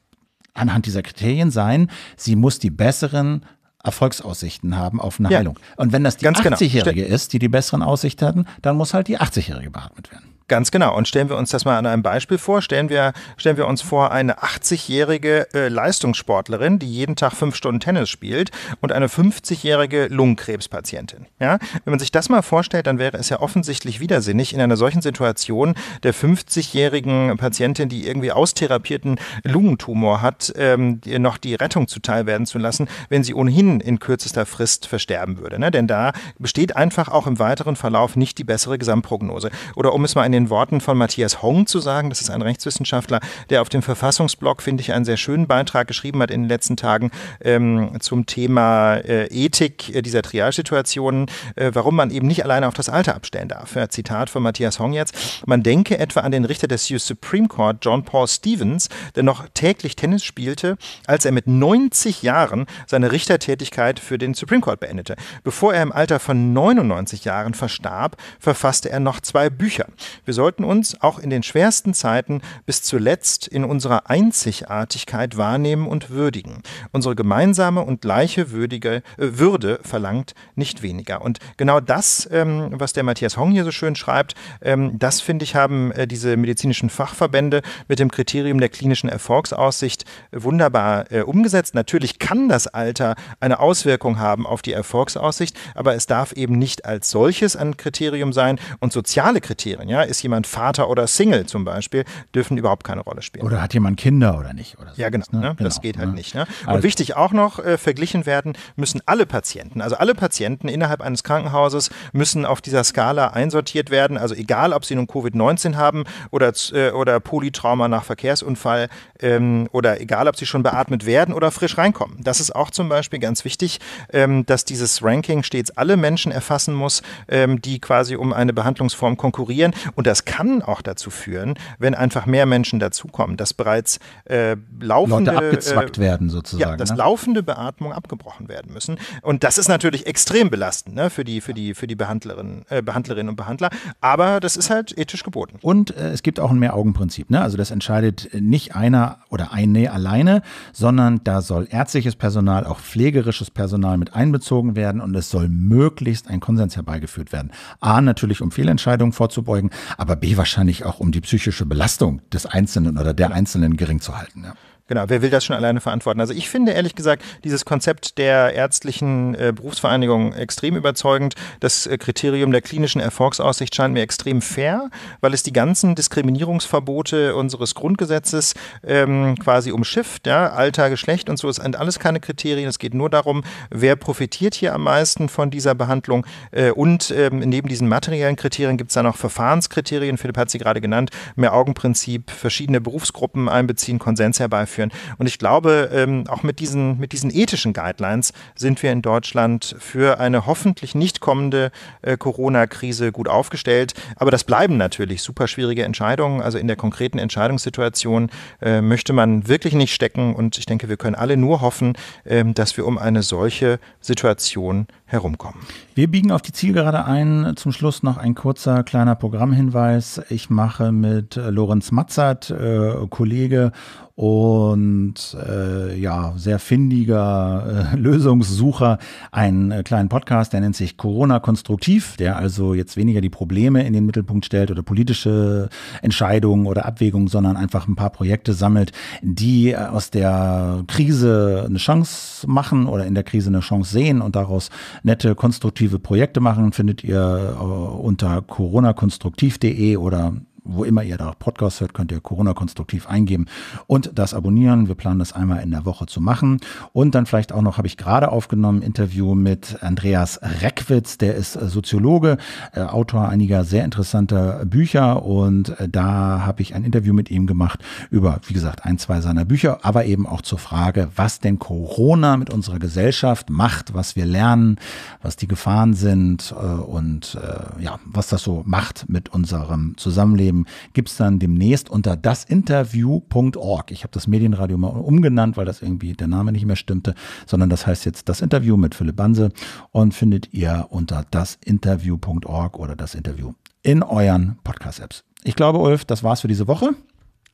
anhand dieser Kriterien sein, sie muss die besseren Erfolgsaussichten haben auf eine ja, Heilung. Und wenn das die 80-Jährige genau. ist, die die besseren Aussichten hatten, dann muss halt die 80-Jährige beatmet werden. Ganz genau. Und stellen wir uns das mal an einem Beispiel vor. Stellen wir, stellen wir uns vor eine 80-jährige äh, Leistungssportlerin, die jeden Tag fünf Stunden Tennis spielt und eine 50-jährige Lungenkrebspatientin. Ja? Wenn man sich das mal vorstellt, dann wäre es ja offensichtlich widersinnig, in einer solchen Situation der 50-jährigen Patientin, die irgendwie austherapierten Lungentumor hat, ähm, noch die Rettung zuteilwerden zu lassen, wenn sie ohnehin in kürzester Frist versterben würde. Ne? Denn da besteht einfach auch im weiteren Verlauf nicht die bessere Gesamtprognose. Oder um es mal in den Worten von Matthias Hong zu sagen. Das ist ein Rechtswissenschaftler, der auf dem Verfassungsblog, finde ich, einen sehr schönen Beitrag geschrieben hat in den letzten Tagen ähm, zum Thema äh, Ethik äh, dieser Trialsituationen, äh, warum man eben nicht alleine auf das Alter abstellen darf. Ja, Zitat von Matthias Hong jetzt. Man denke etwa an den Richter des US Supreme Court, John Paul Stevens, der noch täglich Tennis spielte, als er mit 90 Jahren seine Richtertätigkeit für den Supreme Court beendete. Bevor er im Alter von 99 Jahren verstarb, verfasste er noch zwei Bücher. Wir sollten uns auch in den schwersten Zeiten bis zuletzt in unserer Einzigartigkeit wahrnehmen und würdigen. Unsere gemeinsame und gleiche würdige, äh, Würde verlangt nicht weniger. Und genau das, ähm, was der Matthias Hong hier so schön schreibt, ähm, das finde ich, haben äh, diese medizinischen Fachverbände mit dem Kriterium der klinischen Erfolgsaussicht äh, wunderbar äh, umgesetzt. Natürlich kann das Alter eine Auswirkung haben auf die Erfolgsaussicht, aber es darf eben nicht als solches ein Kriterium sein. Und soziale Kriterien, ja, ist jemand Vater oder Single zum Beispiel, dürfen überhaupt keine Rolle spielen. Oder hat jemand Kinder oder nicht? Oder so ja, genau, ne? ne? genau, Das geht halt ja. Ne? nicht. Ne? Und also. wichtig auch noch, äh, verglichen werden müssen alle Patienten. Also alle Patienten innerhalb eines Krankenhauses müssen auf dieser Skala einsortiert werden. Also egal, ob sie nun Covid-19 haben oder, äh, oder Polytrauma nach Verkehrsunfall ähm, oder egal, ob sie schon beatmet werden oder frisch reinkommen. Das ist auch zum Beispiel ganz wichtig, ähm, dass dieses Ranking stets alle Menschen erfassen muss, ähm, die quasi um eine Behandlungsform konkurrieren. Und und das kann auch dazu führen, wenn einfach mehr Menschen dazukommen, dass bereits äh, laufende Leute abgezwackt äh, werden sozusagen. Ja, dass ne? laufende Beatmung abgebrochen werden müssen. Und das ist natürlich extrem belastend ne, für die für die für die Behandlerinnen, äh, Behandlerinnen und Behandler. Aber das ist halt ethisch geboten. Und äh, es gibt auch ein Mehr-Augen-Prinzip. Ne? Also das entscheidet nicht einer oder eine alleine, sondern da soll ärztliches Personal, auch pflegerisches Personal mit einbezogen werden und es soll möglichst ein Konsens herbeigeführt werden. A, natürlich, um Fehlentscheidungen vorzubeugen, aber B wahrscheinlich auch, um die psychische Belastung des Einzelnen oder der Einzelnen gering zu halten. Ja. Genau, wer will das schon alleine verantworten? Also ich finde ehrlich gesagt dieses Konzept der ärztlichen äh, Berufsvereinigung extrem überzeugend. Das äh, Kriterium der klinischen Erfolgsaussicht scheint mir extrem fair, weil es die ganzen Diskriminierungsverbote unseres Grundgesetzes ähm, quasi umschifft. Ja? Alter, Geschlecht und so ist alles keine Kriterien. Es geht nur darum, wer profitiert hier am meisten von dieser Behandlung. Äh, und ähm, neben diesen materiellen Kriterien gibt es dann auch Verfahrenskriterien. Philipp hat sie gerade genannt. Mehr Augenprinzip, verschiedene Berufsgruppen einbeziehen, Konsens herbeiführen einführen. Und ich glaube, ähm, auch mit diesen, mit diesen ethischen Guidelines sind wir in Deutschland für eine hoffentlich nicht kommende äh, Corona-Krise gut aufgestellt. Aber das bleiben natürlich super schwierige Entscheidungen. Also in der konkreten Entscheidungssituation äh, möchte man wirklich nicht stecken. Und ich denke, wir können alle nur hoffen, äh, dass wir um eine solche Situation herumkommen. Wir biegen auf die Zielgerade ein. Zum Schluss noch ein kurzer kleiner Programmhinweis. Ich mache mit Lorenz Matzert, äh, Kollege und äh, ja, sehr findiger äh, Lösungssucher einen äh, kleinen Podcast, der nennt sich Corona Konstruktiv, der also jetzt weniger die Probleme in den Mittelpunkt stellt oder politische Entscheidungen oder Abwägungen, sondern einfach ein paar Projekte sammelt, die äh, aus der Krise eine Chance machen oder in der Krise eine Chance sehen und daraus nette, konstruktive Projekte machen, findet ihr äh, unter coronakonstruktiv.de oder wo immer ihr da Podcast hört, könnt ihr Corona konstruktiv eingeben und das abonnieren. Wir planen das einmal in der Woche zu machen. Und dann vielleicht auch noch, habe ich gerade aufgenommen, Interview mit Andreas Reckwitz, der ist äh, Soziologe, äh, Autor einiger sehr interessanter Bücher. Und äh, da habe ich ein Interview mit ihm gemacht über, wie gesagt, ein, zwei seiner Bücher, aber eben auch zur Frage, was denn Corona mit unserer Gesellschaft macht, was wir lernen, was die Gefahren sind und ja, was das so macht mit unserem Zusammenleben dem gibt es dann demnächst unter dasinterview.org. Ich habe das Medienradio mal umgenannt, weil das irgendwie der Name nicht mehr stimmte, sondern das heißt jetzt das Interview mit Philipp Banse und findet ihr unter dasinterview.org oder das Interview in euren Podcast-Apps. Ich glaube, Ulf, das war's für diese Woche.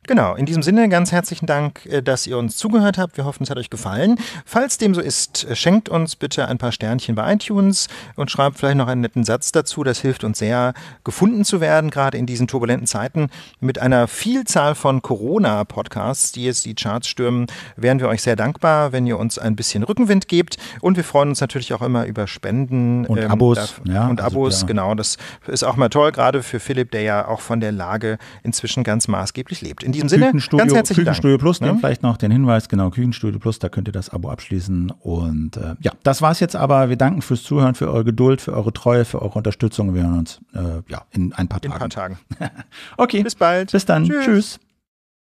Genau, in diesem Sinne ganz herzlichen Dank, äh, dass ihr uns zugehört habt. Wir hoffen, es hat euch gefallen. Falls dem so ist, äh, schenkt uns bitte ein paar Sternchen bei iTunes und schreibt vielleicht noch einen netten Satz dazu. Das hilft uns sehr, gefunden zu werden, gerade in diesen turbulenten Zeiten. Mit einer Vielzahl von Corona-Podcasts, die jetzt die Charts stürmen, wären wir euch sehr dankbar, wenn ihr uns ein bisschen Rückenwind gebt. Und wir freuen uns natürlich auch immer über Spenden. Und ähm, Abos. Da, ja, und also Abos, ja. genau. Das ist auch mal toll, gerade für Philipp, der ja auch von der Lage inzwischen ganz maßgeblich lebt. In diesem Sinne, ganz herzlichen Küchenstudio Dank. Plus, ja? Ne? vielleicht noch den Hinweis, genau, Küchenstudio Plus, da könnt ihr das Abo abschließen. Und äh, ja, das war's jetzt aber. Wir danken fürs Zuhören, für eure Geduld, für eure Treue, für eure Unterstützung. Wir hören uns äh, ja, in ein paar Tagen. In ein paar Tagen. okay. Bis bald. Bis dann. Tschüss. Tschüss.